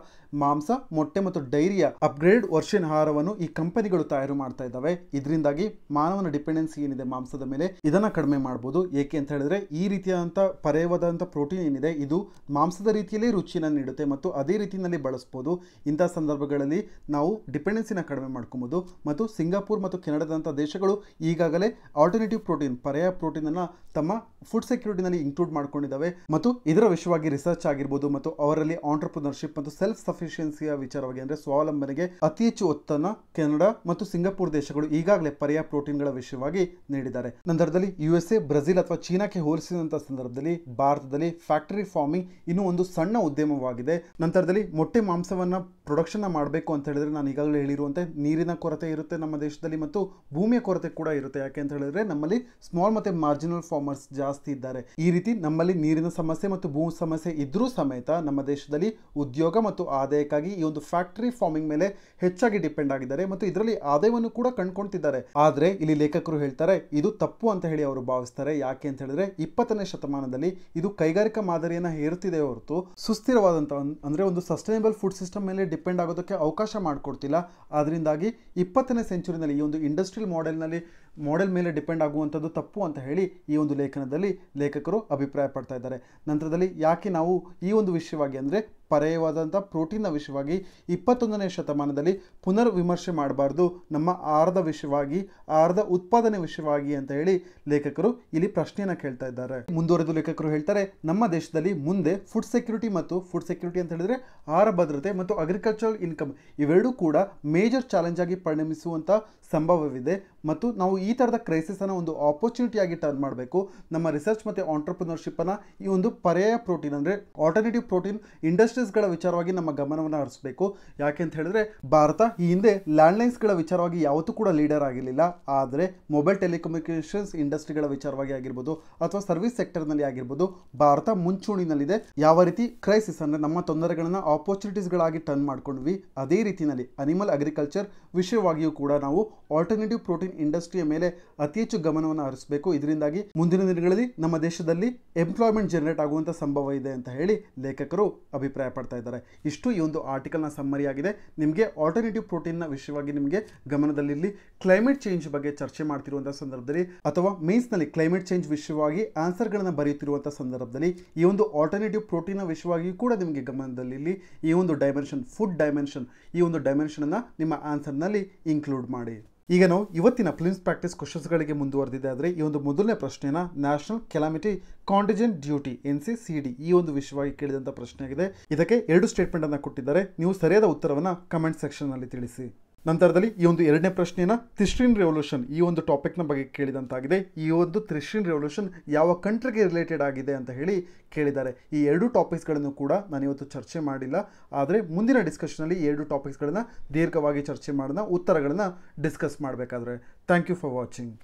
ಮಾಂಸ ಮೊಟ್ಟೆ ಮತ್ತು ಡೈರಿಯ ಅಪ್ಗ್ರೇಡ್ ವರ್ಷನ್ ಆಹಾರವನ್ನು ಈ ಕಂಪನಿಗಳು ತಯಾರು ಮಾಡ್ತಾ ಇದ್ದಾವೆ ಇದರಿಂದಾಗಿ ಮಾನವನ ಡಿಪೆಂಡೆನ್ಸಿ ಏನಿದೆ ಮಾಂಸದ ಮೇಲೆ ಇದನ್ನ ಕಡಿಮೆ ಮಾಡಬಹುದು ಏಕೆ ಅಂತ ಹೇಳಿದ್ರೆ ಈ ರೀತಿಯಾದಂಥ ಪರ್ಯಾಯವಾದಂಥ ಪ್ರೋಟೀನ್ ಏನಿದೆ ಇದು ಮಾಂಸದ ರೀತಿಯಲ್ಲೇ ರುಚಿಯನ್ನು ನೀಡುತ್ತೆ ಮತ್ತು ಅದೇ ರೀತಿ ಬಳಸಬಹುದು ಬಳಸ್ಬೋದು ಇಂಥ ಸಂದರ್ಭಗಳಲ್ಲಿ ನಾವು ಡಿಪೆಂಡೆನ್ಸಿನ ಕಡಿಮೆ ಮಾಡ್ಕೊಬೋದು ಮತ್ತು ಸಿಂಗಾಪುರ್ ಮತ್ತು ಕೆನಡಾದಂಥ ದೇಶಗಳು ಈಗಾಗಲೇ ಆಲ್ಟರ್ನೇಟಿವ್ ಪ್ರೋಟೀನ್ ಪರ್ಯಾಯ ಪ್ರೋಟೀನನ್ನು ತಮ್ಮ ಫುಡ್ ಸೆಕ್ಯೂರಿಟಿನಲ್ಲಿ ಇನ್ಕ್ಲೂಡ್ ಮಾಡ್ಕೊಂಡಿದ್ದಾವೆ ಮತ್ತು ಇದರ ವಿಷಯವಾಗಿ ರಿಸರ್ಚ್ ಆಗಿರ್ಬೋದು ಮತ್ತು ಅವರಲ್ಲಿ ಆಂಟರ್ಪ್ರಿನರ್ಶಿಪ್ ಮತ್ತು ಸೆಲ್ಫ್ ಸಫಿಷಿಯನ್ಸಿಯ ವಿಚಾರವಾಗಿ ಅಂದರೆ ಸ್ವಾವಲಂಬನೆಗೆ ಅತಿ ಹೆಚ್ಚು ಒತ್ತನ್ನು ಕೆನಡಾ ಮತ್ತು ಸಿಂಗಾಪುರ್ ದೇಶಗಳು ಈಗಾಗಲೇ ಪರ್ಯಾಯ ಪ್ರೋಟೀನ್ಗಳ ವಿಷಯವಾಗಿ ನೀಡಿದ್ದಾರೆ ನಂತರದಲ್ಲಿ ಯು ಎಸ್ ಎ ಬ್ರೆಜಿಲ್ ಅಥವಾ ಚೀನಾಕ್ಕೆ ಹೋಲಿಸಿದಂತಹ ಸಂದರ್ಭದಲ್ಲಿ ಭಾರತದಲ್ಲಿ ಫ್ಯಾಕ್ಟರಿ ಫಾರ್ಮಿಂಗ್ ಇನ್ನೂ ಒಂದು ಸಣ್ಣ ಉದ್ಯಮವಾಗಿದೆ ನಂತರದಲ್ಲಿ ಮೊಟ್ಟೆ ಮಾಂಸವನ್ನು ಪ್ರೊಡಕ್ಷನ್ನ ಮಾಡಬೇಕು ಅಂತ ಹೇಳಿದ್ರೆ ನಾನು ಈಗಾಗಲೇ ಹೇಳಿರುವಂತೆ ನೀರಿನ ಕೊರತೆ ಇರುತ್ತೆ ನಮ್ಮ ದೇಶದಲ್ಲಿ ಮತ್ತು ಭೂಮಿಯ ಕೊರತೆ ಕೂಡ ಇರುತ್ತೆ ಯಾಕೆ ಅಂತ ಹೇಳಿದ್ರೆ ನಮ್ಮಲ್ಲಿ ಸ್ಮಾಲ್ ಮತ್ತು ಮಾರ್ಜಿನಲ್ ಫಾರ್ಮರ್ಸ್ ಜಾಸ್ತಿ ಇದ್ದಾರೆ ಈ ರೀತಿ ನಮ್ಮಲ್ಲಿ ನೀರಿನ ಸಮಸ್ಯೆ ಮತ್ತು ಭೂ ಸಮಸ್ಯೆ ಇದ್ರೂ ಸಮೇತ ನಮ್ಮ ದೇಶದಲ್ಲಿ ಉದ್ಯೋಗ ಮತ್ತು ಆದಾಯಕ್ಕಾಗಿ ಈ ಒಂದು ಫ್ಯಾಕ್ಟರಿ ಫಾರ್ಮಿಂಗ್ ಮೇಲೆ ಹೆಚ್ಚಾಗಿ ಡಿಪೆಂಡ್ ಆಗಿದ್ದಾರೆ ಮತ್ತು ಇದರಲ್ಲಿ ಆದಾಯವನ್ನು ಕೂಡ ಕಂಡುಕೊಳ್ತಿದ್ದಾರೆ ಆದರೆ ಇಲ್ಲಿ ಲೇಖಕರು ಹೇಳ್ತಾರೆ ಇದು ತಪ್ಪು ಅಂತ ಹೇಳಿ ಅವರು ಭಾವಿಸ್ತಾರೆ ಯಾಕೆ ಅಂತ ಹೇಳಿದ್ರೆ ಇಪ್ಪತ್ತನೇ ಶತಮಾನದಲ್ಲಿ ಇದು ಕೈಗಾರಿಕಾ ಮಾದರಿಯನ್ನು ಹೇರುತ್ತಿದೆ ಹೊರತು ಸುಸ್ಥಿರವಾದಂತಹ ಅಂದರೆ ಒಂದು ಸಸ್ಟೈನಬಲ್ ಫುಡ್ ಸಿಸ್ಟಮ್ ಮೇಲೆ ಡಿಪೆಂಡ್ ಆಗೋದಕ್ಕೆ ಅವಕಾಶ ಮಾಡಿಕೊಡ್ತಿಲ್ಲ ಅದರಿಂದಾಗಿ ಇಪ್ಪತ್ತನೇ ಸೆಂಚುರಿನಲ್ಲಿ ಈ ಒಂದು ಇಂಡಸ್ಟ್ರಿಯಲ್ ಮಾಡೆಲ್ನಲ್ಲಿ ಮಾಡೆಲ್ ಮೇಲೆ ಡಿಪೆಂಡ್ ಆಗುವಂಥದ್ದು ತಪ್ಪು ಅಂತ ಹೇಳಿ ಈ ಒಂದು ಲೇಖನದಲ್ಲಿ ಲೇಖಕರು ಅಭಿಪ್ರಾಯ ಪಡ್ತಾ ಇದ್ದಾರೆ ನಂತರದಲ್ಲಿ ಯಾಕೆ ನಾವು ಈ ಒಂದು ವಿಷಯವಾಗಿ ಅಂದರೆ ಪರ್ಯಾಯವಾದಂಥ ಪ್ರೋಟೀನ್ನ ವಿಷಯವಾಗಿ ಇಪ್ಪತ್ತೊಂದನೇ ಶತಮಾನದಲ್ಲಿ ಪುನರ್ ವಿಮರ್ಶೆ ಮಾಡಬಾರ್ದು ನಮ್ಮ ಆಹಾರದ ವಿಷಯವಾಗಿ ಆಹಾರದ ಉತ್ಪಾದನೆ ವಿಷಯವಾಗಿ ಅಂತ ಹೇಳಿ ಲೇಖಕರು ಇಲ್ಲಿ ಪ್ರಶ್ನೆಯನ್ನು ಕೇಳ್ತಾ ಇದ್ದಾರೆ ಮುಂದುವರೆದು ಲೇಖಕರು ಹೇಳ್ತಾರೆ ನಮ್ಮ ದೇಶದಲ್ಲಿ ಮುಂದೆ ಫುಡ್ ಸೆಕ್ಯೂರಿಟಿ ಮತ್ತು ಫುಡ್ ಸೆಕ್ಯೂರಿಟಿ ಅಂತ ಹೇಳಿದರೆ ಆಹಾರ ಭದ್ರತೆ ಮತ್ತು ಅಗ್ರಿಕಲ್ಚರಲ್ ಇನ್ಕಮ್ ಇವೆರಡೂ ಕೂಡ ಮೇಜರ್ ಚಾಲೆಂಜ್ ಆಗಿ ಪರಿಣಮಿಸುವಂಥ ಸಂಭವವಿದೆ ಮತ್ತು ನಾವು ಈ ಥರದ ಕ್ರೈಸಿಸನ್ನು ಒಂದು ಆಪರ್ಚುನಿಟಿಯಾಗಿ ಟರ್ನ್ ಮಾಡಬೇಕು ನಮ್ಮ ರಿಸರ್ಚ್ ಮತ್ತು ಆಂಟ್ರಪ್ರಿನರ್ಶಿಪ್ಪನ್ನು ಈ ಒಂದು ಪರ್ಯಾಯ ಪ್ರೋಟೀನ್ ಅಂದರೆ ಆಲ್ಟರ್ನೇಟಿವ್ ಪ್ರೋಟೀನ್ ಇಂಡಸ್ಟ್ರೀಸ್ಗಳ ವಿಚಾರವಾಗಿ ನಮ್ಮ ಗಮನವನ್ನು ಹರಿಸಬೇಕು ಯಾಕೆ ಅಂತ ಹೇಳಿದ್ರೆ ಭಾರತ ಈ ಹಿಂದೆ ಲ್ಯಾಂಡ್ಲೈನ್ಸ್ಗಳ ವಿಚಾರವಾಗಿ ಯಾವತ್ತೂ ಕೂಡ ಲೀಡರ್ ಆಗಿರಲಿಲ್ಲ ಆದರೆ ಮೊಬೈಲ್ ಟೆಲಿಕಮ್ಯುನಿಕೇಷನ್ಸ್ ಇಂಡಸ್ಟ್ರಿಗಳ ವಿಚಾರವಾಗಿ ಆಗಿರ್ಬೋದು ಅಥವಾ ಸರ್ವಿಸ್ ಸೆಕ್ಟರ್ನಲ್ಲಿ ಆಗಿರ್ಬೋದು ಭಾರತ ಮುಂಚೂಣಿನಲ್ಲಿದೆ ಯಾವ ರೀತಿ ಕ್ರೈಸಿಸ್ ಅಂದರೆ ನಮ್ಮ ತೊಂದರೆಗಳನ್ನು ಆಪರ್ಚುನಿಟೀಸ್ಗಳಾಗಿ ಟರ್ನ್ ಮಾಡ್ಕೊಂಡ್ವಿ ಅದೇ ರೀತಿಯಲ್ಲಿ ಅನಿಮಲ್ ಅಗ್ರಿಕಲ್ಚರ್ ವಿಷಯವಾಗಿಯೂ ಕೂಡ ನಾವು ಆಲ್ಟರ್ನೇಟಿವ್ ಪ್ರೋಟೀನ್ ಇಂಡಸ್ಟ್ರಿಯ ಮೇಲೆ ಮೇಲೆ ಅತಿ ಹೆಚ್ಚು ಗಮನವನ್ನು ಹರಿಸಬೇಕು ಇದರಿಂದಾಗಿ ಮುಂದಿನ ದಿನಗಳಲ್ಲಿ ನಮ್ಮ ದೇಶದಲ್ಲಿ ಎಂಪ್ಲಾಯ್ಮೆಂಟ್ ಜನರೇಟ್ ಆಗುವಂಥ ಸಂಭವ ಇದೆ ಅಂತ ಹೇಳಿ ಲೇಖಕರು ಅಭಿಪ್ರಾಯ ಪಡ್ತಾ ಇದ್ದಾರೆ ಇಷ್ಟು ಈ ಒಂದು ಆರ್ಟಿಕಲ್ನ ಸಮ್ಮರಿ ಆಗಿದೆ ನಿಮಗೆ ಆಲ್ಟರ್ನೇಟಿವ್ ಪ್ರೋಟೀನ್ನ ವಿಷಯವಾಗಿ ನಿಮಗೆ ಗಮನದಲ್ಲಿರಲಿ ಕ್ಲೈಮೇಟ್ ಚೇಂಜ್ ಬಗ್ಗೆ ಚರ್ಚೆ ಮಾಡ್ತಿರುವಂಥ ಸಂದರ್ಭದಲ್ಲಿ ಅಥವಾ ನಲ್ಲಿ ಕ್ಲೈಮೇಟ್ ಚೇಂಜ್ ವಿಷಯವಾಗಿ ಆನ್ಸರ್ಗಳನ್ನು ಬರೆಯುತ್ತಿರುವಂಥ ಸಂದರ್ಭದಲ್ಲಿ ಈ ಒಂದು ಆಲ್ಟರ್ನೇಟಿವ್ ಪ್ರೋಟೀನ್ನ ವಿಷಯವಾಗಿ ಕೂಡ ನಿಮಗೆ ಗಮನದಲ್ಲಿ ಈ ಒಂದು ಡೈಮೆನ್ಷನ್ ಫುಡ್ ಡೈಮೆನ್ಷನ್ ಈ ಒಂದು ಡೈಮೆನ್ಷನನ್ನು ನಿಮ್ಮ ಆನ್ಸರ್ನಲ್ಲಿ ಇನ್ಕ್ಲೂಡ್ ಮಾಡಿ ಈಗ ನಾವು ಇವತ್ತಿನ ಫಿಲ್ಮ್ಸ್ ಪ್ರಾಕ್ಟೀಸ್ ಕ್ವಶನ್ಸ್ಗಳಿಗೆ ಮುಂದುವರೆದಿದೆ ಆದರೆ ಈ ಒಂದು ಮೊದಲನೇ ಪ್ರಶ್ನೆನ national calamity contingent duty N C C D ಈ ಒಂದು ವಿಷಯವಾಗಿ ಕೇಳಿದಂಥ ಪ್ರಶ್ನೆಯಾಗಿದೆ ಇದಕ್ಕೆ ಎರಡು ಸ್ಟೇಟ್ಮೆಂಟ್ ಅನ್ನು ಕೊಟ್ಟಿದ್ದಾರೆ ನೀವು ಸರಿಯಾದ ಉತ್ತರವನ್ನು ಕಮೆಂಟ್ ಸೆಕ್ಷನ್ ತಿಳಿಸಿ ನಂತರದಲ್ಲಿ ಈ ಒಂದು ಎರಡನೇ ಪ್ರಶ್ನೆಯನ್ನು ತ್ರಿಶ್ರೀನ್ ರೆವಲ್ಯೂಷನ್ ಈ ಒಂದು ಟಾಪಿಕ್ನ ಬಗ್ಗೆ ಕೇಳಿದಂತಾಗಿದೆ ಈ ಒಂದು ತ್ರಿಶ್ರೀನ್ ರೆವಲ್ಯೂಷನ್ ಯಾವ ಕಂಟ್ರಿಗೆ ರಿಲೇಟೆಡ್ ಆಗಿದೆ ಅಂತ ಹೇಳಿ ಕೇಳಿದ್ದಾರೆ ಈ ಎರಡು ಟಾಪಿಕ್ಸ್ಗಳನ್ನು ಕೂಡ ನಾನು ಇವತ್ತು ಚರ್ಚೆ ಮಾಡಿಲ್ಲ ಆದರೆ ಮುಂದಿನ ಡಿಸ್ಕಷನಲ್ಲಿ ಎರಡು ಟಾಪಿಕ್ಸ್ಗಳನ್ನು ದೀರ್ಘವಾಗಿ ಚರ್ಚೆ ಮಾಡೋಣ ಉತ್ತರಗಳನ್ನು ಡಿಸ್ಕಸ್ ಮಾಡಬೇಕಾದ್ರೆ ಥ್ಯಾಂಕ್ ಯು ಫಾರ್ ವಾಚಿಂಗ್